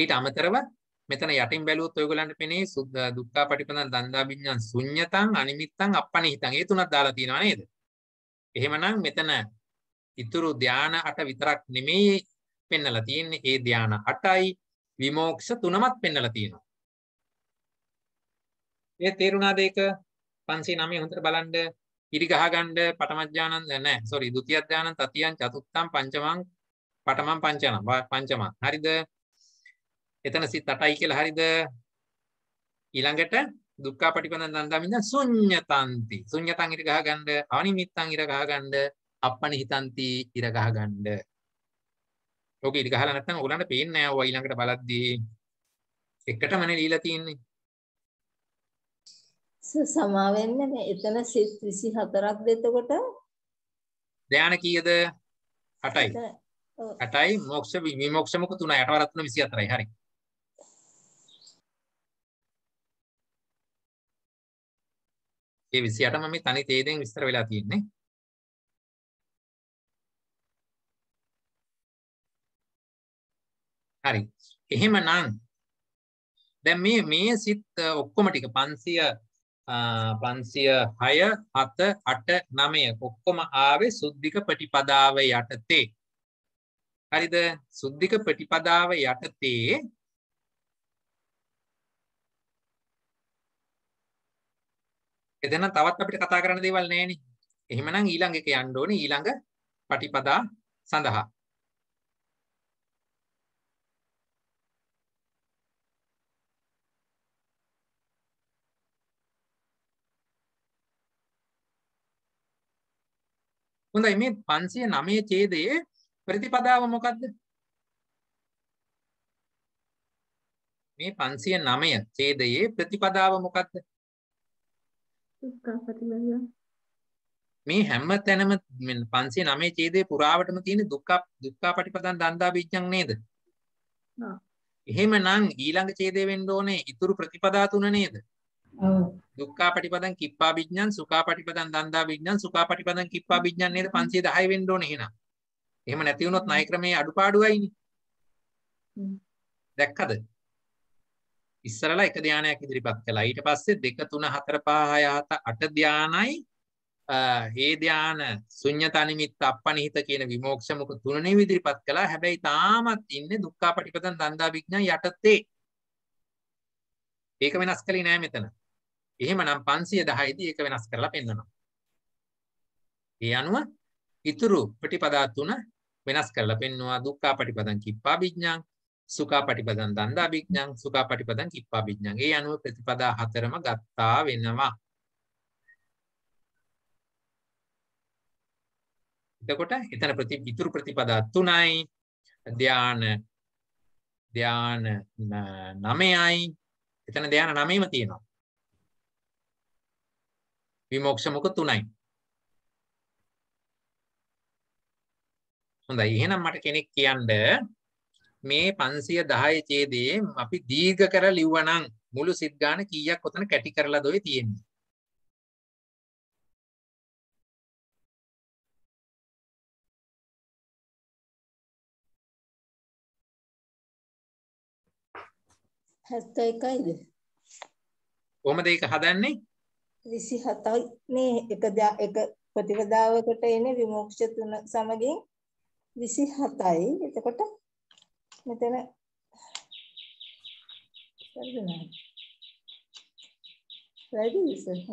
ඊට අමතරව මෙතන යටින් බැලුවොත් ඔයගොල්ලන්ට පෙනේ සුද්ධ දුක්ඛ පටිපදං දන්දා විඤ්ඤාණ ශුඤ්ඤතං අනිමිත්තං අපනිහිතං ඒ තුනක් දාලා තියෙනවා නේද එහෙමනම් මෙතන ඉතුරු ධාන අට විතරක් නෙමෙයි පෙන්නලා තියෙන්නේ ඒ ධාන අටයි විමෝක්ෂ තුනමත් පෙන්නලා තියෙනවා ඒ තේරුණාද ඒක 509 හොඳට බලන්න ඉරි ගහගණ්ඩ පටමජ්‍යානන් දැන සොරි දුතියධ්‍යානන් තතියන් චතුත්තම් පංචමං පටමන් පංචනම් පංචමන් හරිද එතන සිත් අටයි කියලා හරිද ඊළඟට දුක්කා පටිපදන් දන්දමින්ද ශුඤ්ඤතන්ති ශුඤ්ඤතං ඉර ගහගණ්ඩ අනිමිත්තං ඉර ගහගණ්ඩ අපනිහිතන්ති ඉර ගහගණ්ඩ ඔක ඉර ගහලා නැත්නම් ඔයගලන්ට පේන්නේ නැහැ ඔය ඊළඟට බලද්දී එකටමනේ ලීලා තියෙන්නේ සමා වෙන්නේ මේ එතන සිත් 24ක් දෙතකොට ධාන කීයද 8යි 8යි මොක්ෂ විමෝක්ෂ මොක 3යි 8 වරත් 24යි හරි ඒ 28ම මේ තනි තේදෙන් විස්තර වෙලා තියෙන්නේ හරි එහෙමනම් දැන් මේ මේ සිත් ඔක්කොම ටික 500 පන්සිය හය හත අට නමය ඔක්කොම ආවේ සුද්ධික ප්‍රටිපදාව යටතේ. හරිද සුද්ධික ප්‍රටිපදාව යටතේ එදන තවත් අපිට කතා කරන්න දේවල් නෑනේ. එහෙමනම් ඊළඟ එක යන්න ඕනේ ඊළඟ පටිපදා සඳහා. හොඳයි මේ පන්සිය නමේ චේදයේ ප්‍රතිපදාව මොකක්ද මේ පන්සිය නමය චේදයේ ප්‍රතිපදාව මොකක්ද මේ හැම තැනම පන්සේ නමේ චේදය පුරාවටම තියෙන දුක්ක් දුක්කා පටිපතන් දන්දා විච්චන් නේද එහෙම නං ඊළඟ චේදය වෙන්ඩ ඕනේ ඉතුරු ප්‍රතිපදා තුන නේද දුක්ඛා පටිපදං කිප්පා විඥාන් සුඛා පටිපදං දන්දා විඥාන් සුඛා පටිපදං කිප්පා විඥාන් නේද 510 වෙන්න ඕනේ එහෙනම්. එහෙම නැති වුණොත් ණය ක්‍රමයේ අඩුපාඩුවයිනේ. දැක්කද? ඉස්සරලා එක ධානයක් ඉදිරිපත් කළා. ඊට පස්සේ 2 3 4 5 6 7 8 ධානයි හේ ධාන ශුන්්‍යතා නිමිත්ත අපනිහිත කියන විමෝක්ෂ මුක තුනනේ ඉදිරිපත් කළා. හැබැයි තාමත් ඉන්නේ දුක්ඛා පටිපදං දන්දා විඥාන් යටතේ. ඒක වෙනස් කළේ නෑ මෙතන. එහෙමනම් 510 දී ඒක වෙනස් කරලා පෙන්වනවා. ඒ අනුව ඉතුරු ප්‍රතිපදා තුන වෙනස් කරලා පෙන්වනවා දුක්ඛා පටිපදං කිප්පා විඥාං සුඛා පටිපදං දන්දා විඥාං සුඛා පටිපදං කිප්පා විඥාං. ඒ අනුව ප්‍රතිපදා හතරම ගත්තා වෙනවා. එතකොට එතන ප්‍රති ඉතුරු ප්‍රතිපදා තුනයි ධාන ධාන නමයයි එතන ධාන නමයම තියෙනවා විමෝක්ෂ මුඛ තුනයි. හොඳයි එහෙනම් මට කෙනෙක් කියන්න මේ 510 ඡේදයේ අපි දීර්ඝ කර ලිව්වනම් මුළු සිත් ගාන කීයක් ඔතන කැටි කරලාද ඔය තියෙන්නේ? හැත්ත එකයිද කොහමද ඒක හදන්නේ 27යි මේ එක එක ප්‍රතිපදාවකට එන විමුක්ෂ තුන සමගින් 27යි. එතකොට මෙතන හරිද? වැඩි විසර් මට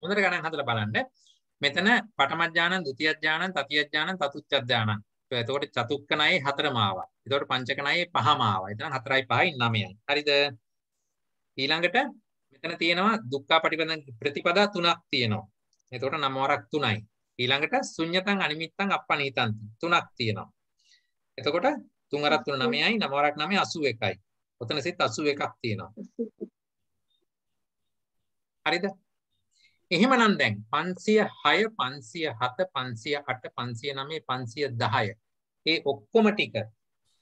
හොඳට ගණන් හදලා බලන්න. මෙතන පඨම ඥාන, ဒုတိ ය ඥාන, තතිය ඥාන, චතුත්ථ ඥාන. එතකොට චතුක්කණයි හතරම ආවා. එතකොට පංචක ණයේ පහම ආවා. එතන 4යි 5යි 9යි. හරිද? ඊළඟට මෙතන තියෙනවා දුක්ඛ පටිපදන ප්‍රතිපදා තුනක් තියෙනවා. එතකොට 9 වරක් 3යි. ඊළඟට ශුන්්‍යතං අනිමිත්තං අප්පනීතං තුනක් තියෙනවා. එතකොට 3 වරක් 3 9යි 9 වරක් 9 81යි. ඔතන සිත් 81ක් තියෙනවා. හරිද? එහෙමනම් දැන් 506 507 508 509 510 ඒ ඔක්කොම ටික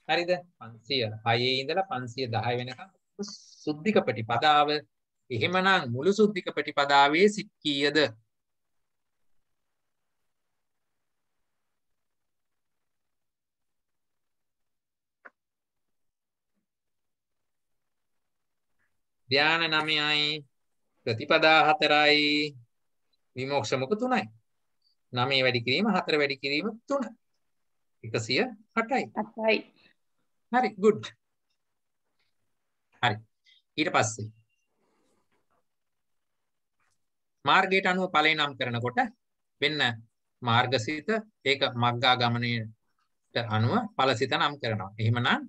හරිද 506 ඉඳලා 510 වෙනකම් සුද්ධික ප්‍රතිපදාව එහෙමනම් මුළු සුද්ධික ප්‍රතිපදාවේ සිත් කීයද ධ්‍යාන 9යි ප්‍රතිපදා 4යි විමෝක්ෂ මුක 3යි 9 වැඩි කිරීම 4 වැඩි කිරීම 3 108යි 8යි හරි good හරි ඊට පස්සේ මාර්ගයට අනුව ඵලය නම් කරනකොට වෙන්න මාර්ගසිත ඒක මග්ගා ගමනයට අනුව ඵලසිත නම් කරනවා එහෙමනම්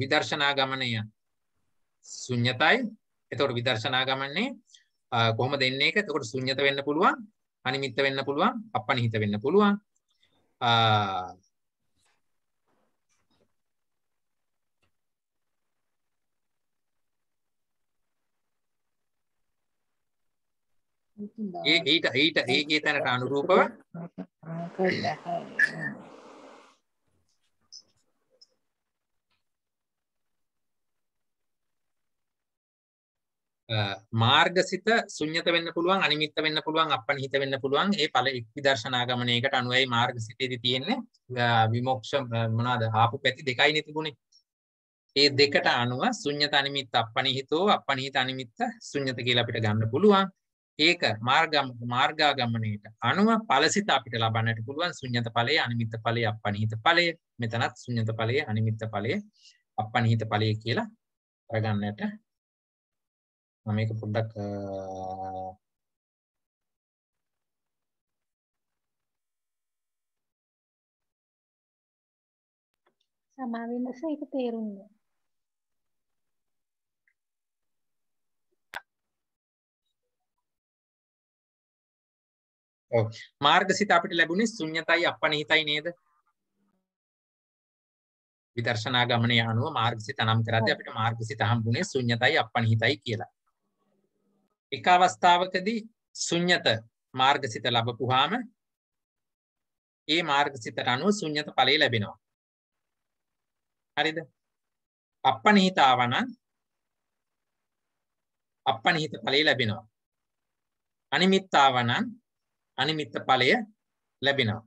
විදර්ශනා ගමනය ශුන්්‍යතයි එතකොට විදර්ශනා ගමනේ කොහොමද එන්නේ ඒක එතකොට ශුන්්‍යත වෙන්න පුළුවන් අනිමිත්ත වෙන්න පුළුවන් අපනිහිත වෙන්න පුළුවන් ඒ ඊට ඊට ඒකේ තැනට අනුරූපව මාර්ගසිත ශුන්්‍යත වෙන්න පුළුවන් අනිමිත්ත වෙන්න පුළුවන් අපනිහිත වෙන්න පුළුවන් ඒ ඵල විදර්ශනා ගමනයකට අනුවයි මාර්ගසිතේදී තියෙන්නේ විමෝක්ෂ මොනවාද ආපු පැති දෙකයි නේ තිබුණේ ඒ දෙකට අනුව ශුන්්‍යත අනිමිත්ත අපනිහිතෝ අපනිහිත අනිමිත්ත ශුන්්‍යත කියලා අපිට ගන්න පුළුවන් ඒක මාර්ගම් මාර්ගාගමනයට අනුව ඵලසිත අපිට ලබන්නට පුළුවන් ශුන්්‍යත ඵලයේ අනිමිත්ත ඵලයේ අපනිහිත ඵලයේ මෙතනත් ශුන්්‍යත ඵලයේ අනිමිත්ත ඵලයේ අපනිහිත ඵලයේ කියලා අරගන්නට මම මේක පොඩ්ඩක් සමාවෙන්න සේක තේරුන්නේ මාර්ගසිත අපිට ලැබුණේ ශුන්්‍යතයි අපනිහිතයි නේද? විදර්ශනා ගමනේ අනුව මාර්ගසිත නම් කරද්දී අපිට මාර්ගසිත හම්බුනේ ශුන්්‍යතයි අපනිහිතයි කියලා. එක අවස්ථාවකදී ශුන්්‍යත මාර්ගසිත ලැබපුවාම ඒ මාර්ගසිතට අනුව ශුන්්‍යත ඵලය ලැබෙනවා. හරිද? අපනිහිතාව නම් අපනිහිත ඵලය ලැබෙනවා. අනිමිත්තාව නම් අනිමිත්ත ඵලය ලැබෙනවා.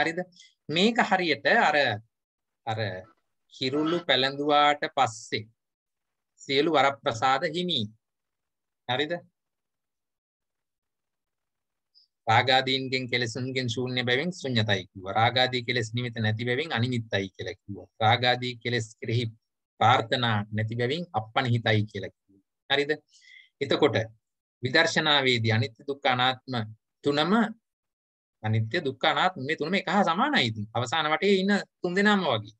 හරිද? මේක හරියට අර අර කිරුළු පැලඳුවාට පස්සේ සියලු වරප්‍රසාද හිමි. හරිද? රාගාදීන්ගෙන් කෙලෙසුන්ගෙන් ශූන්‍ය බැවින් ශුන්‍යතයි කිව්වා. රාගාදී කෙලෙස් නිමිත නැති බැවින් අනිමිත්තයි කියලා කිව්වා. රාගාදී කෙලෙස් කෙරෙහි ප්‍රාර්ථනා නැති බැවින් අපනිහිතයි කියලා කිව්වා. හරිද? එතකොට විදර්ශනාවේදී අනිත්‍ය දුක්ඛ අනාත්ම තුනම අනිත්‍ය දුක්ඛ අනාත්ම මේ තුනම එක හා සමානයි ඉතින් අවසාන වටේ ඉන්න තුන් දෙනාම වගේ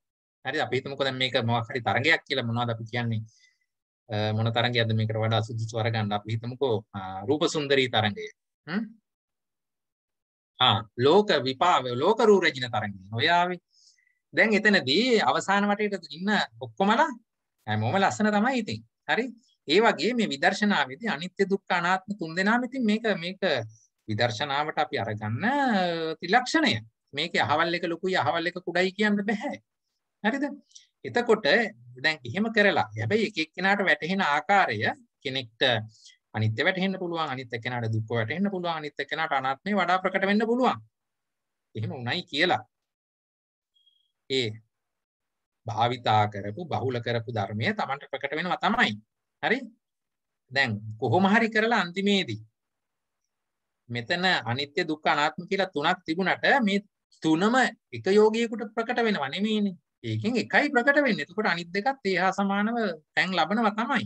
හරි අපි හිතමුකෝ දැන් මේක මොකක් හරි තරගයක් කියලා මොනවද අපි කියන්නේ මොන තරගයක්ද මේකට වඩා සුදුසු අරගන්න අපි හිතමුකෝ රූප සුන්දරී තරගය හ්ම් ආ ලෝක විපාව ලෝක රූරජින තරගය ඔය ආවේ දැන් එතනදී අවසාන වටේට ඉන්න ඔක්කොමලා හැමෝම ලස්සන තමයි ඉතින් හරි ඒ වගේ මේ විදර්ශනාවේදී අනිත්‍ය දුක්ඛ අනාත්ම තුන් දෙනාම ඉතින් මේක මේක විදර්ශනාවට අපි අරගන්න ත්‍රිලක්ෂණය. මේකේ අහවල් එක ලොකුයි අහවල් එක කුඩයි කියන්න බෑ. හරිද? එතකොට දැන් එහෙම කරලා හැබැයි එක එක්කෙනාට වැටහෙන ආකාරය කෙනෙක්ට අනිත්‍ය වැටහෙන්න පුළුවන් අනිත් එක්කෙනාට දුක් වැටහෙන්න පුළුවන් අනිත් එක්කෙනාට අනාත්මේ වඩා ප්‍රකට වෙන්න පුළුවන්. එහෙම උණයි කියලා. ඒ භාවිතා කරපු බහුල කරපු ධර්මය Tamanට ප්‍රකට වෙනවා තමයි. හරි දැන් කොහොම හරි කරලා අන්තිමේදී මෙතන අනිත්‍ය දුක්ඛ අනාත්ම කියලා තුනක් තිබුණට මේ තුනම එක යෝගියෙකුට ප්‍රකට වෙනවා නෙමෙයිනේ. ඒකෙන් එකයි ප්‍රකට වෙන්නේ. එතකොට අනිත් දෙකත් ඒ හා සමානව තැන් ලබනවා තමයි.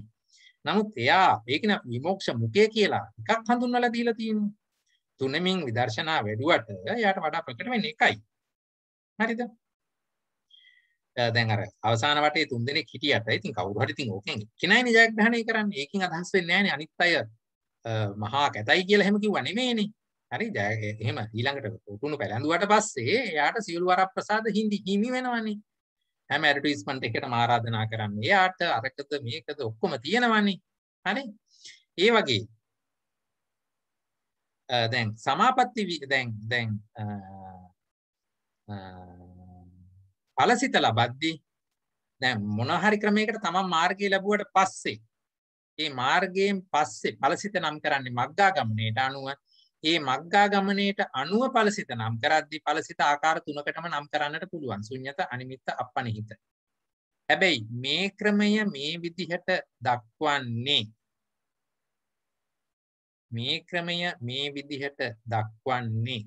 නමුත් එයා ඒක න විමෝක්ෂ මුඛය කියලා එකක් හඳුන්වලා දීලා තියෙනවා. තුනෙමින් විදර්ශනා වැඩුවට එයාට වඩා ප්‍රකට වෙන්නේ එකයි. හරිද? දැන් අර අවසාන වටේ තුන් දෙනෙක් හිටියට ඉතින් කවුරු හරි ඉතින් ඕකෙන් කෙනයිනේ ජයග්‍රහණය කරන්නේ. ඒකෙන් අදහස් වෙන්නේ නැහැ නේ අනිත් අය මහා කැතයි කියලා එහෙම කිව්වා නෙමෙයිනේ. හරි ජය එහෙම ඊළඟට උතුණු පැලැඳුවට පස්සේ එයාට සියලු වරප්‍රසාද හිඳි හිමි වෙනවනේ. හැම ඇඩ්වර්ටයිස්මන්ට් එකකටම ආරාධනා කරන්නේ. එයාට අරකද මේකද ඔක්කොම තියෙනවනේ. හරි? ඒ වගේ දැන් සමාපatti දැන් දැන් ඵලසිත ලබද්දී දැන් මොන හරි ක්‍රමයකට තමන් මාර්ගය ලැබුවට පස්සේ මේ මාර්ගයෙන් පස්සේ ඵලසිත නම් කරන්නේ මග්ගා ගමනේට අනුව ඒ මග්ගා ගමනේට අනුව ඵලසිත නම් කරද්දී ඵලසිත ආකාර තුනකටම නම් කරන්නට පුළුවන් ශුන්්‍යත අනිමිත්ත අපනිහිත හැබැයි මේ ක්‍රමය මේ විදිහට දක්වන්නේ මේ ක්‍රමය මේ විදිහට දක්වන්නේ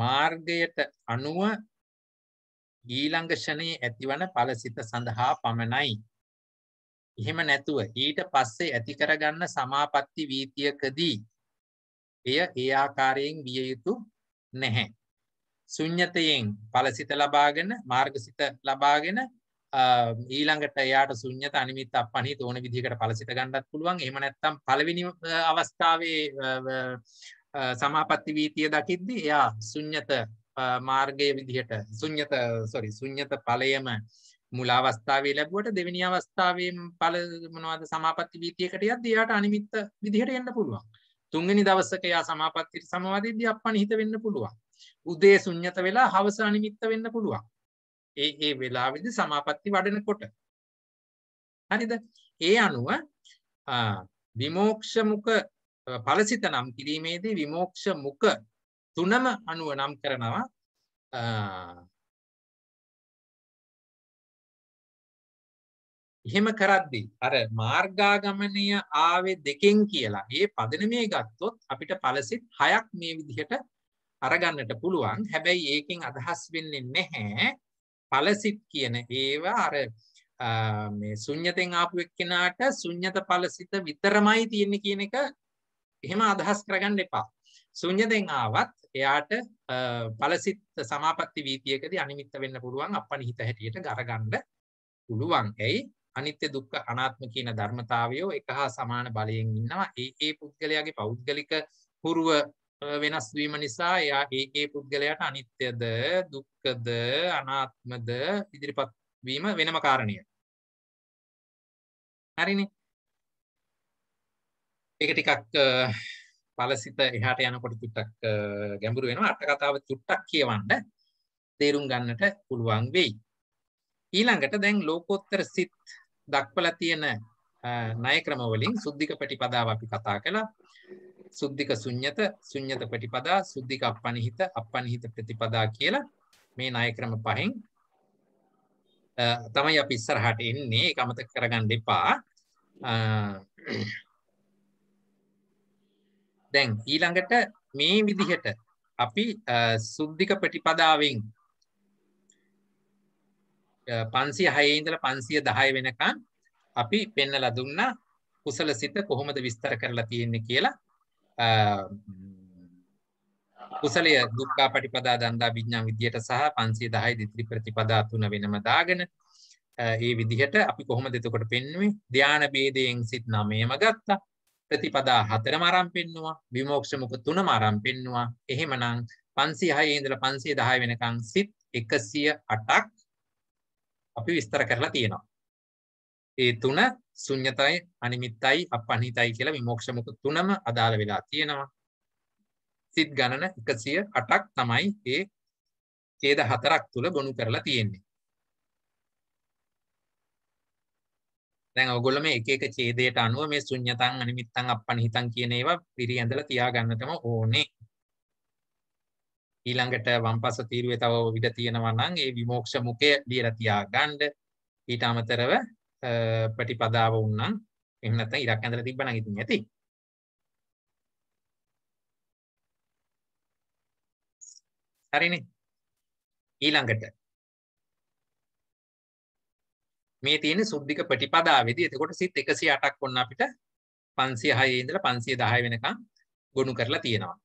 මාර්ගයට අනුව ඊළඟ ෂණයේ ඇතිවන ඵලසිත සඳහා පමණයි. එහෙම නැතුව ඊට පස්සේ ඇති කරගන්න සමාපatti වීතියකදී එය ඒ ආකාරයෙන් විය යුතු නැහැ. ශුන්්‍යතයෙන් ඵලසිත ලබාගෙන මාර්ගසිත ලබාගෙන ඊළඟට එයාට ශුන්්‍යත අනිමිත් අපණිත ඕන විදිහකට ඵලසිත ගන්නත් පුළුවන්. එහෙම නැත්නම් පළවෙනි අවස්ථාවේ සමාපත්ති වීතිය දකිද්දි එයා සුඥත මාර්ගය විදිහට සුඥත සොරි සුඥත පලයම මුලා අවස්ථාවේ ලැබුවට දෙවිනි අවස්ථාවෙන් පල මොනවද සමාපත්ති වීතියකට යත් දයාට අනිමිත්ත විදිහට එන්න පුළුවන් තුන්ගනි දවසක යා සමාපත්තිට සමවාදීදී අපන් හිත වෙන්න පුළුවන් උදේ සුඥත වෙලා හවස අනිමිත්ත වෙන්න පුළුවන් ඒ ඒ වෙලාවිදි සමාපත්ති වඩන කොට හරිද ඒ අනුව විමෝක්ෂමුක පලසිත නම් කිරීමේදී විමෝක්ෂ මුක තුනම අනුව නම් කරනවා එහෙම කරද්දී අර මාර්ගාගමනය ආවේ දෙකෙන් කියලා ඒ පදනමේ ගත්තොත් අපිට පලසිත් හයක් මේ විදිහට අරගන්නට පුළුවන් හැබැයි ඒකෙන් අදහස් වෙන්නේ නැහැ පලසිත් කියන ඒවා අර මේ සුඥතෙන් ආපු එක්කෙනාට සුඥත පලසිත විතරමයි තියෙන්නේ කියන එක එහෙම අදහස් කරගන්න එපා සුඥදෙන් ආවත් එයාට පලසිත් සමාපත්ති වීතියකද අනිමිත්ත වෙන්න පුළුවන් අප නිහිත හැටියට ගරගණ්ඩ පුළුවන් ඇයි අනිත්‍ය දුක්ක අනාත්ම කියන ධර්මතාවයෝ එක හා සමාන බලයෙන් ඉන්නවා ඒ ඒ පුද්ගලයාගේ පෞද්ගලික පුරුව වෙනස්වීම නිසා එයා ඒ ඒ පුද්ගලයාට අනිත්‍යද දුක්කද අනාත්මද ඉදිරිපත්වීම වෙනම කාරණය හරිනි ඒක ටිකක් පලසිත එහාට යනකොට චුට්ටක් ගැඹුරු වෙනවා අට කතාව චුට්ටක් කියවන්න තේරුම් ගන්නට පුළුවන් වෙයි. ඊළඟට දැන් ලෝකෝත්තර සිත් දක්වලා තියෙන ණය ක්‍රම වලින් සුද්ධික ප්‍රතිපදාව අපි කතා කළා. සුද්ධික ශුන්්‍යත, ශුන්්‍යත ප්‍රතිපදා, සුද්ධික අපනිහිත, අපනිහිත ප්‍රතිපදා කියලා මේ ණය ක්‍රම පහෙන් තමයි අපි ඉස්සරහට එන්නේ. ඒක අමතක කරගන්න එපා. දැන් ඊළඟට මේ විදිහට අපි සුද්ධික ප්‍රතිපදාවෙන් පන්සිය හයේ ඉඳලා පන්සිය දහය වෙනකන් අපි පෙන්නලා දුන්නා කුසල සිත කොහොමද විස්තර කරලා තියෙන්නේ කියලා කුසලය දුක්ඛා පටිපදා දන්දා විඥා විදියට සහ 510 දිත්‍රි ප්‍රතිපදා තුන වෙනම දාගෙන ඒ විදිහට අපි කොහොමද එතකොට පෙන්වන්නේ ධානා ભેදයෙන් සිත් නවයම ගත්තා ප්‍රතිපදා හතරම අරන් පෙන්නවා විමෝක්ෂ මුඛ තුනම අරන් පෙන්නවා එහෙමනම් 506 ඉඳලා 510 වෙනකන් සිත් 108ක් අපි විස්තර කරලා තියෙනවා ඒ තුන ශුන්්‍යතයි අනිමිත්තයි අපනිතයි කියලා විමෝක්ෂ මුඛ තුනම අදාළ වෙලා තියෙනවා සිත් ගණන 108ක් තමයි ඒ ඡේද හතරක් තුල ගොනු කරලා තියෙන්නේ දැන් ඔයගොල්ලෝ මේ එක එක ඡේදයට අනුව මේ ශුන්‍යතං අනිමිත්තං අප්පනිහිතං කියන ඒවා පිරි ඇඳලා තියාගන්නටම ඕනේ. ඊළඟට වම්පස තීරුවේ තව විඩ තියෙනවා නම් ඒ විමෝක්ෂ මුඛය ලියලා තියාගන්න. ඊට අමතරව ප්‍රතිපදාව වුණනම් එහෙම නැත්නම් ඉරක් ඇඳලා තිබ්බනම් ඉතින් ඇති. හරිනේ. ඊළඟට මේ තියෙන සුද්ධික ප්‍රතිපදාවේදී එතකොට සිත් 108ක් වොන්න අපිට 506 ඉඳලා 510 වෙනකම් ගොනු කරලා තියෙනවා.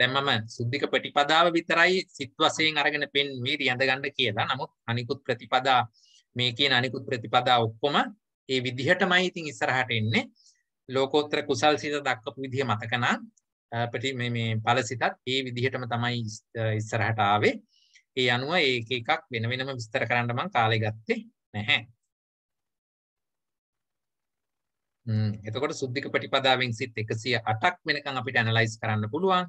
දැන් මම සුද්ධික ප්‍රතිපදාව විතරයි සිත් වශයෙන් අරගෙන පෙන්වී රියඳ ගන්න කියලා. නමුත් අනිකුත් ප්‍රතිපදා මේ කියන අනිකුත් ප්‍රතිපදා ඔක්කොම ඒ විදිහටමයි ඉතින් ඉස්සරහට එන්නේ. ලෝකෝත්තර කුසල් සිත දක්වපු විදිහ මතක නම් ප්‍රති මේ මේ ඵල සිතත් ඒ විදිහටම තමයි ඉස්සරහට ආවේ. ඒ අනුව ඒක එකක් වෙන වෙනම විස්තර කරන්න මං කාලය ගත්තේ නැහැ. හ්ම් එතකොට සුද්ධික ප්‍රතිපදාවෙන් සිත් 108ක් වෙනකන් අපිට ඇනලයිස් කරන්න පුළුවන්.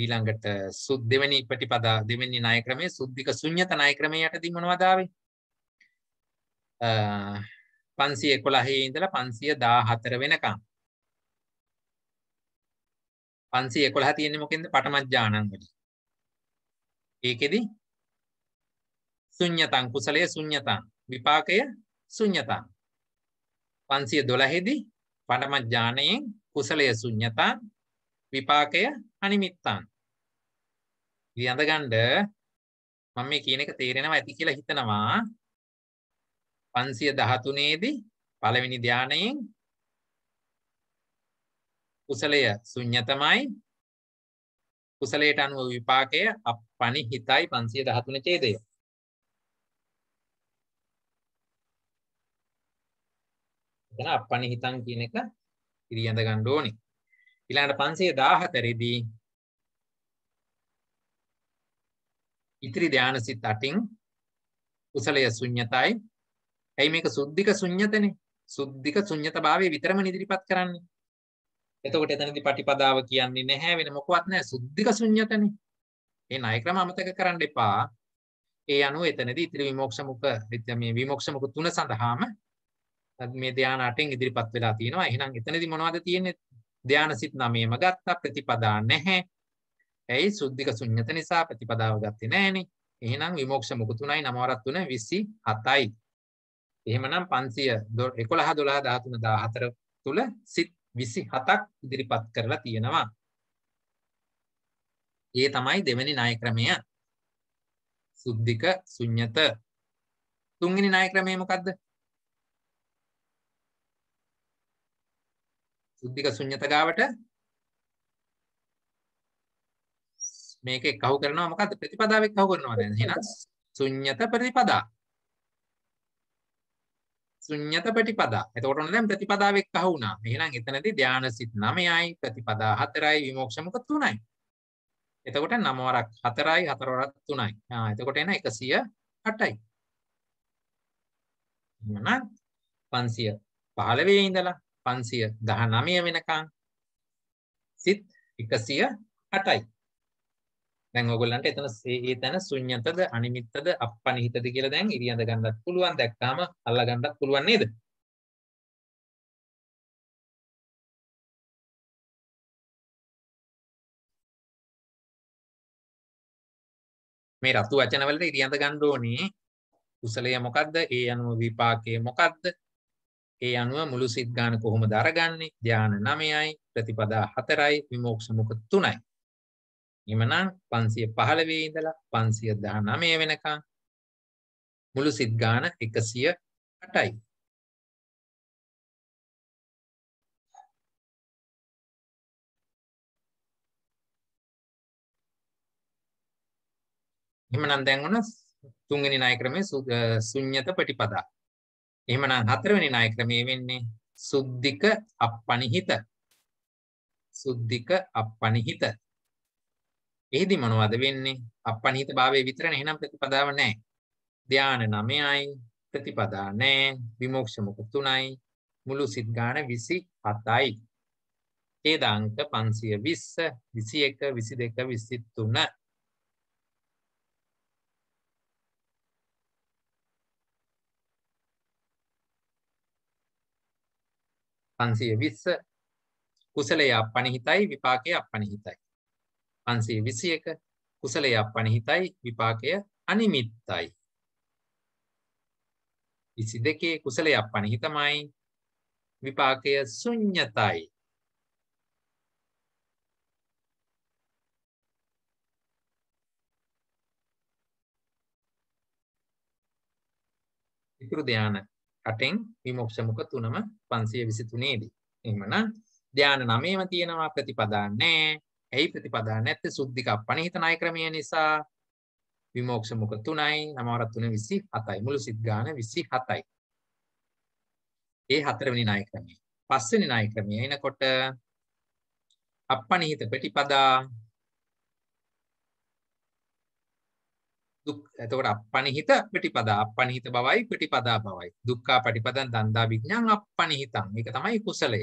ඊළඟට සුද් දෙවෙනි ප්‍රතිපදා දෙවෙනි ණය ක්‍රමයේ සුද්ධික ශුන්්‍යත ණය ක්‍රමයේ යටදී මොනවද ආවේ? අ 511 ඉඳලා 514 වෙනකන්. 511 තියෙන්නේ මොකෙන්ද? පටමජ්ජානං වලින්. ඒකෙදි සුඥතං කුසලය සුඥතං විපාකය සුඥතං පන්සිය දොළහෙදි පඩමජ්ජානයෙන් කුසලය සුඥතා විපාකය අනිමිත්තං විඳගණ්ඩ මම මේ කියන එක තේරෙනවා ඇති කියලා හිතනවා පන්සිය දහතුනේදී පළවෙනි ධ්‍යානයෙන් කුසලය සුඥතමයි කුසලයට අනුව විපාකය අපපනි හිතයි පන්සිය දහතුන චේදය. එතන අපපනි හිතන් කියන එක ඉරියඳ ගන්න ඕනේ. ඊළඟට 514 දී ඉතිරි ධානසිත අටින් කුසලය ශුන්්‍යතයි. ඇයි මේක සුද්ධික ශුන්්‍යතනේ? සුද්ධික ශුන්්‍යතභාවයේ විතරම ඉදිරිපත් කරන්නේ. එතකොට එතනදී පටිපදාව කියන්නේ නැහැ වෙන මොකවත් නැහැ සුද්ධික ශුන්්‍යතනේ. ඒ ණය ක්‍රම අමතක කරන්න එපා. ඒ අනුව එතනදී ඉතිරි විමෝක්ෂ මුඛ මේ විමෝක්ෂ මුඛ තුන සඳහාම මේ ධානා අටෙන් ඉදිරිපත් වෙලා තියෙනවා. එහෙනම් එතනදී මොනවද තියෙන්නේ? ධානසිත නමේම ගත්තා ප්‍රතිපදා නැහැ. ඇයි සුද්ධික ශුන්්‍යත නිසා ප්‍රතිපදාව ගත්තේ නැහනේ. එහෙනම් විමෝක්ෂ මුඛ තුනයි නමවරත් තුන 27යි. එහෙමනම් 500 11 12 13 14 තුල සිත් විසි හතක් ඉදිරිපත් කරලා තියෙනවා. ඒ තමයි දෙවැනි නායක්‍රමය සුද්ධික සුඥත තුන්ගනි නායක්‍රමය මොකක්ද සුද්ධික සුඥත ගාවට මේක කවු කරනවා මොකද ප්‍රතිපදාවක් කවු කරනවා දැන් එහෙනම් ශුන්්‍යත ප්‍රතිපදා ශුඤ්ඤත ප්‍රතිපදා. එතකොට ඔන්න දැන් ප්‍රතිපදාව එක්ක අහුණා. එහෙනම් එතනදී ධාන සිත් 9යි ප්‍රතිපදා 4යි විමෝක්ෂ මුඛ 3යි. එතකොට 9 වරක් 4යි 4 වරක් 3යි. ආ එතකොට එන 108යි. එහෙනම් 515 ඉඳලා 519 වෙනකන් සිත් 108යි. දැන් ඕගොල්ලන්ට එතන ඒ තැන ශුන්්‍යතද අනිමිත්තද අපනිහිතද කියලා දැන් ඉරියඳ ගන්නත් පුළුවන් දැක්කාම අල්ලා ගන්නත් පුළුවන් නේද මේ රතු වචන වලට ඉරියඳ ගන්න ඕනේ කුසලය මොකද්ද ඒ අනුව විපාකය මොකද්ද ඒ අනුව මුළු සිත් ගන්න කොහොමද අරගන්නේ ධාන 9යි ප්‍රතිපදා 4යි විමෝක්ෂ මුඛ 3යි ඉමනම් පන්සිය පහළවේ ඉඳලා පන්සිය දහ නමය වෙනකං මුළු සිද්ගාන එකසිය අටයි. එමනම් දැන් වුණ තුන්වෙනි ණය ක්‍රමයේ ශුන්්‍යත ප්‍රතිපදා. එහෙමනම් හතරවෙනි ණය ක්‍රමයේ වෙන්නේ සුද්ධික අපපනිහිත. සුද්ධික අපපනිහිත. එහිදි මොනවද වෙන්නේ? අප්පනීත භාවයේ විතරනේ එහෙනම් ප්‍රතිපදාව නැහැ. ධාන 9යි ප්‍රතිපදා නැහැ. විමුක්ෂ මුක 3යි මුළු සිත් ගාන 27යි. ඡේද අංක 520 21 22 23 පන්සිය විස්ස කුසලය අපනහිතයි විපාකය අපනහිතයි පන්සේ විසියක කුසලයක් පනිහිතයි විපාකය අනිමිත්තයි. විසි දෙකේ කුසලයක් පනිහිතමයි විපාකය සුඥ්ඥතයි. ඉතුරු ධ්‍යාන අටෙන් විමොක්ෂමුක තුනම පන්සිය විසි තුනේදී. එමනම් ධ්‍යාන නමේම තියෙනවා ප්‍රතිපදා නෑ ඇයි ප්‍රතිපදා නැත්තේ සුද්ධික අපනිහිත ණය ක්‍රමය නිසා විමෝක්ෂ මුඛ 3යි 9 3 මුළු සිත් ගාන 27යි. ඒ හතරවෙනි ණය ක්‍රමය. පස්වෙනි ණය ක්‍රමය එනකොට අපනිහිත ප්‍රතිපදා දුක් එතකොට අපනිහිත ප්‍රතිපදා අපනිහිත බවයි ප්‍රතිපදා බවයි දුක්ඛා ප්‍රතිපදන් දන්දා විඥාන් අපනිහිතං මේක තමයි කුසලය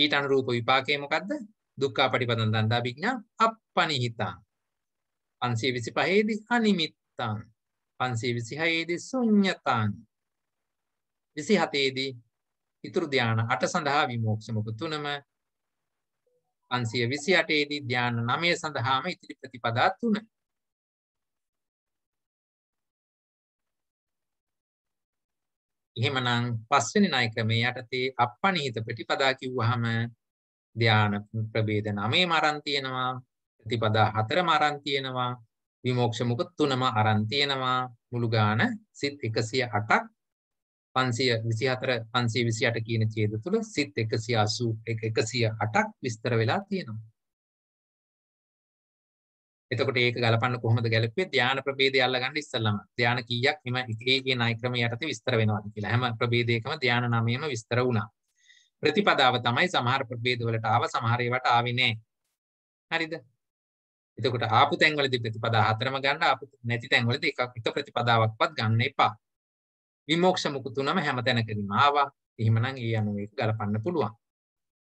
ඊට අනුරූප විපාකය මොකද්ද දුක්ඛා පටිපදං දන්දා විඥා අප්පනිහිතං 525 දී අනිමිත්තං 526 දී ශුඤ්ඤතං 27 දී ඉතුරු ධාන 8 සඳහා විමෝක්ෂ මොක තුනම 528 දී ධාන 9 සඳහාම ඉතිරි ප්‍රතිපදා තුන එහෙමනම් පස්වෙනි ණය ක්‍රමයේ යටතේ අපණිහිත ප්‍රතිපදා කිව්වහම ධ්‍යාන ප්‍රභේද නමේ මරන් තියෙනවා ප්‍රතිපදා හතරම අරන් තියෙනවා විමෝක්ෂ මුක තුනම අරන් තියෙනවා මුළු ගාන සිත් 108ක් 524 528 කියන ඡේද තුල සිත් 180 108ක් විස්තර වෙලා තියෙනවා. එතකොට ඒක ගලපන්න කොහොමද ගැලපුවේ ධානා ප්‍රභේදය අල්ලගන්න ඉස්සෙල්ලම ධානා කීයක් එම එකේ කියන අයික්‍රමයේ යටතේ විස්තර වෙනවාද කියලා. හැම ප්‍රභේදයකම ධානා නමයම විස්තර වුණා. ප්‍රතිපදාව තමයි සමහර ප්‍රභේදවලට ආව සමහර ඒවාට ආවේ නැහැ. හරිද? එතකොට ආපු තැන්වලදී ප්‍රතිපදා හතරම ගන්න ආපු නැති තැන්වලදී එකක් එක ප්‍රතිපදාවක්වත් ගන්න එපා. විමෝක්ෂ මුකුතුනම හැම තැනකදීම ආවා. එහෙමනම් ඒ අනුව ඒක ගලපන්න පුළුවන්.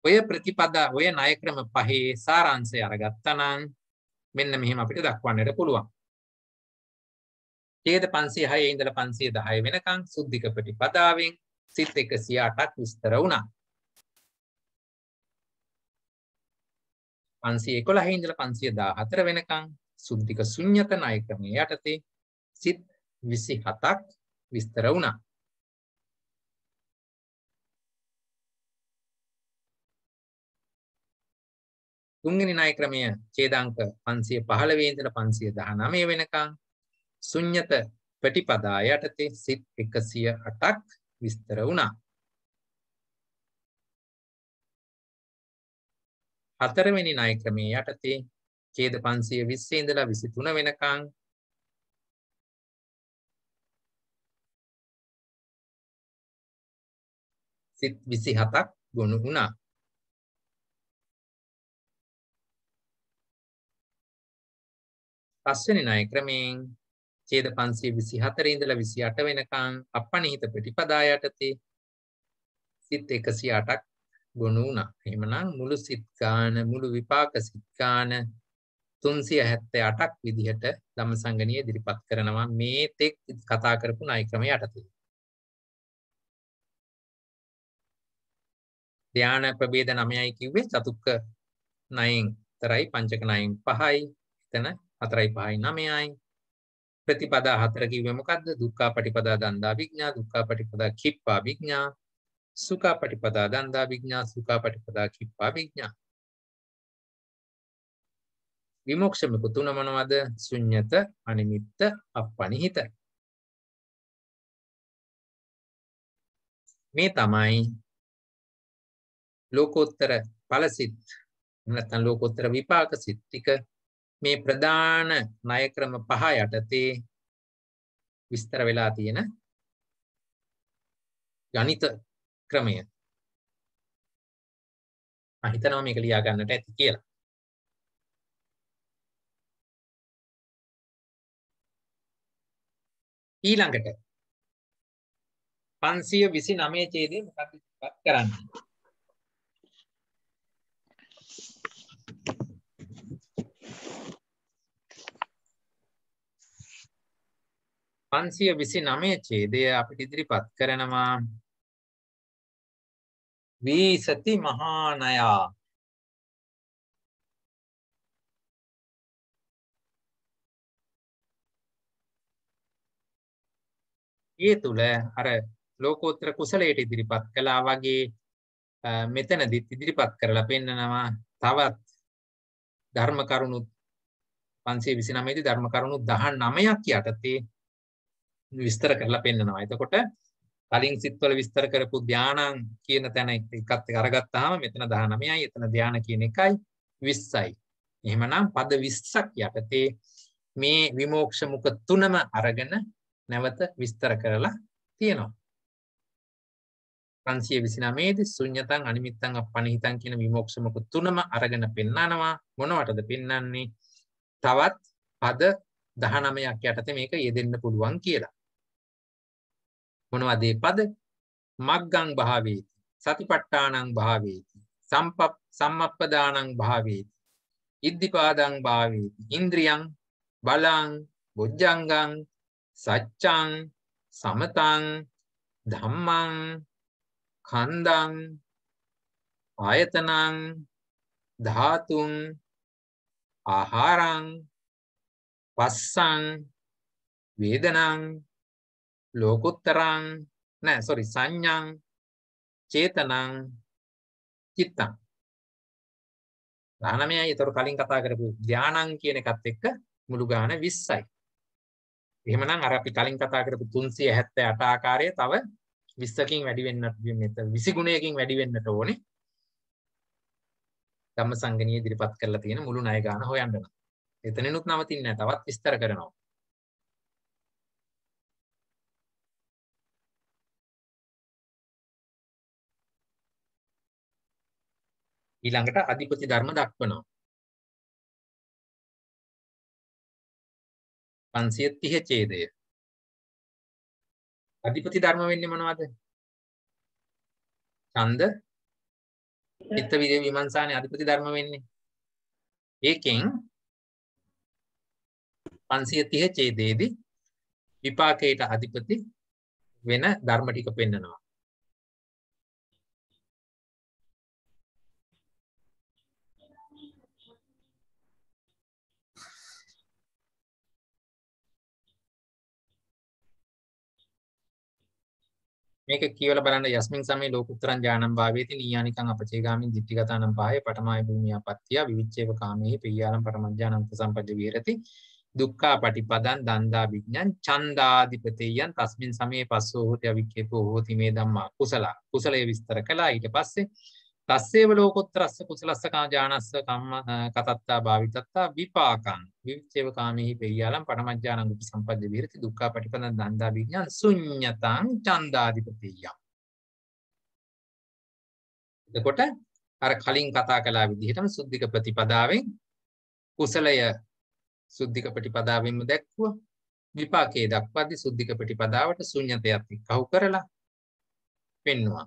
ඔය ප්‍රතිපදා ඔය ණය ක්‍රම පහේ සාරාංශය අරගත්තා නම් මෙන්න මෙහෙම අපිට දක්වන්නට පුළුවන්. ඡේද 506 ඉඳලා 510 වෙනකන් සුද්ධික ප්‍රතිපදාවෙන් සිත් 108ක් විස්තර වුණා. පන්සේ එකොළ හින්දල පන්සිය දා හතර වෙනකං සුද්ධික සුඥ්ඥත නායක්‍රමය යටතේ සිත් විසි හතක් විස්තර වුණා. තුන්ගනි නායක්‍රමය චේදංක පන්සිය පහළවේදල පන්සිය දහ නමය වෙනකං සුඥ්ඥත ප්‍රටිපදා යටතේ සිත් එකසිය අටක් විස්තර වුණා. හතරවෙනි ණය ක්‍රමයේ යටතේ ඡේද 520 ඉඳලා 23 වෙනකන් සිත් 27ක් ගොනු වුණා. පස්වෙනි ණය ක්‍රමයෙන් ඡේද 524 ඉඳලා 28 වෙනකන් අපනිහිත ප්‍රතිපදා යටතේ සිත් 108ක් ගොුණු වුණා එමනම් මුළු සිත්ගාන මුළු විපාක සිත්ගාන තුන්සිය හැත්තේ අටක් විදිහට දම සංගනය දිරිපත් කරනවා මේ තෙක් කතා කරපු නයික්‍රමය යටති ධ්‍යාන ප්‍රබේද නමයයි කිව්වේ චතුක්ක නයින් තරයි පංචක නයින් පහයි එතන හතරයි පහයි නමයයි ප්‍රතිපදා හතර කිව්වේ මොකද්ද දුක්ඛා පටිපදා දන්දා විඥා දුක්ඛා පටිපදා කිප්පා විඥා සුකා පටිපදා දන්දා විඥා සුකා පටිපදා කිප්පා විඥා විමෝක්ෂමක තුන මොනවද ශුන්්‍යත අනිමිත්ත අපනිහිත මේ තමයි ලෝකෝත්තර ඵලසිට නැත්නම් ලෝකෝත්තර විපාක සිත්තික මේ ප්‍රධාන ණය ක්‍රම පහ යටතේ විස්තර වෙලා තියෙන ගණිත ක්‍රමය. මම හිතනවා මේක ලියා ගන්නට ඇති කියලා. ඊළඟට 529 ඡේදය මොකක්ද ඉස්පත් කරන්නේ? පන්සිය විසි නමේ චේදය අපිට ඉදිරිපත් කරනවා වීසති මහානයා ඒ තුළ අර ලෝකෝත්‍ර කුසලයට ඉදිරිපත් කළා වගේ මෙතනදිත් ඉදිරිපත් කරලා පෙන්නනවා තවත් ධර්ම කරුණු පන්සේ විසි නමේති ධර්ම කරුණු දහන් නමයක් යටතේ විස්තර කරලා පෙන්නනවා එතකොට කලින් සිත්වල විස්තර කරපු ධානාං කියන තැන එකත් අරගත්තාම මෙතන 19යි එතන ධාන කියන එකයි 20යි. එහෙමනම් පද 20ක් යටතේ මේ විමෝක්ෂ මුඛ තුනම අරගෙන නැවත විස්තර කරලා තියෙනවා. 529 දී ශුන්‍යතං අනිමිත්තං අපනිහිතං කියන විමෝක්ෂ මුඛ තුනම අරගෙන පෙන්නනවා. මොනවටද පෙන්නන්නේ? තවත් පද 19ක් යටතේ මේක යෙදෙන්න පුළුවන් කියලා. මොනවද ඒ පද? මග්ගං භාවේති. සතිපට්ඨානං භාවේති. සම්පප් සම්මප්පදානං භාවේති. ඉද්ධිපාදං භාවේති. ඉන්ද්‍රියං බලං බොජ්ජංගං සච්ඡං සමතං ධම්මං කන්දං ආයතනං ධාතුන් ආහාරං පස්සං වේදනං ලෝකුත්තරං නෑ සොරි සංඥං චේතනං චිත්තං දානමයයි තොර කලින් කතා කරපු ධානං කියන එකත් එක්ක මුළු ගාන 20යි. එහෙමනම් අර අපි කලින් කතා කරපු 378 ආකාරය තව 20කින් වැඩි වෙන්නත් මෙත 20 ගුණයකින් වැඩි වෙන්නට ඕනේ. ධම්මසංගණී ඉදිරිපත් කරලා තියෙන මුළු ණය ගාන හොයන්න. එතනිනුත් නවතින්නේ නැහැ. තවත් විස්තර කරනවා. ඊළඟට අධිපති ධර්ම දක්වනවා. 530 ඡේදය. අධිපති ධර්ම වෙන්නේ මොනවද? ඡන්ද, චිත්ත විදේ විමර්ශානේ අධිපති ධර්ම වෙන්නේ. ඒකෙන් 530 ඡේදයේදී විපාකයට අධිපති වෙන ධර්ම ටික පෙන්නනවා. මේක කියවලා බලන්න යස්මින් සමේ ලෝකුත්තරං ඥානං භාවේති නීයානිකං අපචේගාමින් ditthිගතානම් පාය පඨමාය භූමියාපත්තිය විවිච්ඡේව කාමේහි පියාලම් පරමඥානං සම්පජ්ජ විහෙරති දුක්ඛා පටිපදං දන්දා විඥං ඡන්දාධිපතේයන් තස්මින් සමේ පස්සෝ හෝති අවික්කේපෝ හෝති මේ ධම්මා කුසල කුසලය විස්තර කළා ඊට පස්සේ තස්සේව ලෝකොත්තරස්ස කුසලස්සකා ජානස්ස කම්ම කතත්තා භාවිතත්තා විපාකං විවිච්චේව කාමෙහි පෙරියාලම් පටමජ්ජානං උප සම්පද්ද විරති දුක්ඛා පටිපදං දන්දා විඥාන් ශුඤ්ඤතං ඡන්දාධිපතිය. එතකොට අර කලින් කතා කළා විදිහටම සුද්ධික ප්‍රතිපදාවෙන් කුසලය සුද්ධික ප්‍රතිපදාවෙන්ම දැක්වුව විපාකයේ දක්වද්දී සුද්ධික ප්‍රතිපදාවට ශුන්‍යතයත් එක්කහු කරලා පෙන්වුවා.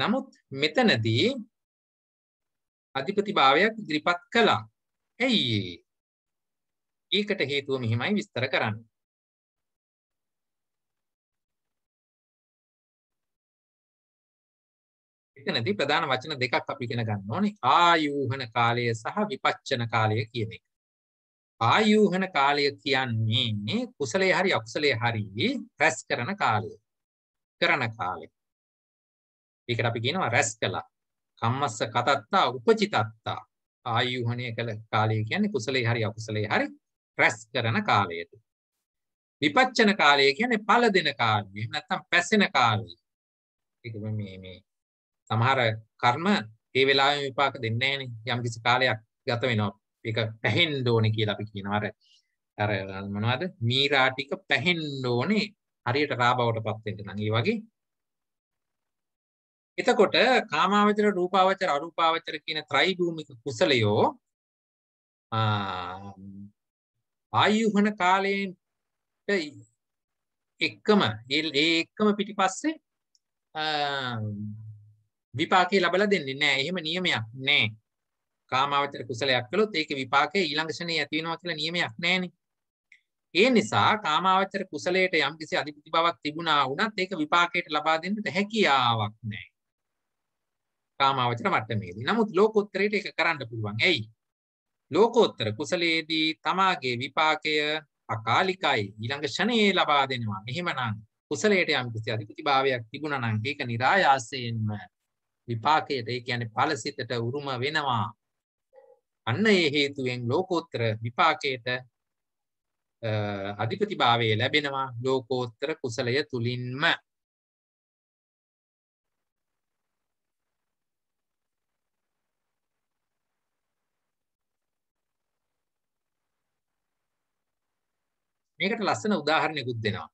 නමුත් මෙතනදී අධිපති භාවයක් ඉදිරිපත් කළා. ඇයි ඒකට හේතුව මෙහිමයි විස්තර කරන්න. එතනදී ප්‍රධාන වචන දෙකක් අපි ඉගෙන ගන්න ඕනේ. ආයෝහන කාලය සහ විපච්චන කාලය කියන එක. ආයෝහන කාලය කියන්නේ කුසලයේ හරි අකුසලයේ හරි රැස් කරන කාලය. කරන කාලය. ඒකට අපි කියනවා රැස් කළා. කම්මස්ස කතත්තා උපචිතත්තා. ආයුහණය කළ කාලය කියන්නේ කුසලේ හරි අකුසලේ හරි රැස් කරන කාලයට. විපච්චන කාලය කියන්නේ පළ දෙන කාලය. එහෙම නැත්නම් පැසෙන කාලය. ඒක මේ මේ සමහර කර්ම ඒ වෙලාවෙම විපාක දෙන්නේ නැහනේ. යම් කිසි කාලයක් ගත වෙනවා. ඒක පැහෙන්න ඕනේ කියලා අපි කියනවා. අර අර මොනවද? මීරා ටික පැහෙන්න ඕනේ හරියට රාබවටපත් වෙන්න නම්. ඒ වගේ එතකොට කාමාවචර රූපාවචර අරූපාවචර කියන ත්‍රයිභූමික කුසලයෝ ආයුහන කාලයෙන් එක්කම ඒ එක්කම පිටිපස්සේ විපාකේ ලබලා දෙන්නේ නැහැ. එහෙම නියමයක් නැහැ. කාමාවචර කුසලයක් කළොත් ඒකේ විපාකේ ඊළඟ ශනේ ඇති වෙනවා කියලා නියමයක් නැහැනේ. ඒ නිසා කාමාවචර කුසලයට යම්කිසි අධිපති බවක් තිබුණා වුණත් ඒක විපාකයට ලබා දෙන්නට හැකියාවක් නැහැ. කාමාවචර මට්ටමේදී. නමුත් ලෝකෝත්තරයට ඒක කරන්න පුළුවන්. ඇයි? ලෝකෝත්තර කුසලයේදී තමාගේ විපාකය අකාලිකයි. ඊළඟ ෂණයේ ලබා දෙනවා. එහෙමනම් කුසලයට යම් කිසි අධිපතිභාවයක් තිබුණා නම් ඒක નિરાයාසයෙන්ම විපාකයට ඒ කියන්නේ ඵලසිතට උරුම වෙනවා. අන්න ඒ හේතුවෙන් ලෝකෝත්තර විපාකයට අධිපතිභාවය ලැබෙනවා ලෝකෝත්තර කුසලය තුලින්ම මේකට ලස්සන උදාහරණයකුත් දෙනවා.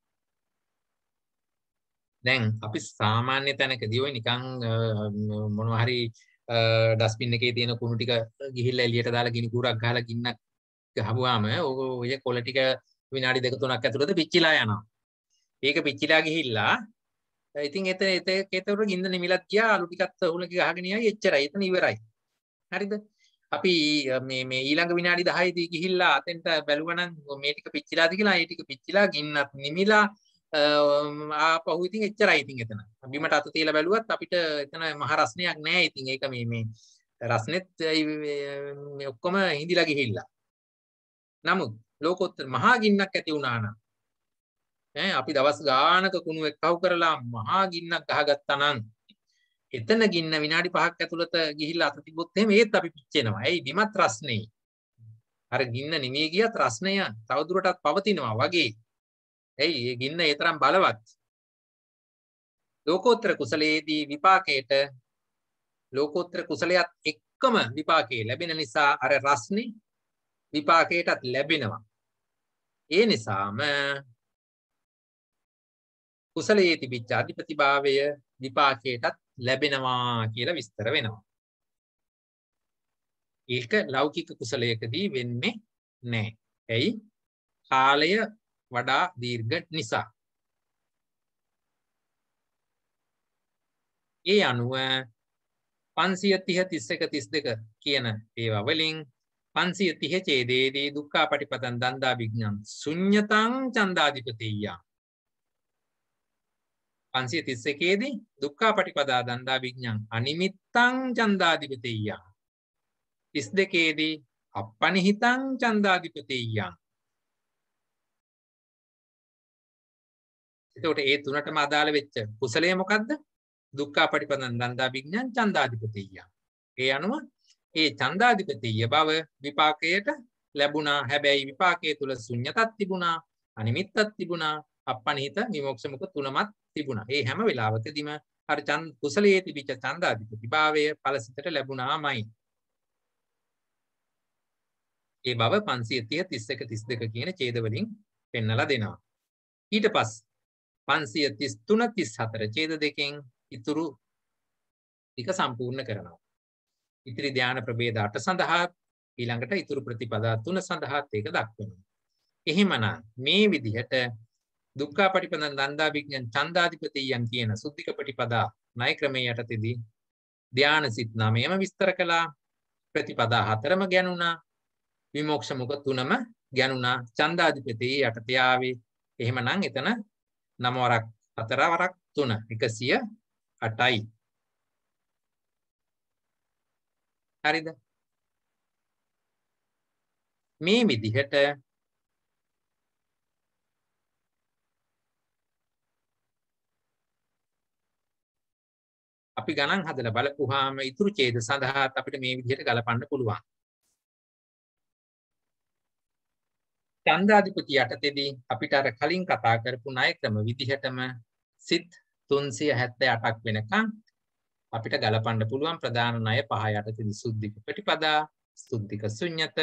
දැන් අපි සාමාන්‍ය තැනකදී ඔය නිකන් මොනවා හරි ඩස්බින් එකේ තියෙන කුණු ටික ගිහිල්ලා එළියට දාලා ගිනි කූරක් ගහලා ගින්නක් ගහුවාම ඔය කොළ ටික විනාඩි දෙක තුනක් ඇතුළත පිච්චිලා යනවා. ඒක පිච්චිලා ගිහිල්ලා ඉතින් එතන එතන කේතවර ගින්ද නිමිලක් ගියා අලු ටිකත් උලක ගහගෙන යයි එච්චරයි. එතන ඉවරයි. හරිද? අපි මේ මේ ඊළඟ විනාඩි 10දී ගිහිල්ලා අතෙන්ට බැලුවනම් මේ ටික පිච්චිලාද කියලා ඒ ටික පිච්චිලා ගින්නත් නිමිලා ආපහු ඉතින් එච්චරයි ඉතින් එතන. බිමට අත තියලා බැලුවත් අපිට එතන මහ රස්නයක් නැහැ ඉතින් ඒක මේ මේ රස්නෙත් මේ ඔක්කොම හිඳිලා ගිහිල්ලා. නමුත් ලෝකෝත්තර මහා ගින්නක් ඇති වුණා නම් ඈ අපි දවස් ගානක කුණුවෙක් පහු කරලා මහා ගින්නක් ගහගත්තා නම් එතන ගින්න විනාඩි 5ක් ඇතුළත ගිහිල්ලා අත තිබ්බොත් එහෙම ඒත් අපි පිච්චෙනවා. ඇයි විමත් රස්නේ. අර ගින්න නිමී ගියත් රස්නය තවදුරටත් පවතිනවා වගේ. ඇයි ඒ ගින්න ඒ තරම් බලවත්. ලෝකෝත්තර කුසලයේදී විපාකයට ලෝකෝත්තර කුසලයත් එක්කම විපාකේ ලැබෙන නිසා අර රස්නේ විපාකයටත් ලැබෙනවා. ඒ නිසාම කුසලයේ තිබිච්ච අධිපතිභාවය විපාකයටත් ලැබෙනවා කියලා විස්තර වෙනවා. ඒක ලෞකික කුසලයකදී වෙන්නේ නෑ. ඇයි? කාලය වඩා දීර්ඝ නිසා. ඒ අනුව 530 31 32 කියන ඒවා වලින් 530 ඡේදයේදී දුක්ඛාපටිපතං දන්දා විඥාන් ශුඤ්ඤතං ඡන්දාධිපතියං පන්සිය තිස්ස එකේදී දුක්කා පටිපදා දන්දා විඥ්ඥන් අනිමිත්තං චන්දාධිපතියන් තිස් දෙකේදී අපපනිහිතං චන්දාධිපතියන් එතකොට ඒ තුනටම අදාළ වෙච්ච කුසලය මොකක්ද දුක්කා පටිපදන් දන්දා විඥ්ඥන් චන්දාධිපතියන් ඒ අනුව ඒ චන්දාධිපතිය බව විපාකයට ලැබුණා හැබැයි විපාකය තුළ සුඥතත් තිබුණා අනිමිත්තත් තිබුණා අපනහිත විමෝක්ෂමක තුනමත් තිබුණා. ඒ හැම වෙලාවකදීම අර චන් කුසලයේ තිබිච්ච ඡන්දාධිපති භාවය ඵලසිතට ලැබුණාමයි. ඒ බව 530 31 32 කියන ඡේද වලින් පෙන්නලා දෙනවා. ඊට පස් 533 34 ඡේද දෙකෙන් ඉතුරු ටික සම්පූර්ණ කරනවා. ඉතිරි ධානය ප්‍රභේද 8 සඳහා ඊළඟට ඉතුරු ප්‍රතිපදා 3 සඳහා ඒක දක්වනවා. එහෙමනම් මේ විදිහට දුක්ඛා පටිපදන් දන්දා විඥාන් ඡන්දාධිපතියන් කියන සුද්ධික පටිපදා ණය ක්‍රමයේ යටතේදී ධාන සිත් නමයම විස්තර කළා ප්‍රතිපදා හතරම ගැනුණා විමෝක්ෂ මුඛ තුනම ගැනුණා ඡන්දාධිපති යටතේ ආවේ එහෙමනම් එතන නම වරක් හතර වරක් තුන 108යි හරිද මේ විදිහට අපි ගණන් හදලා බලපුවාම ඉතුරු ඡේද සඳහාත් අපිට මේ විදිහට ගලපන්න පුළුවන්. ඡන්දාධිපති යටතේදී අපිට අර කලින් කතා කරපු ණය ක්‍රම විදිහටම සිත් 378ක් වෙනකන් අපිට ගලපන්න පුළුවන් ප්‍රධාන ණය පහ යටතේදී සුද්ධික ප්‍රතිපදා, සුද්ධික ශුන්්‍යත,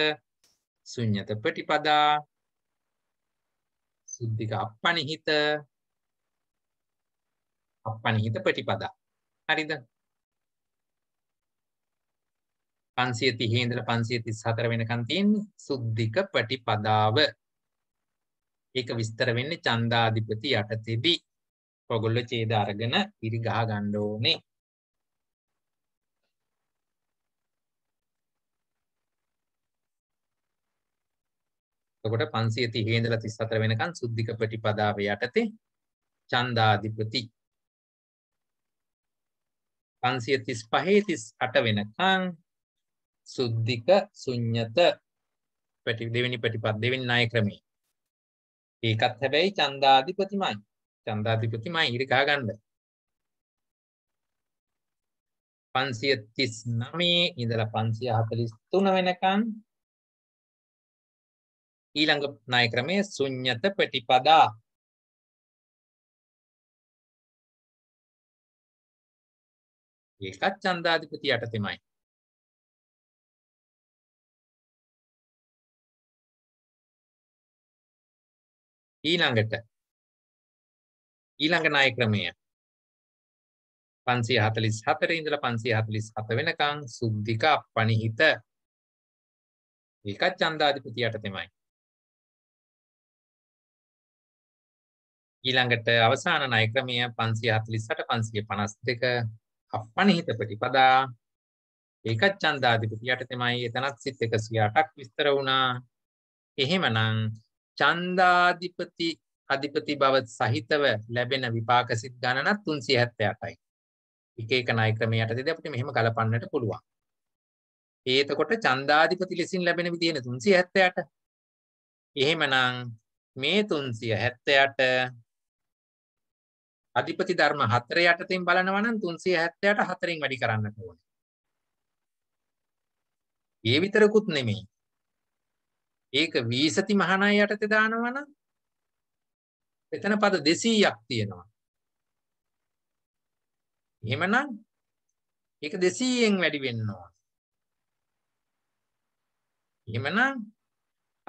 ශුන්්‍යත ප්‍රතිපදා, සුද්ධික අපපනිහිත, අපපනිහිත ප්‍රතිපදා හරිද පන්සිය තිහේන්දල පන්සිය තිස් හතර වෙනකන් තියෙන්නේ සුද්ධික පටිපදාව ඒක විස්තර වෙන්නේ චන්දාධිපති යටතේදී ඔගොල්ල ඡේද අරගෙන ඉරි ගහ ගන්න ඕනේ එතකොට 530 ඉඳලා 34 වෙනකන් සුද්ධික ප්‍රතිපදාව යටතේ ඡන්දාධිපති පන්සිය තිස් පහේ තිස් අට වෙනකං සුද්ධික සුඥ්ඥත පැටි දෙවැනි පැටිපත් දෙවෙන් අය ක්‍රමේ ඒකත් හැබැයි චන්දාධිපතිමයි චන්දාධිපතිමයි ඉරිකා ගණ්ඩ පන්සිය තිස් නමේ ඉඳල පන්සිය හතලිස් තුන වෙනකං ඊළඟ නාය ක්‍රමය සුඥ්ඥත පැටිපදා ඒකත් ඡන්දාධිපති යටතේමයි. ඊළඟට ඊළඟ ණය ක්‍රමය 544 ඉඳලා 547 වෙනකන් සුද්ධික අපණිහිත ඒකත් ඡන්දාධිපති යටතේමයි. ඊළඟට අවසාන ණය ක්‍රමය 548 552 අපනිහිත ප්‍රතිපදා ඒකත් ඡන්දාධිපති යටතේමයි එතනත් සිත් 108ක් විස්තර වුණා. එහෙමනම් ඡන්දාධිපති අධිපති බව සහිතව ලැබෙන විපාක සිත් ගණනක් 378යි. එක එක ණය ක්‍රමයට දෙදී අපිට මෙහෙම ගලපන්නට පුළුවන්. ඒ එතකොට ඡන්දාධිපති ලෙසින් ලැබෙන විදිහනේ 378. එහෙමනම් මේ 378 අධිපති ධර්ම හතර යටතෙන් බලනවා නම් 378 හතරෙන් වැඩි කරන්න ඕනේ. ඒ විතරකුත් නෙමෙයි. ඒක වීසති මහානාය යටතේ දානවා නම් එතන පද 200ක් තියෙනවා. එහෙමනම් ඒක 200ෙන් වැඩි වෙන්න ඕන. එහෙමනම්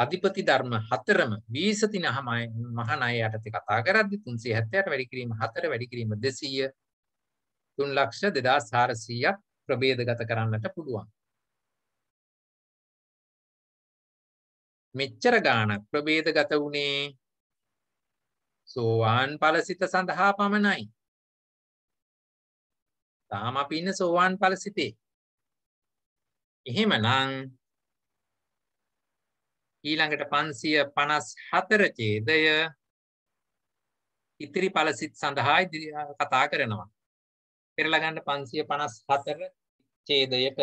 අධිපති ධර්ම හතරම වීසතිනහමය මහානාය යටතේ කතා කරද්දී 370ට වැඩි කිරීම 4 වැඩි කිරීම 200 3,2400ක් ප්‍රභේදගත කරන්නට පුළුවන්. මෙච්චර ගාණක් ප්‍රභේදගත වුණේ සෝවාන් ඵලසිත සඳහා පමණයි. තාම අපි ඉන්නේ සෝවාන් ඵලසිතේ. එහෙමනම් ඊළඟට පන්සිය පනස් හතර චේදය ඉතිරි පලසිත් සඳහා කතා කරනවා. පෙරලගන්න පන්සිය පනස් හතර චේදයට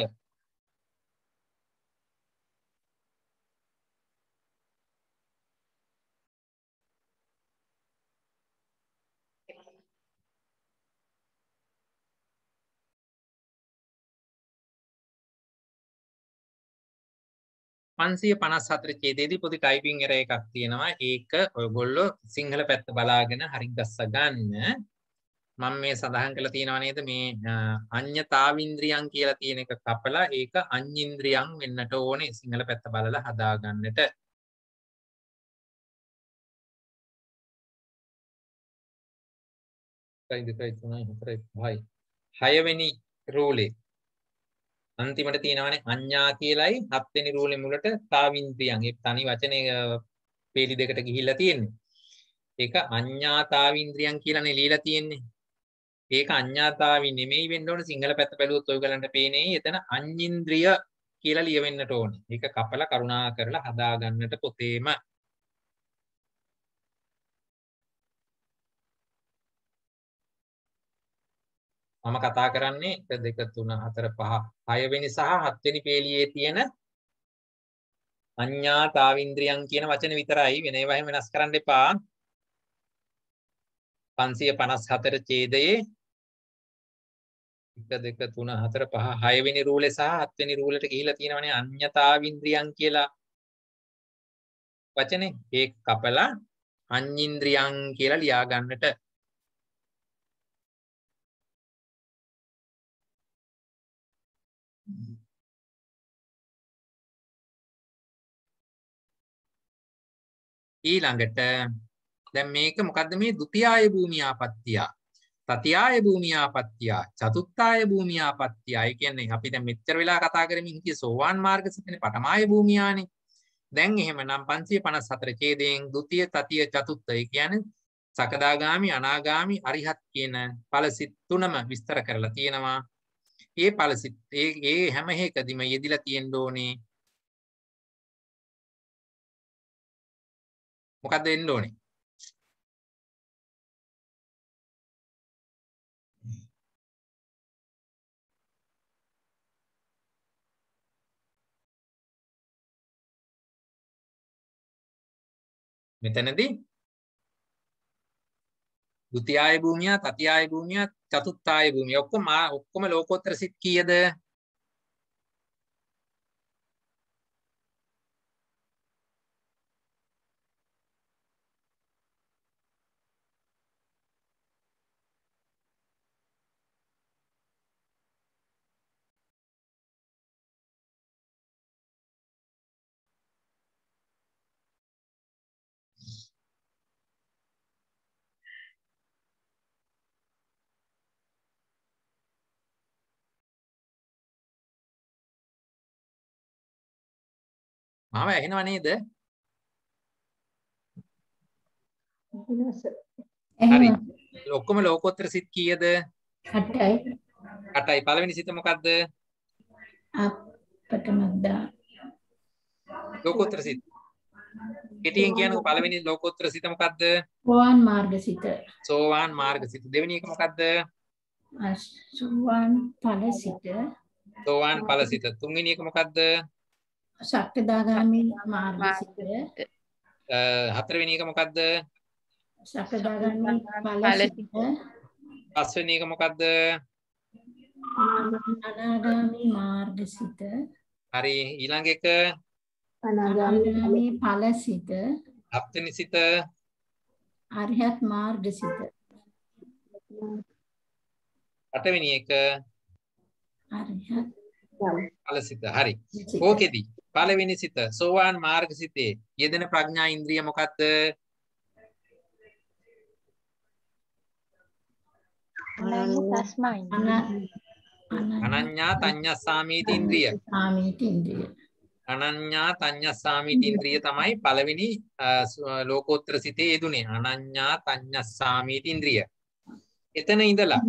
පන්සිය පනස් හතර චේදේදී පොති ටයිපිං එර එකක් තියෙනවා ඒක ඔයගොල්ලො සිංහල පැත්ත බලාගෙන හරි ගස්ස ගන්න මං මේ සඳහන් කළ තියෙනවනේද මේ අන්‍යතාවින්ද්‍රියන් කියලා තියෙන එක කපලා ඒක අන්යින්ද්‍රියන් වෙන්නට ඕනේ සිංහල පැත්ත බලල හදාගන්නට දෙකයි තුනයි හතරයි පහයි හයවෙනි රූලේ අන්තිමට තියෙනවානේ අඤ්ඤා කියලයි හත්වෙනි රූලෙ මුලට තාවින්ද්‍රියන් ඒ තනි වචනේ පේලි දෙකට ගිහිල්ලා තියෙන්නේ. ඒක අඤ්ඤාතාවින්ද්‍රියන් කියලානේ ලියලා තියෙන්නේ. ඒක අඤ්ඤාතාවි නෙමෙයි වෙන්න ඕන සිංහල පැත්ත බැලුවොත් ඔයගලන්ට පේන්නේ එතන අඤ්ඤින්ද්‍රිය කියලා ලියවෙන්නට ඕනේ. ඒක කපලා කරුණා කරලා හදාගන්නට පොතේම මම කතා කරන්නේ 1 2 3 4 5 6 වෙනි සහ 7 වෙනි පේලියේ තියෙන අඤ්ඤා තාවින්ද්‍රියන් කියන වචන විතරයි වෙන ඒවා වෙනස් කරන්න එපා 554 ඡේදයේ 1 2 3 4 5 6 වෙනි රූලේ සහ 7 වෙනි රූලට ගිහිලා තියෙනවනේ අඤ්ඤතාවින්ද්‍රියන් කියලා වචනේ ඒක කපලා අඤ්ඤින්ද්‍රියන් කියලා ලියා ගන්නට ඊළඟට දැන් මේක මොකද්ද මේ ဒုတိ ාය භූමියාපත්තිය. තතියාය භූමියාපත්තිය, චතුත්ථාය භූමියාපත්තිය. ඒ කියන්නේ අපි දැන් මෙච්චර වෙලා කතා කරමින් හිටියේ සෝවාන් මාර්ග සිතනේ පඨමාය භූමියානේ. දැන් එහෙමනම් 554 ඡේදයෙන් ဒုတိ ය, තතිය, චතුත්ථ. ඒ කියන්නේ සකදාගාමි, අනාගාමි, අරිහත් කියන ඵලසිත තුනම විස්තර කරලා තියෙනවා. ඒ ඵලසිත ඒ හැම එකදීම යෙදිලා තියෙන්න ඕනේ මොකක්ද වෙන්න ඕනේ? මෙතනදී ဒုတိ ාය භූමිය, ත တိ ාය භූමිය, චතුත්ථ ාය භූමිය ඔක්කොම ඔක්කොම ලෝකෝත්තර සිත් කීයද? මාව ඇහෙනව නේද? හරි. ඔක්කොම ලෝකෝත්තර සිත් කීයද? 8යි. 8යි. පළවෙනි සිත මොකද්ද? අපටමද්දා. ලෝකෝත්තර සිත්. කෙටියෙන් කියනකො පළවෙනි ලෝකෝත්තර සිත මොකද්ද? සෝවාන් මාර්ග සිත. සෝවාන් මාර්ග සිත. දෙවෙනි එක මොකද්ද? සෝවාන් ඵල සිත. සෝවාන් ඵල සිත. තුන්වෙනි එක මොකද්ද? ශක්තිදාගාමී මාර්ගසිතය. හතරවෙනි එක මොකද්ද? ශක්තිදාගාමී ඵලසිත. පස්වෙනි එක මොකද්ද? අනාගාමී මාර්ගසිත. හරි ඊළඟ එක අනාගාමී ඵලසිත. හත්වෙනි සිත අරිහත් මාර්ගසිත. අටවෙනි එක අරිහත් ඵලසිත. හරි. ඕකෙදී පළවෙනි සිත සෝවාන් මාර්ග සිතේ යෙදෙන ප්‍රඥා ඉන්ද්‍රිය මොකක්ද? අනඤ්ඤා තඤ්ඤස්සාමීති ඉන්ද්‍රිය. සාමීති ඉන්ද්‍රිය. අනඤ්ඤා තඤ්ඤස්සාමීති ඉන්ද්‍රිය තමයි පළවෙනි ලෝකෝත්තර සිතේ යෙදුනේ. අනඤ්ඤා තඤ්ඤස්සාමීති ඉන්ද්‍රිය. එතන ඉඳලා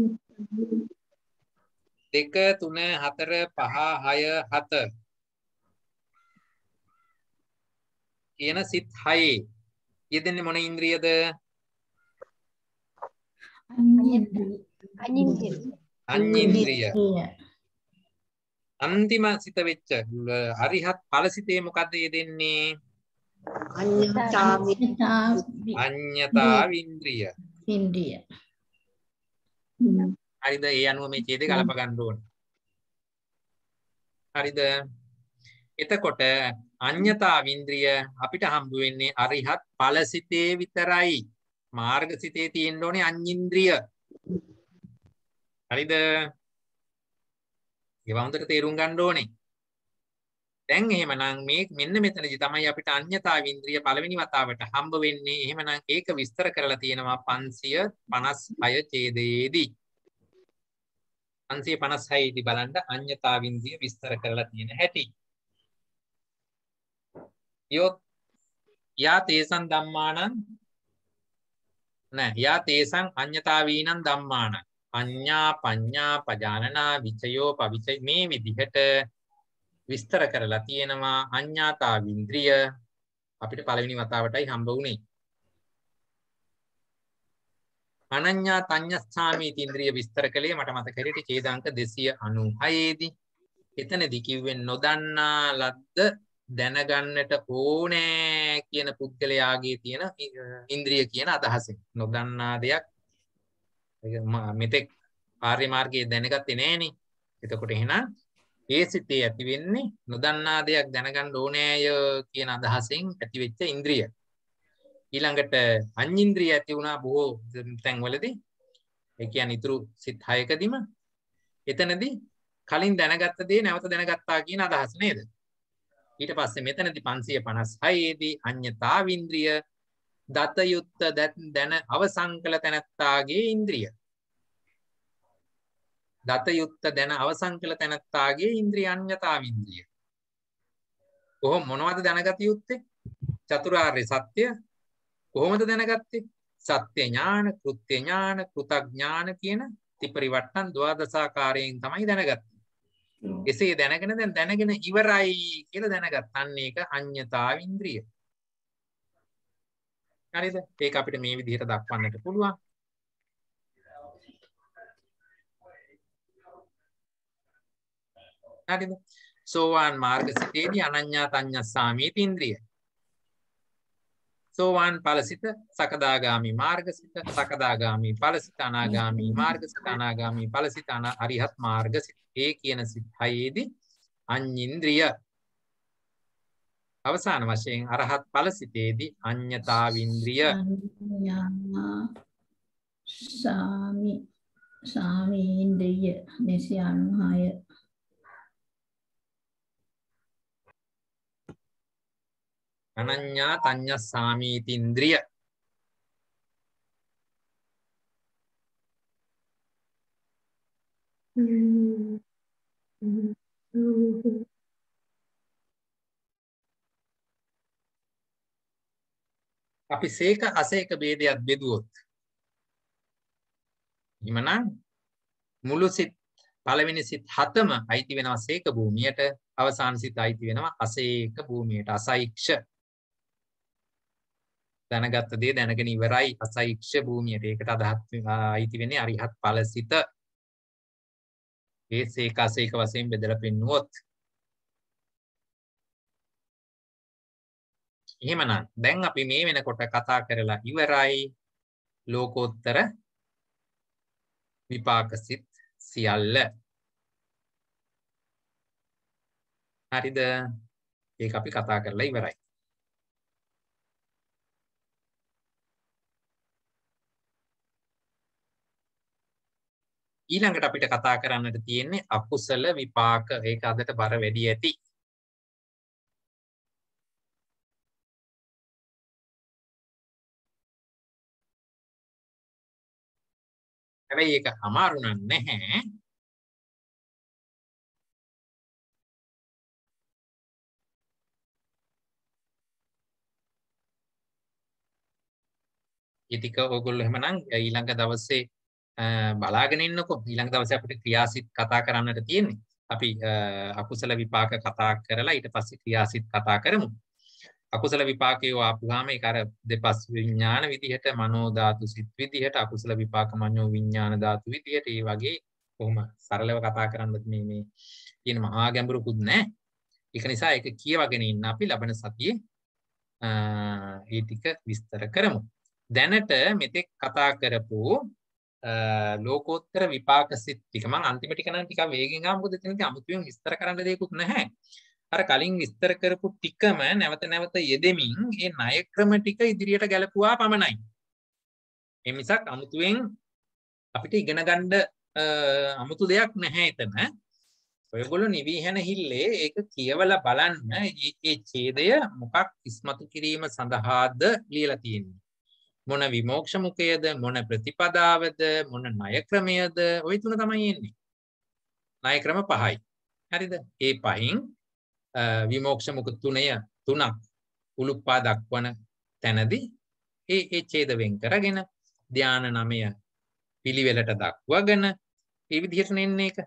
දෙක තුන හතර පහ හය හත කියන සිත් හයේ යෙදෙන්නේ මොන ඉන්ද්‍රියද? අඤ්ඤින්ද්‍රිය. අන්තිම සිත වෙච්ච අරිහත් ඵලසිතේ මොකද්ද යෙදෙන්නේ? අඤ්ඤතා ඉන්ද්‍රිය. ඉන්ද්‍රිය. හරිද? ඒ අනුව මේ ඡේදය ගලප ගන්න ඕන. හරිද? එතකොට අඤ්‍යතා වින්ද්‍රිය අපිට හම්බ වෙන්නේ අරිහත් ඵලසිතේ විතරයි. මාර්ගසිතේ තියෙන්න ඕනේ අඤ්ඤින්ද්‍රිය. හරිද? ඒව හොඳට තේරුම් ගන්න ඕනේ. දැන් එහෙමනම් මේ මෙන්න මෙතනදි තමයි අපිට අඤ්‍යතා වින්ද්‍රිය පළවෙනි වතාවට හම්බ වෙන්නේ. එහෙමනම් ඒක විස්තර කරලා තියෙනවා 556 ඡේදයේදී. 556 දී බලන්න අඤ්‍යතා වින්ද්‍රිය විස්තර කරලා තියෙන හැටි. යොත් යා තේසන් දම්මානන් නෑ යා තේසං අඤ්‍යතාවීනන් දම්මාන අඤ්ඤා පඤ්ඤා පජානනා විචයෝ පවිචය මේ විදිහට විස්තර කරලා තියෙනවා අඤ්ඤාතා වින්ද්‍රිය අපිට පළවෙනි වතාවටයි හම්බ වුනේ අනඤ්ඤා තඤ්ඤස්ථාමී තීන්ද්‍රිය විස්තර කළේ මට මතක හිටියේ ඡේදාංක 296 දී එතනදී කිව්වෙන් නොදන්නා ලද්ද දැනගන්නට ඕනෑ කියන පුද්ගලයාගේ තියෙන ඉන්ද්‍රිය කියන අදහසින් නොදන්නා දෙයක් මෙතෙක් ආර්ය මාර්ගයේ දැනගත්තේ නෑනි එතකොට එහෙනම් ඒ සිතේ ඇතිවෙන්නේ නොදන්නා දෙයක් දැනගන්න ඕනෑය කියන අදහසින් ඇතිවෙච්ච ඉන්ද්‍රිය ඊළඟට අන්ඉන්ද්‍රිය ඇති වුණා බොහෝ තැන්වලදී ඒ කියන්නේ ඉතුරු සිත් හයකදීම එතනදී කලින් දැනගත්ත දේ නැවත දැනගත්තා කියන අදහස නේද ඊට පස්සේ මෙතනති පන්සිය පනස් හයේදී අන්‍යතාවින්ද්‍රිය දතයුත්ත දැන අවසංකල තැනැත්තාගේ ඉන්ද්‍රිය. දතයුත්ත දැන අවසංකල තැනැත්තාගේ ඉන්ද්‍රිය අන්‍යතාවින්ද්‍රිය. කොහො මොනවද දැනගත යුත්තේ චතුරාර්ය සත්‍යය කොහොමද දැනගත්තේ සත්‍ය ඥාන කෘත්‍ය ඥාන කෘතඥාන කියන ත්‍රිපරිවට්ටන් ද්වාදසාකාරයෙන් තමයි දැනගත්තේ එසේ දැනගෙන දැන් දැනගෙන ඉවරයි කියලා දැනගත් අන්නේ එක අඤ්ඤතාවින්ද්‍රිය. හරිද? ඒක අපිට මේ විදිහට දක්වන්නට පුළුවන්. හරිද? සෝවාන් මාර්ග සිතේදී අනඤ්ඤා තඤ්ඤස්සාමීති ඉන්ද්‍රිය. සෝවාන් පලසිත සකදාගාමි මාර්ගසිත සකදාගාමී පලසිත අනාගාමී මාර්ගසිත අනාගාමී පලසිත අන අරිහත් මාර්ගසිත ඒ කියන සිත් හයේදී අන්්ඥින්ද්‍රිය අවසාන වශයෙන් අරහත් පලසිතේදී අන්්‍යතාවින්ද්‍රිය සාමි සාමීන්ද්‍රිය දෙසි අනුහාය අනඤ්ඤා තඤ්ඤස්සාමීති ඉන්ද්‍රිය අපි සේක අසේක ભેදයක් බෙදුවොත් එමනම් මුළු සිත් පළවෙනි සිත් හතම අයිති වෙනවා සේක භූමියට අවසාන සිත් අයිති වෙනවා අසේක භූමියට අසෛක්ෂ දැනගත්ත දේ දැනගෙන ඉවරයි අසෛක්ෂ භූමියට. ඒකට අදහත් අයිති වෙන්නේ අරිහත් ඵලසිත. ඒ සීකාසීක වශයෙන් බෙදලා පෙන්නුවොත්. එහෙමනම් දැන් අපි මේ වෙනකොට කතා කරලා ඉවරයි ලෝකෝත්තර විපාකසිත සියල්ල. හරිද? ඒක අපි කතා කරලා ඉවරයි. ඊළඟට අපිට කතා කරන්නට තියෙන්නේ අකුසල විපාක. ඒක අදට බර වැඩි ඇති. හැබැයි ඒක අමාරු නැහැ. ඉතික ඔයගොල්ලෝ එහෙමනම් ඊළඟ දවසේ බලාගෙන ඉන්නකෝ ඊළඟ දවසේ අපිට ක්‍රියාසිත කතා කරන්නට තියෙන්නේ. අපි අකුසල විපාක කතා කරලා ඊට පස්සේ ක්‍රියාසිත කතා කරමු. අකුසල විපාකයෝ ආපුවාම ඒක අර දෙපස් විඥාන විදිහට මනෝ ධාතු සිත් විදිහට අකුසල විපාක මනෝ විඥාන ධාතු විදිහට ඒ වගේ කොහොම සරලව කතා කරන්නත් මේ මේ කියන මහා ගැඹුරුකුත් නැහැ. ඒක නිසා ඒක කියවගෙන ඉන්න අපි ලබන සතියේ ඒ ටික විස්තර කරමු. දැනට මෙතෙක් කතා කරපු ලෝකෝත්තර විපාක සිත්තික මං අන්තිමටිකන ටික වේගෙන් මුද තින අමුතුවෙන් විස්තර කරන්න දෙයකුත් නැහැ අර කලින් විස්තර කරපු ටිකම නැවත නැවත යෙදෙමින් ඒ ණය ක්‍රම ටික ඉදිරියට ගැලපුවා පමණයි ඒ මිසක් අමුතුවෙන් අපිට ඉගෙන ගන්න අමුතු දෙයක් නැහැ එතන ඔයගොල්ලෝ නිවිහැන හිල්ලේ ඒක කියවලා බලන්න ඒ ඡේදය මොකක් ඉස්මතු කිරීම සඳහාද ලියලා තියෙන්නේ මොන විමෝක්ෂ මුකයද මොන ප්‍රතිපදාවද මොන ණය ක්‍රමයද ওই තුන තමයි එන්නේ ණය ක්‍රම පහයි හරිද ඒ පහින් විමෝක්ෂ මුක තුනය තුනක් උලුප්පා දක්වන තැනදී ඒ ඒ ඡේද වෙන් කරගෙන ධාන නමය පිළිවෙලට දක්වගෙන ඒ විදිහට නෙන්නේ එක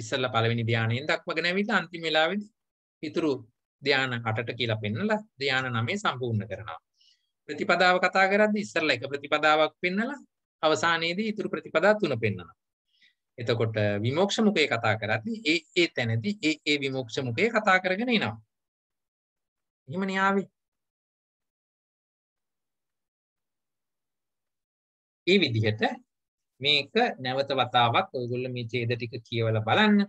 ඉස්සල්ලා පළවෙනි ධානයෙන් දක්වගෙන ඇවිල්ලා අන්තිම වෙලාවේදී ඉතුරු ධාන 8ට කියලා පෙන්නලා ධාන 9 සම්පූර්ණ කරනවා ප්‍රතිපදාව කතා කරද්දි ඉස්සරලා එක ප්‍රතිපදාවක් පෙන්නලා අවසානයේදී ඊතුරු ප්‍රතිපදා තුන පෙන්නනවා. එතකොට විමෝක්ෂ මුඛය කතා කරද්දී ඒ ඒ තැනදී ඒ ඒ විමෝක්ෂ මුඛය කතා කරගෙන එනවා. එහෙම න්යාවේ. ඒ විදිහට මේක නැවත වතාවක් ඔයගොල්ලෝ මේ ඡේද ටික කියවලා බලන්න.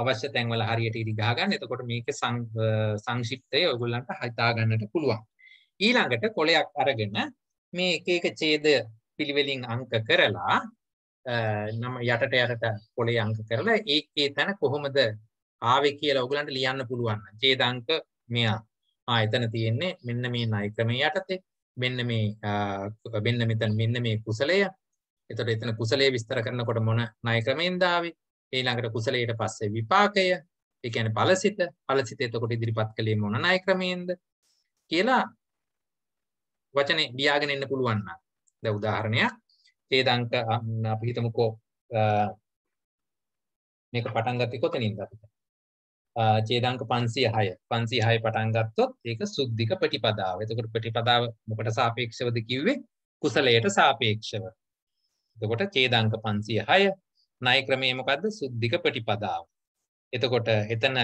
අවශ්‍ය තැන්වල හරියට ඉරි ගහ ගන්න. එතකොට මේක සංක්ෂිප්තය ඔයගොල්ලන්ට හිතා ගන්නට පුළුවන්. ඊළඟට කොලයක් අරගෙන මේ එක එක ඡේද පිළිවෙලින් අංක කරලා නම් යටට යටට කොලේ අංක කරලා ඒකේ තැන කොහොමද ආවේ කියලා ඔයගලන්ට ලියන්න පුළුවන්. ඡේද අංක මෙයා. ආ එතන තියෙන්නේ මෙන්න මේ ණය ක්‍රමයේ යටතේ. මෙන්න මේ මෙන්න මෙතන මෙන්න මේ කුසලය. එතකොට එතන කුසලයේ විස්තර කරනකොට මොන ණය ක්‍රමෙන්ද ආවේ? ඊළඟට කුසලයට පස්සේ විපාකය. ඒ කියන්නේ ඵලසිත. ඵලසිත එතකොට ඉදිරිපත් කළේ මොන ණය ක්‍රමයෙන්ද? කියලා වචනේ ලියාගෙන එන්න පුළුවන් නම් දැන් උදාහරණයක් තේදංක අපි හිතමුකෝ මේක පටන් ගත්තේ කොතනින්ද අපිට චේදංක 506 506 පටන් ගත්තොත් ඒක සුද්ධික ප්‍රතිපදාව. එතකොට ප්‍රතිපදාව මොකට සාපේක්ෂවද කිව්වේ? කුසලයට සාපේක්ෂව. එතකොට චේදංක 506 ණය ක්‍රමයේ මොකද්ද? සුද්ධික ප්‍රතිපදාව. එතකොට එතන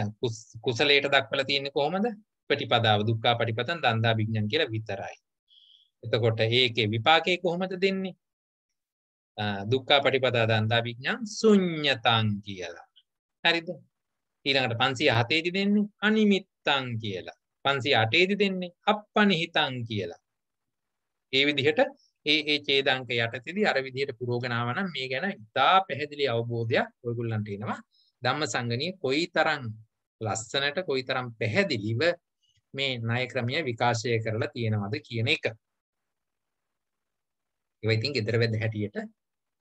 කුසලයට දක්වලා තියෙන්නේ කොහොමද? ප්‍රතිපදාව දුක්ඛා පටිපතන් දන්දා විඥාන් කියලා විතරයි. එතකොට ඒකේ විපාකය කොහොමද දෙන්නේ දුක්කා පටිපදා දන්දා විඥාන් සුඥ්ඥතන් කියලා හරිද ඊළඟට පන්සිය හතේදි දෙන්නේ අනිමිත්තං කියලා පන්සිය අටේදි දෙන්නේ අපපනිහිතං කියලා ඒ විදිහට ඒ ඒ චේදංක යටතිදි අර විදිහට පුරෝගනාව නම් මේ ගැන ඉතා පැහැදිලි අවබෝධයක් ඔයගොල්ලන්ට එනවා ධම්ම සංගණී කොයි තරම් ලස්සනට කොයි තරම් පැහැදිලිව මේ ණය ක්‍රමය විකාශය කරලා තියෙනවද කියන එක. ඒවා ඉතින් gedara වැඩ හැටියට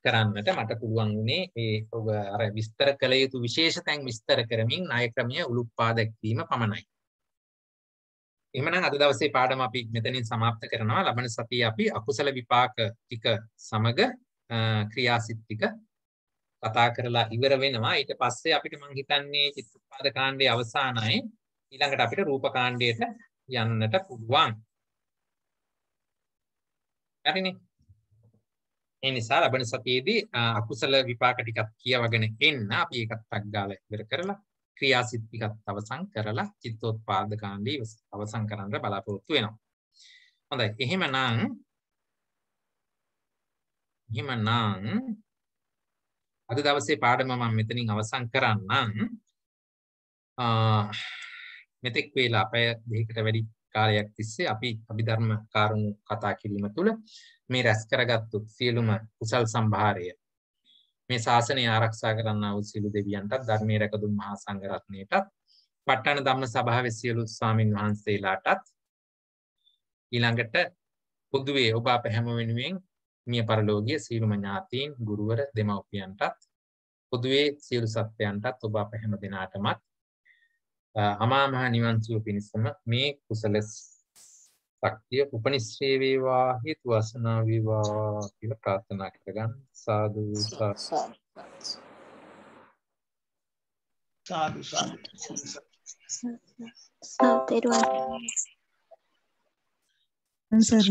කරන්නට මට පුළුවන් වුණේ ඒ ඔබ අර විස්තර කළ යුතු විශේෂ තැන් විස්තර කරමින් ණය ක්‍රමය උලුප්පා දැක්වීම පමණයි. එහෙමනම් අද දවසේ පාඩම අපි මෙතනින් සමාප්ත කරනවා. ලබන සතියේ අපි අකුසල විපාක ටික සමග ක්‍රියාසිට ටික කතා කරලා ඉවර වෙනවා. ඊට පස්සේ අපිට මං හිතන්නේ චිත්තපාද කාණ්ඩයේ අවසానයි ඊළඟට අපිට රූප කාණ්ඩයට යන්නට පුළුවන්. හරිනේ. ඒ නිසා ලබන සතියේදී අකුසල විපාක ටිකක් කියවගෙන එන්න අපි ඒකත් අග්ගාලා ඉවර කරලා ක්‍රියාසිත ටිකක් අවසන් කරලා චිත්තෝත්පාද කාණ්ඩය අවසන් කරන්න බලාපොරොත්තු වෙනවා. හොඳයි. එහෙමනම් එහෙමනම් අද දවසේ පාඩම මම මෙතනින් අවසන් කරන්නම්. මෙතෙක් වේලා පැය දෙකකට වැඩි කාලයක් තිස්සේ අපි අභිධර්ම කාරුණු කතා කිරීම තුළ මේ රැස් කරගත්තු සියලුම කුසල් සම්භාරය මේ ශාසනය ආරක්ෂා කරන්න වූ සියලු දෙවියන්ටත් ධර්මයේ රැකදුම් මහා සංඝරත්නයටත් ප ဋ ාණ ධම්ම සභාවේ සියලු ස්වාමින් වහන්සේලාටත් ඊළඟට පොදුවේ ඔබ අප හැම වෙනුවෙන් මිය පරලෝකීය සියලුම ඥාතීන් ගුරුවර දෙමව්පියන්ටත් පොදුවේ සියලු සත්වයන්ටත් ඔබ අප හැම දෙනාටමත් අමාමහ නිවන් සුව පිණිසම මේ කුසල ශක්තිය උපනිශ්‍රේ වේවා හේතු වාසනා වේවා කියලා ප්‍රාර්ථනා කරගන්න සාදු සාදු සාදු සාදු සර්